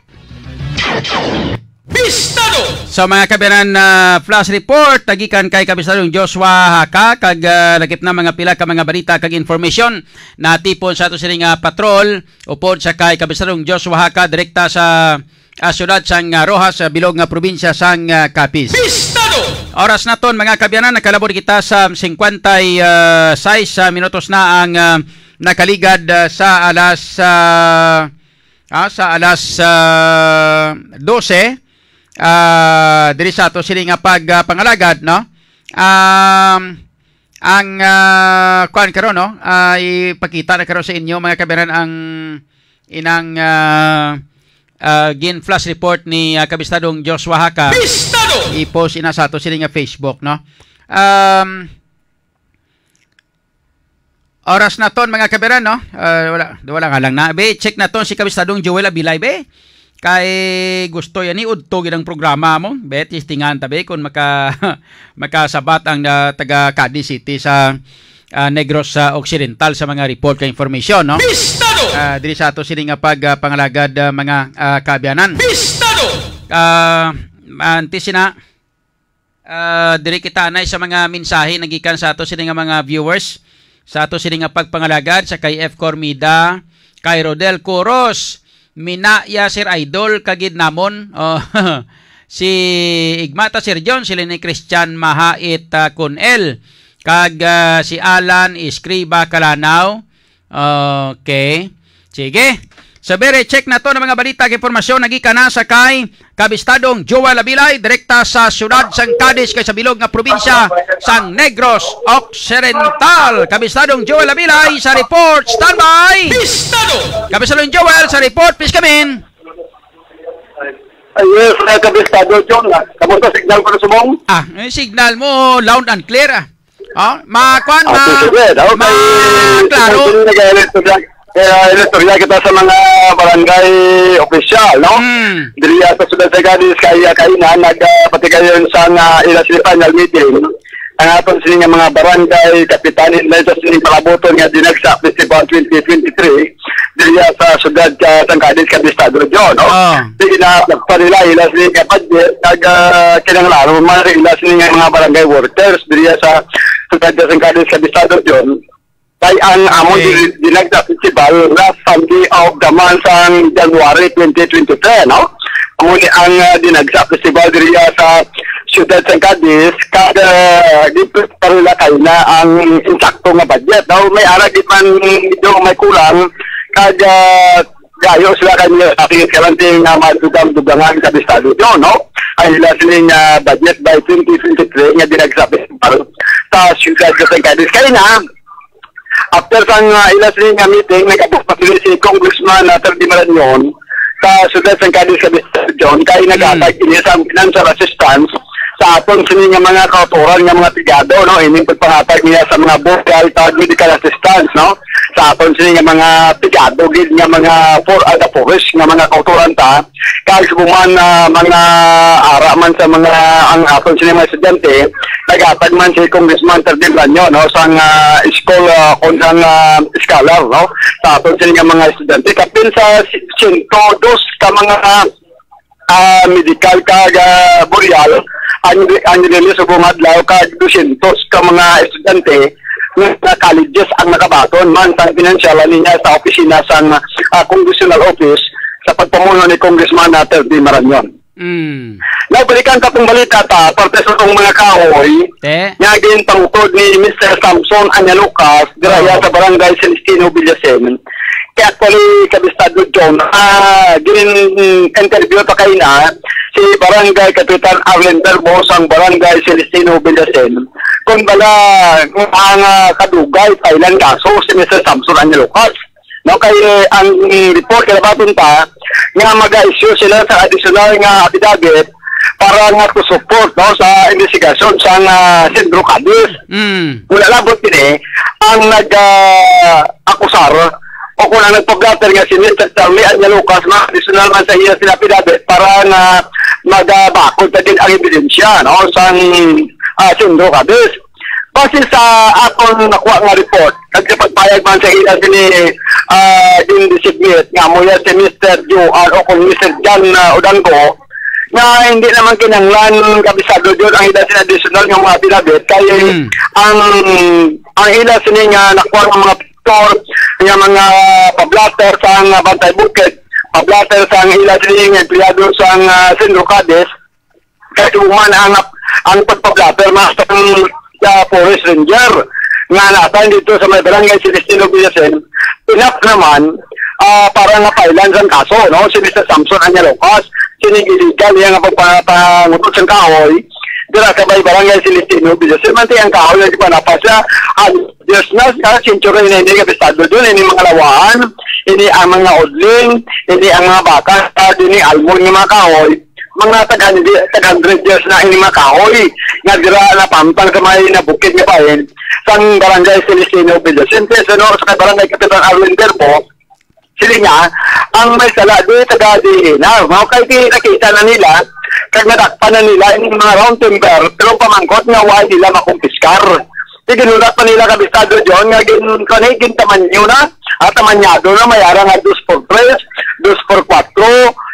Bistado! Sa mga kabiran na uh, flash report, tagikan kay Kabistadong Joshua Haka, kag uh, ah, lagip na mga pila ka mga balita kag information na tipon sa ato sining uh, patrol upod sa kay Kabistadong Joshua Haka direkta sa uh, syudad sang uh, Rojas sa bilog nga probinsya sang uh, Capiz. Bistado! Oras na ton mga kabiyanan nakalabor kita sa 56 uh, sa minutos na ang uh, nakaligad uh, sa alas uh, ah, sa alas uh, 12 uh, diri sa ato sini nga pag uh, pangalagad no um, ang uh, kuan karon no uh, ipakita na karon sa inyo mga kabiran ang inang uh, uh, gin flash report ni uh, kabistadong Joshua Haka Pistado! i ina sa ato sini nga Facebook no um, oras na ton mga kabiran no uh, wala wala nga lang na be check na ton si kabistadong Joel Abilay be kay gusto yan iudto gid ang programa mo betis tingan tabi kun maka makasabat ang uh, taga Cadiz City sa uh, Negros uh, Occidental sa mga report ka information no Bistado! Uh, diri sa ato sini nga pag uh, pangalagad uh, mga uh, kaabyanan Bistado! Uh, antes sina uh, diri kita na sa mga mensahe nagikan sa ato sini nga mga viewers sa ato sini nga pagpangalagad sa kay F Cormida kay Rodel Coros minaya sir idol kagid namon oh, si Igmata Sir John sila ni Christian Mahait uh, ah, Kunel kag uh, si Alan Iskriba Kalanaw okay sige sa bere, check na to ng mga balita kay informasyon nagika na sa kay Kabistadong Joel Abilay, direkta sa siyudad sang Cadiz kay sa bilog nga probinsya sang Negros Occidental. Kabistadong Joel Labilay sa report standby. Pistado. Kabistadong Joel sa report please come in. Ah, yes, uh, kabistado John. Ah, kamusta signal ko na sumong? Ah, eh, signal mo loud and clear ah. Oh, ma kwan ma. Ah, ma, ah, okay. ma klaro. Ya, eh, istorya kita sa mga barangay official, no? Mm. Dili ya, sa Sudan sa Gadis kaya kainan nagpatigayon uh, sa nga uh, final meeting. Ang aton sini mga barangay kapitanin na sa sini palabuton nga sa Festival 2023 dili sa sudah ka sa Gadis ka Bistado Region, no? Oh. Dili na pa nila ila sini nga budget nag uh, kinanglan mga ila sini nga mga barangay workers dili sa sudad ka sa Gadis ka Tay ang among di the, the next festival last Sunday of the month ang 2023, no? Among ang uh, dinagsa festival diri sa siyudad sa Cadiz, kada dito parula kayo na ang insakto nga budget. Daw may ara di man medyo may kurang kada gayo sila kanya aking karanting nga madudang-dugangan sa estado nyo, no? Ang sila sini uh, budget by 2023 nga dinagsa festival sa siyudad sa Cadiz. Kaya na, after sang uh, ilas rin nga meeting, nagkapagpatuloy si Congressman Natal Di Maranyon sa Sudet ng Kadis sa Region kaya kay mm. sa financial assistance sa atong sini nga mga kauturan nga mga tigado no ining pagpangatag niya sa mga bukal tag medical assistance no sa aton sini nga mga pigado gid nga mga for uh, the forest nga mga kauturan ta kag kuman uh, ah, mga ara man sa mga ang aton sini mga estudyante nagatag man si Congressman Tardil Lanyo no sang uh, school uh, on uh, scholar no sa aton sini nga mga estudyante kapin sa 102 ka mga uh, medical kag uh, boreal ang ang nililis ug adlaw kag 200 ka mga estudyante na colleges ang nakabaton man sa pinansyala niya sa opisina sa uh, ah, ah, congressional office sa pagpamuno ni Congressman Natel D. Marañon. Mm. Nabalikan ka pong balita ta, parte sa itong mga kahoy, eh? nga din pangutod ni Mr. Samson Anya Lucas, diraya oh. sa barangay Celestino Villasen, actually sa Bistado John, uh, ah, ginin-interview pa kayo na si Barangay Kapitan Arlen Verbos ang Barangay Celestino Villasen kung bala ang uh, kadugay sa ilang kaso si Mr. Samson Angel Lucas. No, kay ang mm, report kaya batun pa nga mag-issue sila sa additional nga abidabit para nga to support no sa investigasyon sa uh, Sindro Cadiz. Mm. Wala labot din eh, ang nag-akusar ah, uh, o kung ang nagpag-gutter nga sinisag sa umian nga Lucas, ma-additional man sa iya sila pinabi para nga magbakod na din ang ebidensya, no? Sa uh, sundo ka. This, base sa atong nakuha nga report, nagkapagpayag man sa iya sini uh, ah, din nga mula si Mr. Joan o kung Mr. John uh, ah, Odango, na hindi naman kinanglan kabisado yun ang ila sina additional ng mga pinabit kaya mm. ang ang ila sini nga nakuha ng mga pastor, niya mga pablatter sa ang ah, Bantay Bukid, pablatter sa ang Hiladring, empleyado eh, sa ang uh, ah, Sinrocades, kahit uman ang, ang pagpablatter, master ng uh, Forest Ranger, nga natin dito sa may barangay Celestino Villasen, enough naman uh, para nga pailan sa kaso, no? Si Mr. Samson ang niya lukas, sinigiligan niya nga pagpangutot sa kahoy, dira ka bay oh, barang yang silistino bila sir man tayang kahoy na panapasya at ah, Diyos na sa ah, sintsura ini hindi kapistado dun ini mga lawaan ini ang mga odling ini ang mga baka at ah, ini almon ni mga kahoy mga tag-100 years na ini mga nga dira na pampang sa may na bukid ni Pahin eh. sang barangay Celestino Bilas. Siyempre, senor sa barangay Kapitan Arlen po sila nga, ang may sala di taga di na, mga kay nakita na nila Kag natakpan na nila yung mga round timber, pero pamangkot nga wala nila makumpiskar. Iginulat pa nila kabisado dyan, nga ginun ka na, gintaman nyo na, at amanyado na, mayara nga 2 for 3, 2 for 4,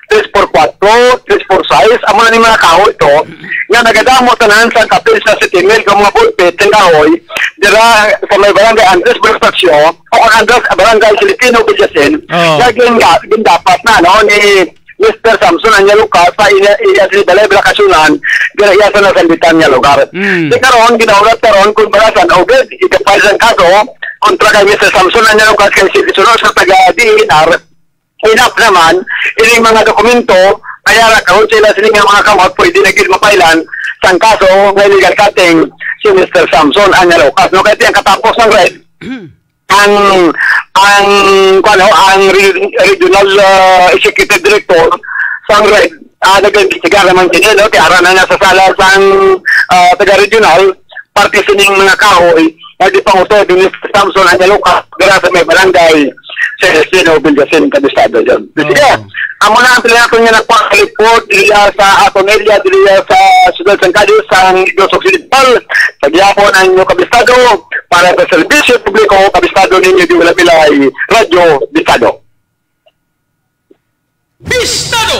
3 for 4, 3 for 6, ang mga ni mga kahoy to, nga nagadamo tanan sa kapil sa Mill kung mga pulpit, ng kahoy, dira sa may barangay Andres Bonifacio, o kang Andres, barangay Filipino, Bijasin, oh. nga gindapat na, no, ni Mr. Samson ang lukas sa iya iya si Dalay Brakasunan iya sa nasambitan niya lugar. Mm. Si karon ginaulat karon kung barasan o good ikapal sa kaso kontra kay Mr. Samson ang lukas kay si Sunod sa taga DNR inap naman ini mga dokumento kaya ra karon sila sini nga mga kamot pwede na gid mapailan sang kaso ng legal cutting si Mr. Samson ang lukas no kay ang katapos ng red. ang ang ano ang regional uh, executive director sang red uh, ah, nagkikita naman siya no tiara na nasa sala sang uh, ah, taga regional parte sining mga kahoy na di pang uso din Samson ang Luka gara sa may barangay sa Sino Bilgasin kadistado dyan. Kasi oh. ang mga ang pinato niya nagpakalipod iya sa Atonelia dili sa Sudal Sangkali sa Negros Occidental sa Giyapon ang Luka Bistado para sa serbisyo publiko kabisado ninyo di wala pila ay Radyo Bistado. Bistado!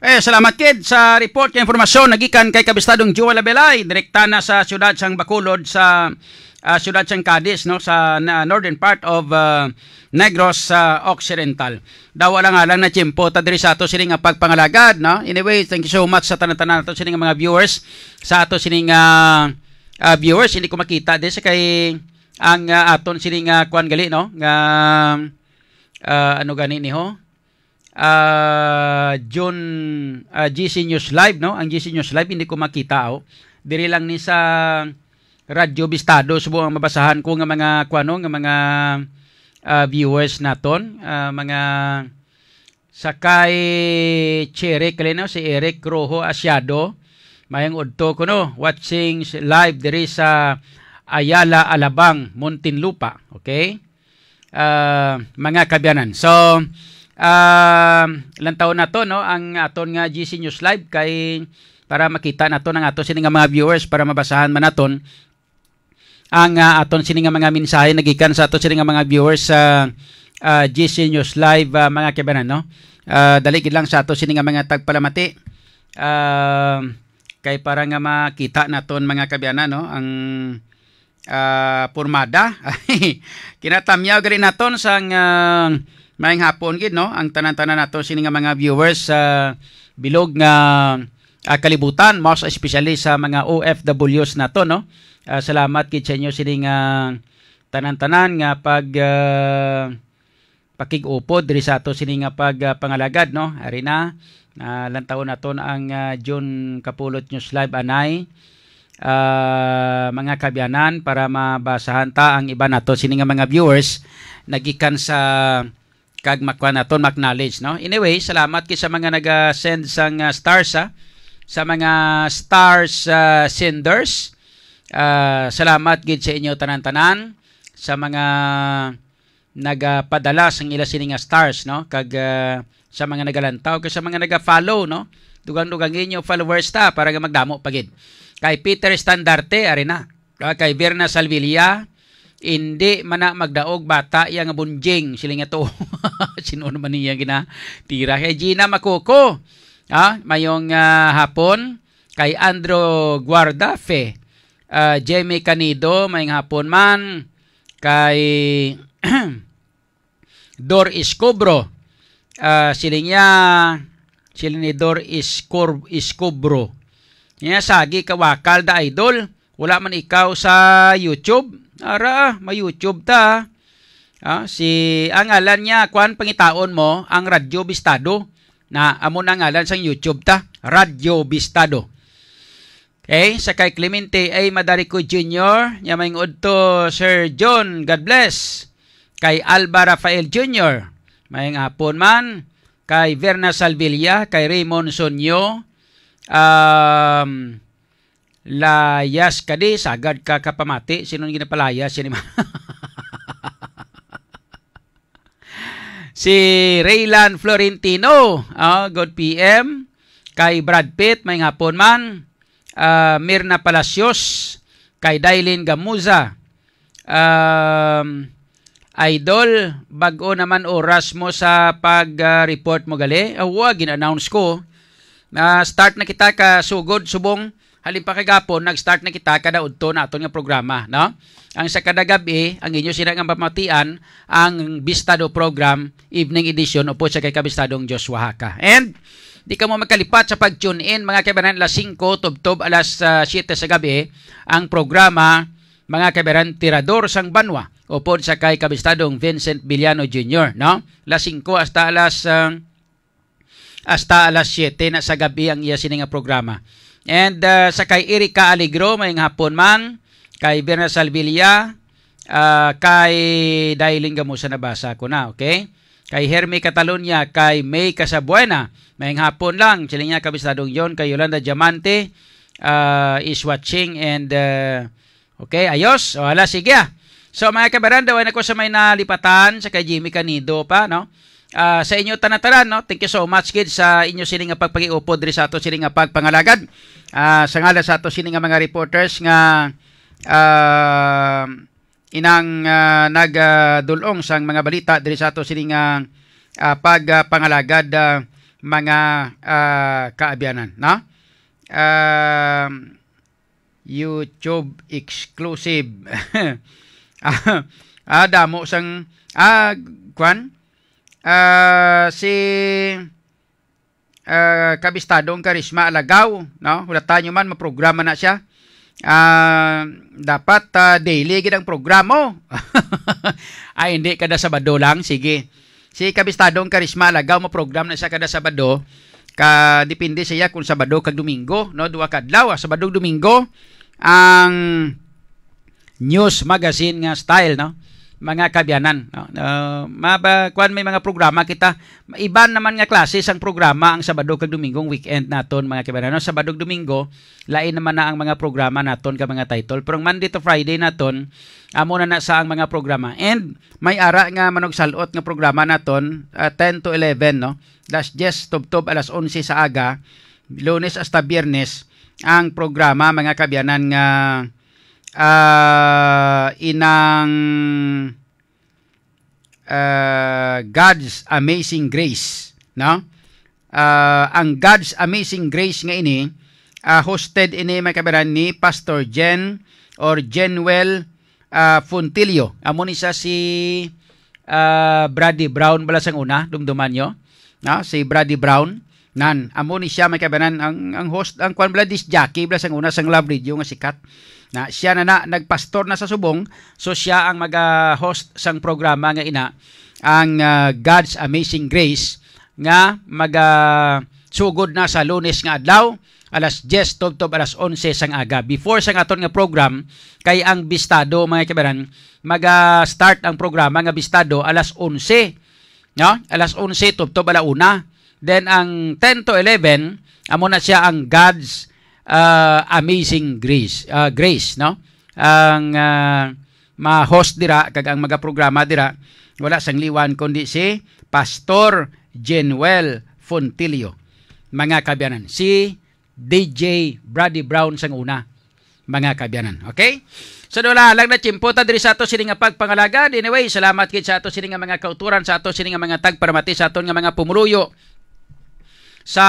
Eh, salamat kid sa report kay informasyon nagikan kay Kabistadong Joel Abelay direkta na sa siyudad sang Bacolod sa uh, siyudad sang Cadiz no sa na, northern part of uh, Negros uh, Occidental. Daw wala nga lang na chimpo ta diri sa ato sini pagpangalagad no. Anyway, thank you so much sa tanan-tanan ato sining mga viewers sa ato sining uh, uh, viewers hindi ko makita di sa kay ang uh, aton sini nga ah, kuan gali no nga uh, ano gani ni ho uh, June uh, GC News Live no ang GC News Live hindi ko makita oh diri lang ni sa Radyo Bistado subo ang mabasahan ko nga mga kuano nga mga uh, viewers naton uh, mga sakay Chere Kalinaw si Eric Rojo Asiado mayang udto kuno watching live diri sa Ayala Alabang Muntinlupa okay uh, mga kabyanan so uh, ilang taon na to no ang aton nga GC News Live kay para makita na to ang aton sini nga mga viewers para mabasahan man aton ang uh, aton sini nga mga mensahe nagikan sa aton sini nga mga viewers sa uh, uh, GC News Live uh, mga kabyanan no uh, dali gid lang sa aton sini nga mga tagpalamati uh, kay para nga makita naton mga kabiyana no ang uh, ah, pormada kinatamyaw gani naton sang uh, maayong hapon gid no ang tanan-tanan naton sini nga mga viewers sa uh, bilog nga uh, kalibutan most especially sa mga OFWs nato no uh, salamat gid sa inyo sini nga tanan-tanan nga pag uh, pakigupod diri sa ato sini nga pag uh, pangalagad no ari na na uh, lang na to ang uh, June Kapulot News Live anay uh, mga kabyanan para mabasahan ta ang iba nato sini nga mga viewers nagikan sa kag makuha naton acknowledge no anyway salamat kay sa mga naga-send sang uh, stars ha? Ah. sa mga stars uh, senders uh, salamat gid sa inyo tanan-tanan sa mga nagapadala sang ila sini nga stars no kag uh, sa mga nagalantaw kay sa mga naga-follow no dugang-dugang inyo followers ta para nga magdamo pagid kay Peter Standarte ari na ah, kay Berna Salvilla hindi mana magdaog bata iya nga bunjing sila nga to sino man niya gina tira kay Gina Makoko ah mayong uh, hapon kay Andro Guardafe uh, ah, Jamie Canido mayong hapon man kay Dor Escobro uh, ah, silingya silinidor iskor, iskobro. Yan sagi kawakal da idol. Wala man ikaw sa YouTube. Ara, may YouTube ta. Ah, si ang alan niya kwan pangitaon mo ang Radyo Bistado na amo na ngalan sang YouTube ta Radyo Bistado. Okay, sa kay Clemente ay Madarico Jr. Nya maingod to Sir John, God bless. Kay Alba Rafael Jr. May hapon man kay Verna Salvilla, kay Raymond Sonyo, um, layas ka di, sagad ka kapamati. Sino yung ginapalayas? Yan si Raylan Florentino, oh, good PM. Kay Brad Pitt, may hapon man. Uh, Mirna Palacios, kay Dailin Gamuza. Um, Idol, bago naman oras mo sa pag-report mo gali. Awa, ah, gin-announce ko. na start na kita ka sugod, subong. Halin pa kagapon, nag-start na kita kada udto na aton nga programa. No? Ang sa kada gabi, ang inyo sira nga ang Bistado Program, Evening Edition, upo sa kay Kabistadong Joshua Haka. And, di ka mo magkalipat sa pag-tune in, mga kaibanan, alas 5, tubtob, alas 7 ah, sa gabi, ang programa, mga kaibanan, Tirador Sang Banwa upod sa kay kabistadong Vincent Villano Jr. No? Las 5 hasta alas uh, hasta alas 7 na sa gabi ang iya sining programa. And uh, sa kay Erika Aligro may hapon man, kay Berna Salvilla, uh, kay Dailin mo sa nabasa ko na, okay? Kay Hermi Catalonia, kay May Casabuena, may hapon lang, sila niya kabistadong yon, kay Yolanda Diamante, uh, is watching and uh, okay, ayos, o ala sige ah. So mga kabaranda, wala ko sa may nalipatan sa kay Jimmy Canido pa, no? Uh, sa inyo tanataran, no? Thank you so much kids sa inyo sining nga pagpagiupod diri sa ato siling pagpangalagad. Uh, sa ngala sa ato siling mga reporters nga uh, inang uh, nagdulong uh, sang mga balita diri sa ato siling uh, pagpangalagad uh, mga uh, kaabyanan, no? Uh, YouTube exclusive. ah, ah damo sang ah kwan ah si ah, kabistadong karisma alagaw no wala tayo man maprograma na siya ah, dapat ah, daily gid ang programa ay ah, hindi kada sabado lang sige si kabistadong karisma alagaw mo program na siya kada sabado ka depende siya kung sabado kag domingo no duha kadlaw ah, sabado domingo ang news magazine nga style no mga kabyanan no uh, mabakuan may mga programa kita iba naman nga klase sang programa ang Sabado kag domingo weekend naton mga kabyanan no Sabado Domingo lain naman na ang mga programa naton ka mga title pero Monday to Friday naton amo na na sa ang mga programa and may ara nga manugsalot nga programa naton uh, ah, 10 to 11 no das 10 tubtob alas 11 sa aga Lunes hasta Biyernes ang programa mga kabyanan nga uh, uh, inang uh, God's amazing grace, no? Uh, ang God's amazing grace nga ini uh, hosted ini may kabiran ni Pastor Jen or Jenwell uh, Funtilio. Amo ni sa si uh, Brady Brown bala sang una, dumduman nyo. No? Si Brady Brown. Nan, amo ni siya may kabiran ang, ang host, ang kwan bala disc jockey bala sang una sang Love Radio nga sikat na siya na, na nagpastor na sa Subong so siya ang mag-host sang programa nga ina ang uh, God's Amazing Grace nga mag ah, sugod na sa Lunes nga adlaw alas 10 tubtob alas 11 sang aga before sang aton nga program kay ang bistado mga kabaran mag ah, start ang programa nga bistado alas 11 no alas 11 tubtob ala una then ang 10 to 11 amo na siya ang God's uh, Amazing Grace, uh, Grace, no? Ang uh, ma-host dira kag ang mga programa dira wala sang liwan kundi si Pastor Genuel Fontilio. Mga kabyanan, si DJ Brady Brown sang una mga kabyanan. Okay? So dola lang na chimputa diri sa ato sini nga pagpangalaga. Anyway, salamat kid sa ato sini mga kauturan, sa ato sini mga tagparamati sa ato nga mga pumuluyo sa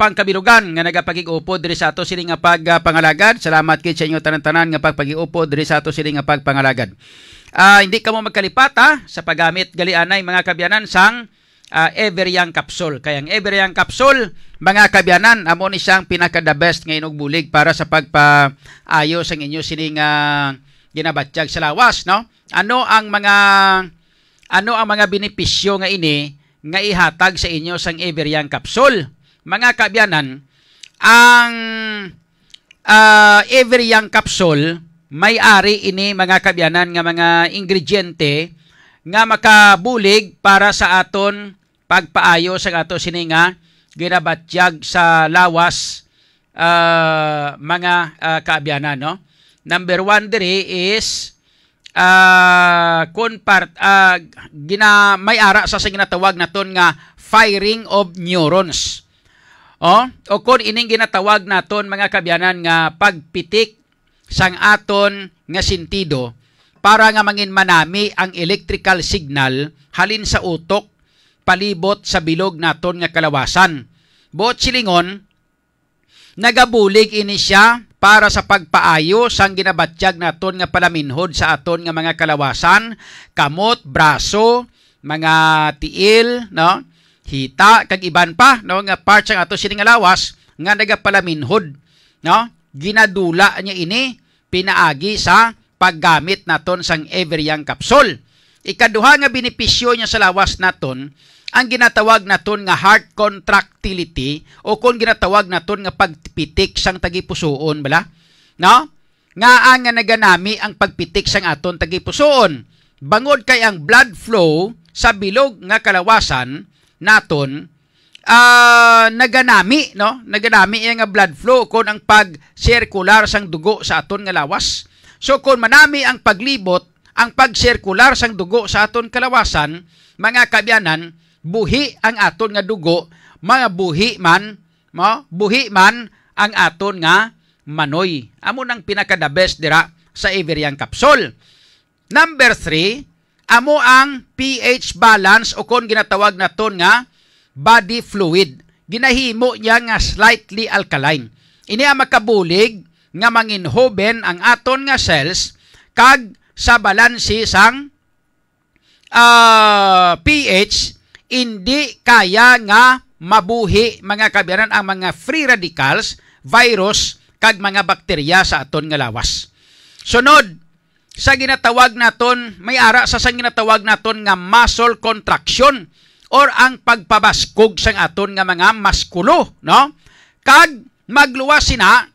pangkabirugan nga nagapagig-upod diri sa ato sining nga pagpangalagad. Salamat kay sa inyo tanan-tanan nga pagpag-upod diri sa ato sining nga pagpangalagad. Uh, ah, hindi kamo ha, sa paggamit galianay mga kabyanan sang uh, ah, Everiang capsule. Kaya ang Everiang capsule mga kabyanan amo ni siyang pinaka the best nga inog bulig para sa pagpaayo sa inyo sining nga ah, ginabatyag sa lawas no. Ano ang mga ano ang mga benepisyo nga ini nga ihatag sa inyo sang Everyang Capsule. Mga kabyanan, ang uh, ah, Everyang Capsule may-ari ini mga kabyanan nga mga ingrediente nga makabulig para sa aton pagpaayo sa ato sininga ginabatyag sa lawas uh, mga uh, ah, kaabyanan no number one diri is uh, part, uh, gina, may ara sa ginatawag naton nga firing of neurons. Oh, o, o kon ining ginatawag naton mga kabyanan nga pagpitik sang aton nga sentido para nga mangin manami ang electrical signal halin sa utok palibot sa bilog naton nga kalawasan. Buot silingon nagabulig ini siya para sa pagpaayo sang ginabatyag naton nga palaminhod sa aton nga mga kalawasan, kamot, braso, mga tiil, no? Hita kag iban pa no nga parts ang ato sining lawas nga nagapalaminhod, no? Ginadula niya ini pinaagi sa paggamit naton sang everyang kapsul. Ikaduha nga benepisyo niya sa lawas naton ang ginatawag naton nga heart contractility o kung ginatawag naton nga pagpitik sang tagipusoon bala no nga ang nga naganami ang pagpitik sang aton tagipusoon bangod kay ang blood flow sa bilog nga kalawasan naton uh, naganami no naganami nga blood flow kon ang pag circular sang dugo sa aton nga lawas so kon manami ang paglibot ang pag circular sang dugo sa aton kalawasan mga kabyanan buhi ang aton nga dugo, mga buhi man, mo, buhi man ang aton nga manoy. Amo nang pinaka the best dira sa Iberian capsule. Number 3, amo ang pH balance o kon ginatawag naton nga body fluid. Ginahimo niya nga slightly alkaline. Ini ang makabulig nga manginhoben ang aton nga cells kag sa balansi sang uh, pH hindi kaya nga mabuhi mga kabiran ang mga free radicals, virus, kag mga bakterya sa aton nga lawas. Sunod, sa ginatawag naton, may ara sa sa ginatawag naton nga muscle contraction or ang pagpabaskog sang aton nga mga maskulo, no? Kag magluwas sina,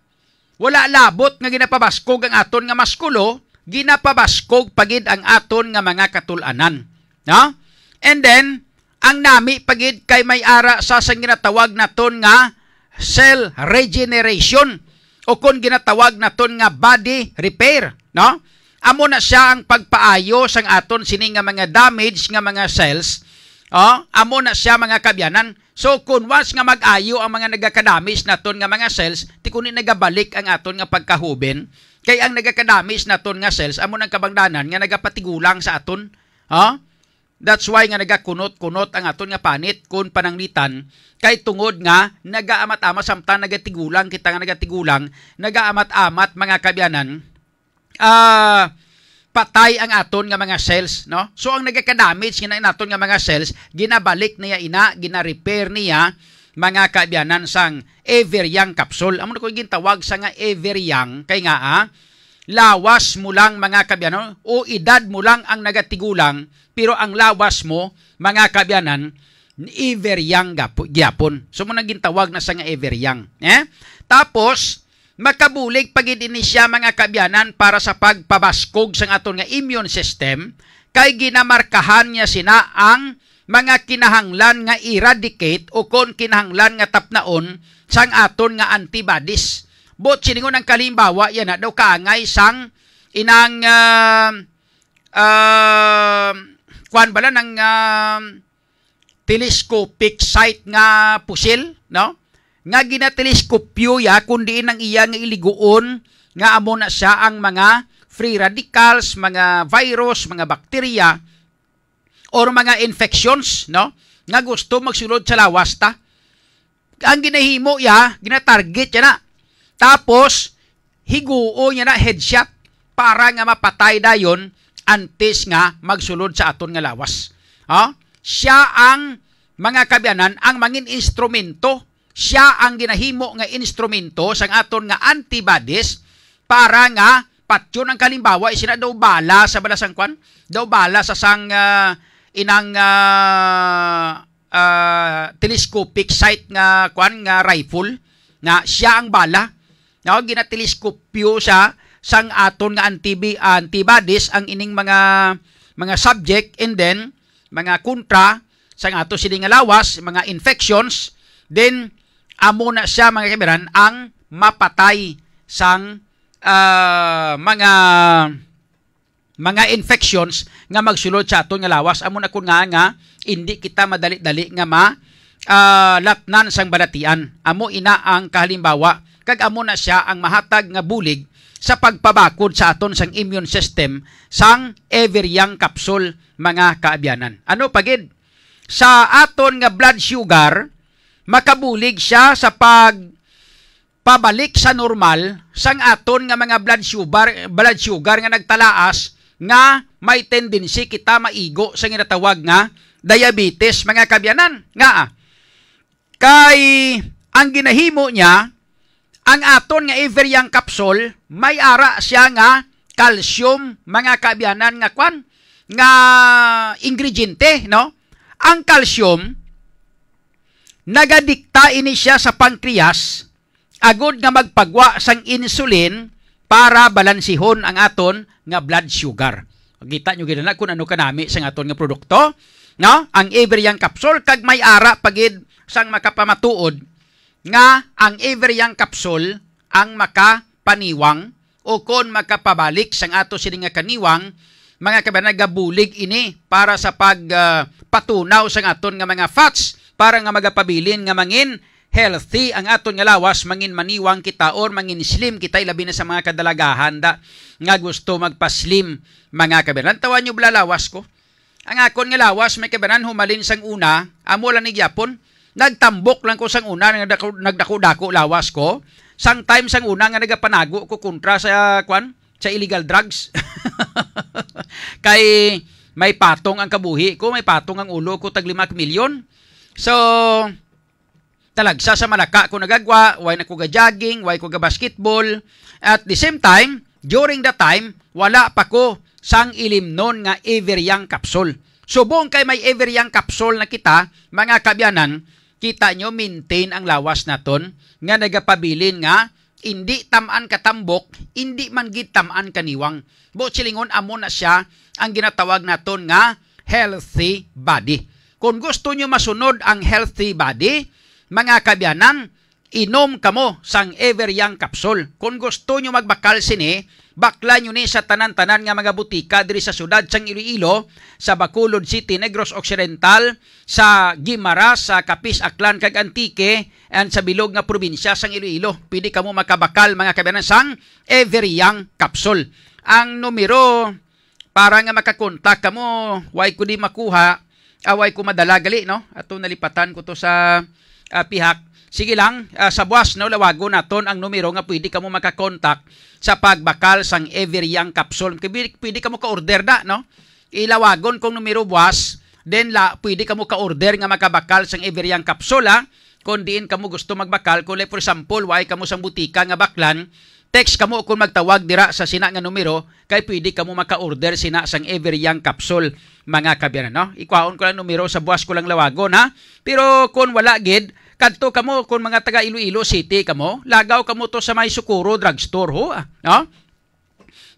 wala labot nga ginapabaskog ang aton nga maskulo, ginapabaskog pagid ang aton nga mga katulanan, no? And then ang nami pagid kay may ara sa sang ginatawag naton nga cell regeneration o kung ginatawag naton nga body repair no amo na siya ang pagpaayo sang aton sini nga mga damage nga mga cells oh amo na siya mga kabyanan so kun was nga magayo ang mga nagakadamis naton nga mga cells ti kunin nagabalik ang aton nga pagkahuben kay ang nagakadamis naton nga cells amo nang kabangdanan nga nagapatigulang sa aton oh That's why nga nagakunot-kunot ang aton nga panit kun pananglitan kay tungod nga nagaamat-amat samtang nagatigulang kita nga nagatigulang nagaamat-amat mga kabyanan ah uh, patay ang aton nga mga cells no so ang nagaka-damage nga naton nga mga cells ginabalik niya ina gina-repair niya mga kaabyanan sang everyang capsule amo na ko gintawag sa nga everyang kay nga ah, lawas mo lang mga kabyanan o edad mo lang ang nagatigulang pero ang lawas mo mga kabyanan ever young gyapon. So mo nagintawag na sa nga ever young. Eh? Tapos makabulig pagid siya mga kabyanan para sa pagpabaskog sa aton nga immune system kay ginamarkahan niya sina ang mga kinahanglan nga eradicate o kon kinahanglan nga tapnaon sang aton nga antibodies But siningon ang kalimbawa, yan na daw kaangay sang inang uh, ah, uh, ah, kuan bala ng uh, ah, telescopic sight nga pusil, no? Nga ginateleskopyo ya kundi ang iya nga iliguon nga amo na siya ang mga free radicals, mga virus, mga bacteria or mga infections, no? Nga gusto magsulod sa lawas ta. Ang ginahimo ya, ginatarget ya na tapos, higuo niya na headshot para nga mapatay dayon antes nga magsulod sa aton nga lawas. Ha? Siya ang mga kabyanan ang mangin instrumento siya ang ginahimo nga instrumento sang aton nga antibodies para nga patyon ang kalimbawa isina daw bala sa balasang kwan daw bala sa sang uh, inang uh, uh, telescopic sight nga kwan nga rifle na siya ang bala No, ginateliskopyo sa sang aton nga antibi antibodies ang ining mga mga subject and then mga kontra sang ato sini nga lawas, mga infections, then amo na siya mga kameran ang mapatay sang uh, mga mga infections nga magsulod sa aton nga lawas amo na kun nga nga indi kita madali-dali nga ma uh, ah, latnan sang balatian amo ina ang kahalimbawa kag amo na siya ang mahatag nga bulig sa pagpabakod sa aton sang immune system sang every young capsule mga kaabyanan. Ano pagid? Sa aton nga blood sugar makabulig siya sa pag pabalik sa normal sang aton nga mga blood sugar blood sugar nga nagtalaas nga may tendency kita maigo sa ginatawag nga diabetes mga kabyanan nga ah. kay ang ginahimo niya ang aton nga every capsule may ara siya nga calcium, mga kaabyanan nga kwan, nga ingrediente, no? Ang calcium, nagadikta ini siya sa pancreas, agud nga magpagwa sang insulin para balansihon ang aton nga blood sugar. Kita nyo gina na kung ano kanami sa aton nga produkto, no? Ang every ang kapsul, kag may ara pagid sang makapamatuod nga ang every yang kapsul ang makapaniwang o kon makapabalik sang ato sini nga kaniwang mga kabanagabulig ini para sa pagpatunaw ah, uh, sang aton nga mga fats para nga magapabilin nga mangin healthy ang aton nga lawas mangin maniwang kita or mangin slim kita ilabi na sa mga kadalagahan da nga gusto magpa-slim mga kabanan tawan nyo bla lawas ko ang akon nga lawas may kabanan humalin sang una amo lang ni Japan Nagtambok lang ko sang una nga nagdako-dako lawas ko. Sang time sang una nga nagapanago ko kontra sa kwan sa illegal drugs. Kay may patong ang kabuhi ko, may patong ang ulo ko tag 5 million. So talagsa sa Malaka ko nagagwa, why na ko ga-jogging, why ko ga-basketball. At the same time, during the time, wala pa ko sang ilimnon nga Everyang capsule. So buong kay may Everyang capsule na kita, mga kabyanan, Kita nyo, maintain ang lawas naton nga nagapabilin nga hindi tamaan katambok, hindi man gid tamaan kaniwang. Bo silingon amo na siya ang ginatawag naton nga healthy body. Kung gusto nyo masunod ang healthy body, mga kabyanan, inom kamo sang ever young capsule. Kung gusto nyo magbakal sini, bakla nyo ni sa tanan-tanan nga mga butika diri sa syudad sang Iloilo, sa Bacolod City, Negros Occidental, sa Gimara, sa Capiz, Aklan, kag Antique, and sa bilog nga probinsya sang Iloilo. Pwede kamo makabakal mga kabayanan sang ever young capsule. Ang numero para nga makakontak kamo, why ko di makuha, away ah, ko madalagali, no. Ato nalipatan ko to sa uh, ah, pihak Sige lang, uh, sa buwas no lawago naton ang numero nga pwede kamo makakontak sa pagbakal sang every ang capsule. Pwede kamo ka-order na no. Ilawagon kong numero buwas, then la pwede kamo ka-order nga makabakal sang every capsule, kapsula kung diin kamo gusto magbakal kung like for example way kamo sang butika nga baklan text kamo kung magtawag dira sa sina nga numero kay pwede kamo maka-order sina sang every young capsule mga kabira no ikwaon ko lang numero sa buwas ko lang lawagon ha pero kung wala gid Kadto kamo kung mga taga Iloilo City kamo, lagaw kamo to sa may Sukuro Drugstore ho. Ah, no?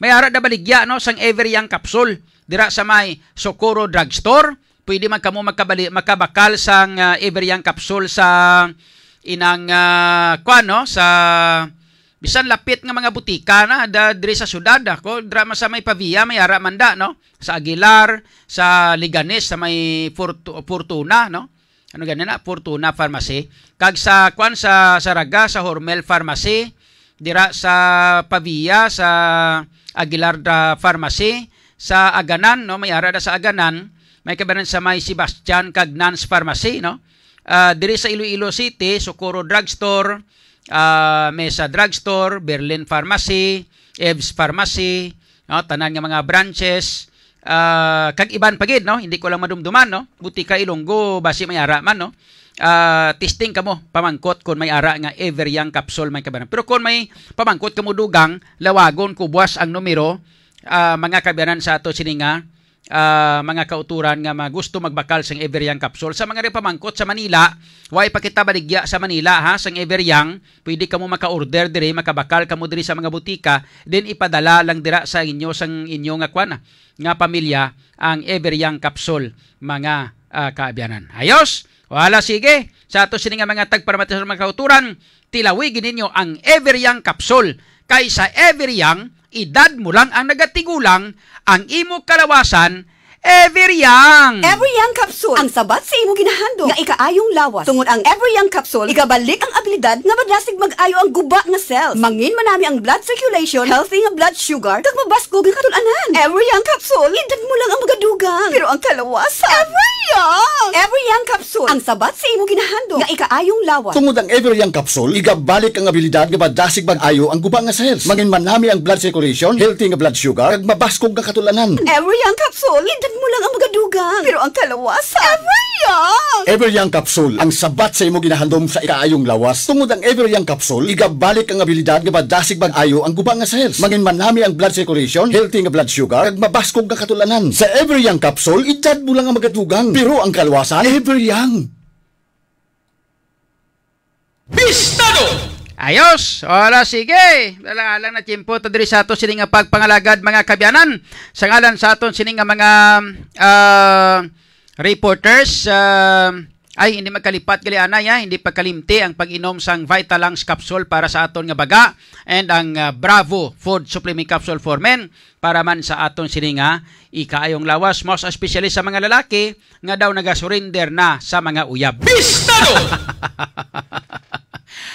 May ara da baligya no sang every yang capsule dira sa may Sukuro Drugstore. Pwede man kamo makabali, makabakal sang uh, ah, every yang capsule sa inang uh, ah, kwa, no sa bisan lapit nga mga butika na da diri sa syudad ako drama sa may Pavia may ara manda no sa Aguilar sa Liganes sa may Fortuna no ano ganyan na Fortuna Pharmacy kag sa kwan sa Saraga sa Hormel Pharmacy dira sa Pavia sa Aguilarda Pharmacy sa Aganan no may ara da sa Aganan may kabanan sa may Sebastian kag Nance Pharmacy no uh, diri sa Iloilo City Socorro Drugstore uh, ah, Mesa Drugstore Berlin Pharmacy Evs Pharmacy no tanan nga mga branches uh, ah, kag iban pagid no hindi ko lang madumduman no buti ka Ilonggo basi may ara man no uh, testing kamo pamangkot kon may ara nga every yang capsule may kabanan pero kon may pamangkot kamo dugang lawagon ko buwas ang numero uh, mga kabanan sa ato sininga uh, mga kauturan nga mga gusto magbakal sang Everyang Capsule. Sa mga pamangkot sa Manila, way pakita baligya sa Manila ha, sang Everyang, pwede kamo maka-order dire, makabakal kamo diri sa mga butika, then ipadala lang dira sa inyo sang inyo nga kwana nga pamilya ang Everyang Capsule mga uh, kaabyanan. Ayos! Wala sige. Sa ato sini nga mga tagparamatis sa mga kauturan, tilawigin ninyo ang Everyang Capsule kaysa Everyang edad mo lang ang nagatigulang ang imo kalawasan Every Young. Every Young Capsule. Ang sabat sa imo ginahandog nga ikaayong lawas. Tungod ang Every Young Capsule, ikabalik ang abilidad nga madasig mag-ayo ang guba nga cells. Mangin manami ang blood circulation, healthy nga blood sugar, kag mabaskog nga katulanan. anan Every Young Capsule, idag mo lang ang magadugang. Pero ang kalawasan, Every Young. Every Young Capsule. Ang sabat sa imo ginahandog nga ikaayong lawas. Tungod ang Every Young Capsule, ikabalik ang abilidad nga madasig mag-ayo ang guba nga cells. Mangin manami ang blood circulation, healthy nga blood sugar, kag mabaskog nga katulanan. anan Every Young Capsule, idag Sad mo lang ang magadugang. Pero ang kalawasan. Ever young! Ever young capsule. Ang sabat sa imo ginahandom sa ikaayong lawas. Tungod ang ever young capsule, igabalik ang abilidad nga madasig bag-ayo ang gubang nga cells. Mangin manami ang blood circulation, healthy nga blood sugar, ag mabaskog nga katulanan. Sa ever young capsule, itad mo lang ang magadugang. Pero ang kalawasan, ever young. Bistado! Ayos! Ora, sige! Dalangalang na tiyempo, tadiri sa ato sining pagpangalagad mga kabyanan. Sa ngalan sa aton sining mga uh, reporters, uh, ay hindi magkalipat gali anay ha, ah, hindi pagkalimti ang pag-inom sang Vitalangs capsule para sa aton nga baga and ang uh, Bravo food supplement capsule for men para man sa aton sininga ikaayong lawas most especially sa mga lalaki nga daw naga-surrender na sa mga uyab. Bistado!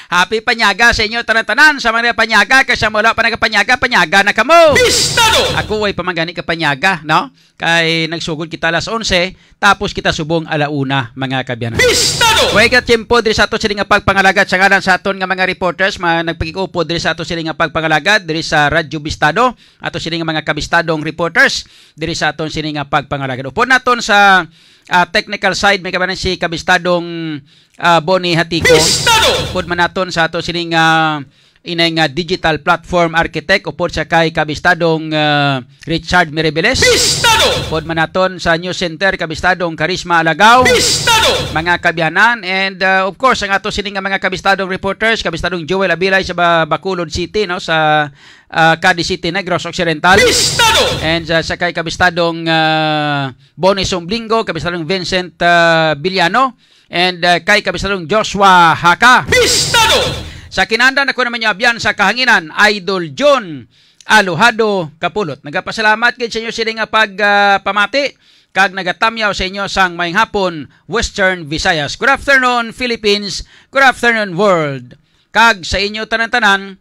Happy Panyaga sa inyo tanan-tanan sa mga Panyaga kasi mula pa nagpanyaga, panyaga na kamo. Bistado! Ako ay pamangani ka Panyaga, no? Kay nagsugod kita alas 11, tapos kita subong alauna mga kabyanan. Bistado! Way ka tiempo diri sa ato sila nga pagpangalagat sa ngalan sa aton nga mga reporters mga nagpagikupo diri sa ato sila nga pagpangalagad diri sa Radyo Bistado, ato sila nga mga kabistadong reporters diri sa aton sila nga pagpangalagad. Upon naton sa uh, technical side may kabanan si kabistadong uh, Bonnie Hatiko. Bistado! Pod man naton sa ato sining uh, inay nga digital platform architect upod siya kay kabistadong uh, Richard Mirabeles. Bistado! Upod manaton sa news center kabistadong Karisma Alagaw. Bistado! Mga kabiyanan and uh, of course ang ato sini nga mga kabistadong reporters kabistadong Joel Abilay sa Bacolod City no sa uh, Cadiz City Negros Occidental. Bistado! And uh, sa kay kabistadong uh, Bonnie Sumblingo, kabistadong Vincent uh, Villano and uh, kay kabistadong Joshua Haka. Bistado! Sa kinanda na ko naman niya sa kahanginan, Idol John Aluhado Kapulot. Nagapasalamat kay sa inyo sila nga pagpamati. Ah, uh, kag nagatamyaw sa inyo sang maayong hapon, Western Visayas. Good afternoon, Philippines. Good afternoon, world. Kag sa inyo tanan-tanan,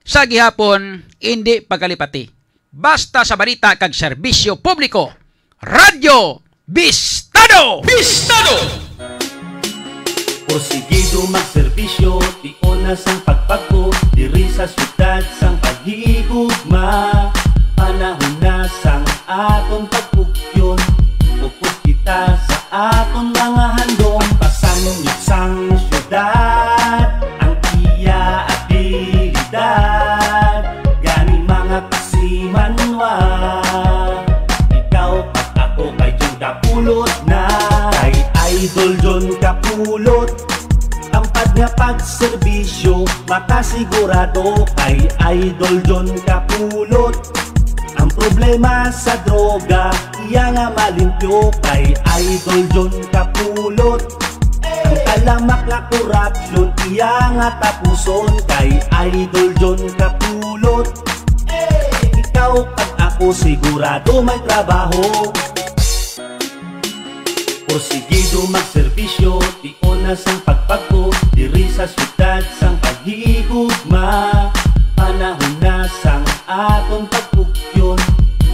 sa gihapon, hindi pagkalipati. Basta sa balita kag serbisyo publiko. Radyo Bistado! Bistado! Porsigido magserbisyo, tiona sang pagpagko Diri sa syudad sang paghigugma Panahon na sang aton pagpugyon Upos kita sa aton mga handong Pasang sang sudad Idol John Kapulot Tampad nga pagserbisyo Mata sigurado kay Idol John Kapulot Ang problema sa droga Iya nga malimpyo kay Idol John Kapulot Ang talamak nga korupsyon Iya nga tapuson kay Idol John Kapulot Ikaw pag ako sigurado may trabaho Porsigido magserbisyo, tiona sang pagpagbo Diri sa syudad sang paghigugma Panahon na sang aton pagpukyon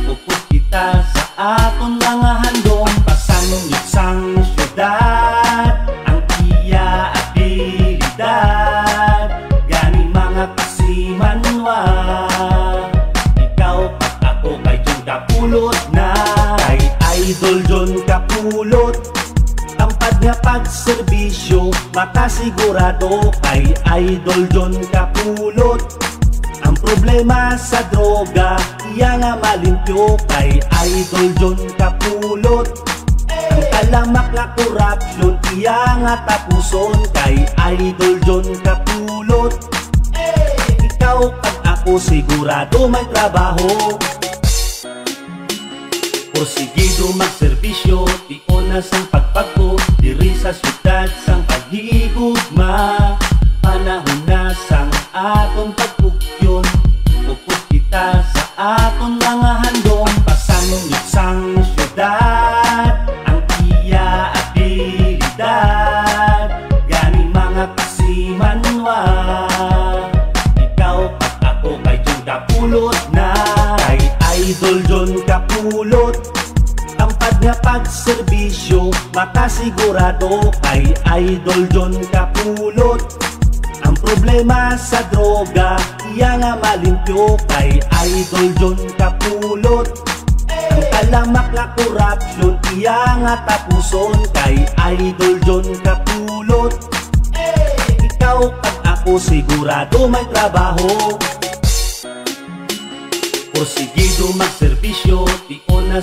Upos kita sa aton mga handong Pasangit sang syudad Ang iya abilidad Gani mga kasimanwa Ikaw pag ako kay Jun Pulot na Kay Idol Jun pahulot Tampad nga pagserbisyo Mata sigurado Ay Idol John Kapulot Ang problema sa droga Iya nga malimpyo kay Idol John Kapulot Ang kalamak nga korupsyon Iya nga tapuson kay Idol John Kapulot Ikaw pag ako sigurado may trabaho Porsigido magserbisyo, tiona sang pagpagbo Diri sa syudad sang paghigugma Panahon na sang atong pagpugyon Upos kita sa atong mga handong Pasangit sang syudad Idol John Kapulot Tampad nga pagserbisyo Mata sigurado Ay Idol John Kapulot Ang problema sa droga Iya nga malimpyo kay Idol John Kapulot Ang kalamak nga korupsyon Iya nga tapuson kay Idol John Kapulot Ikaw pag ako sigurado may trabaho Consiguiendo más servicio y una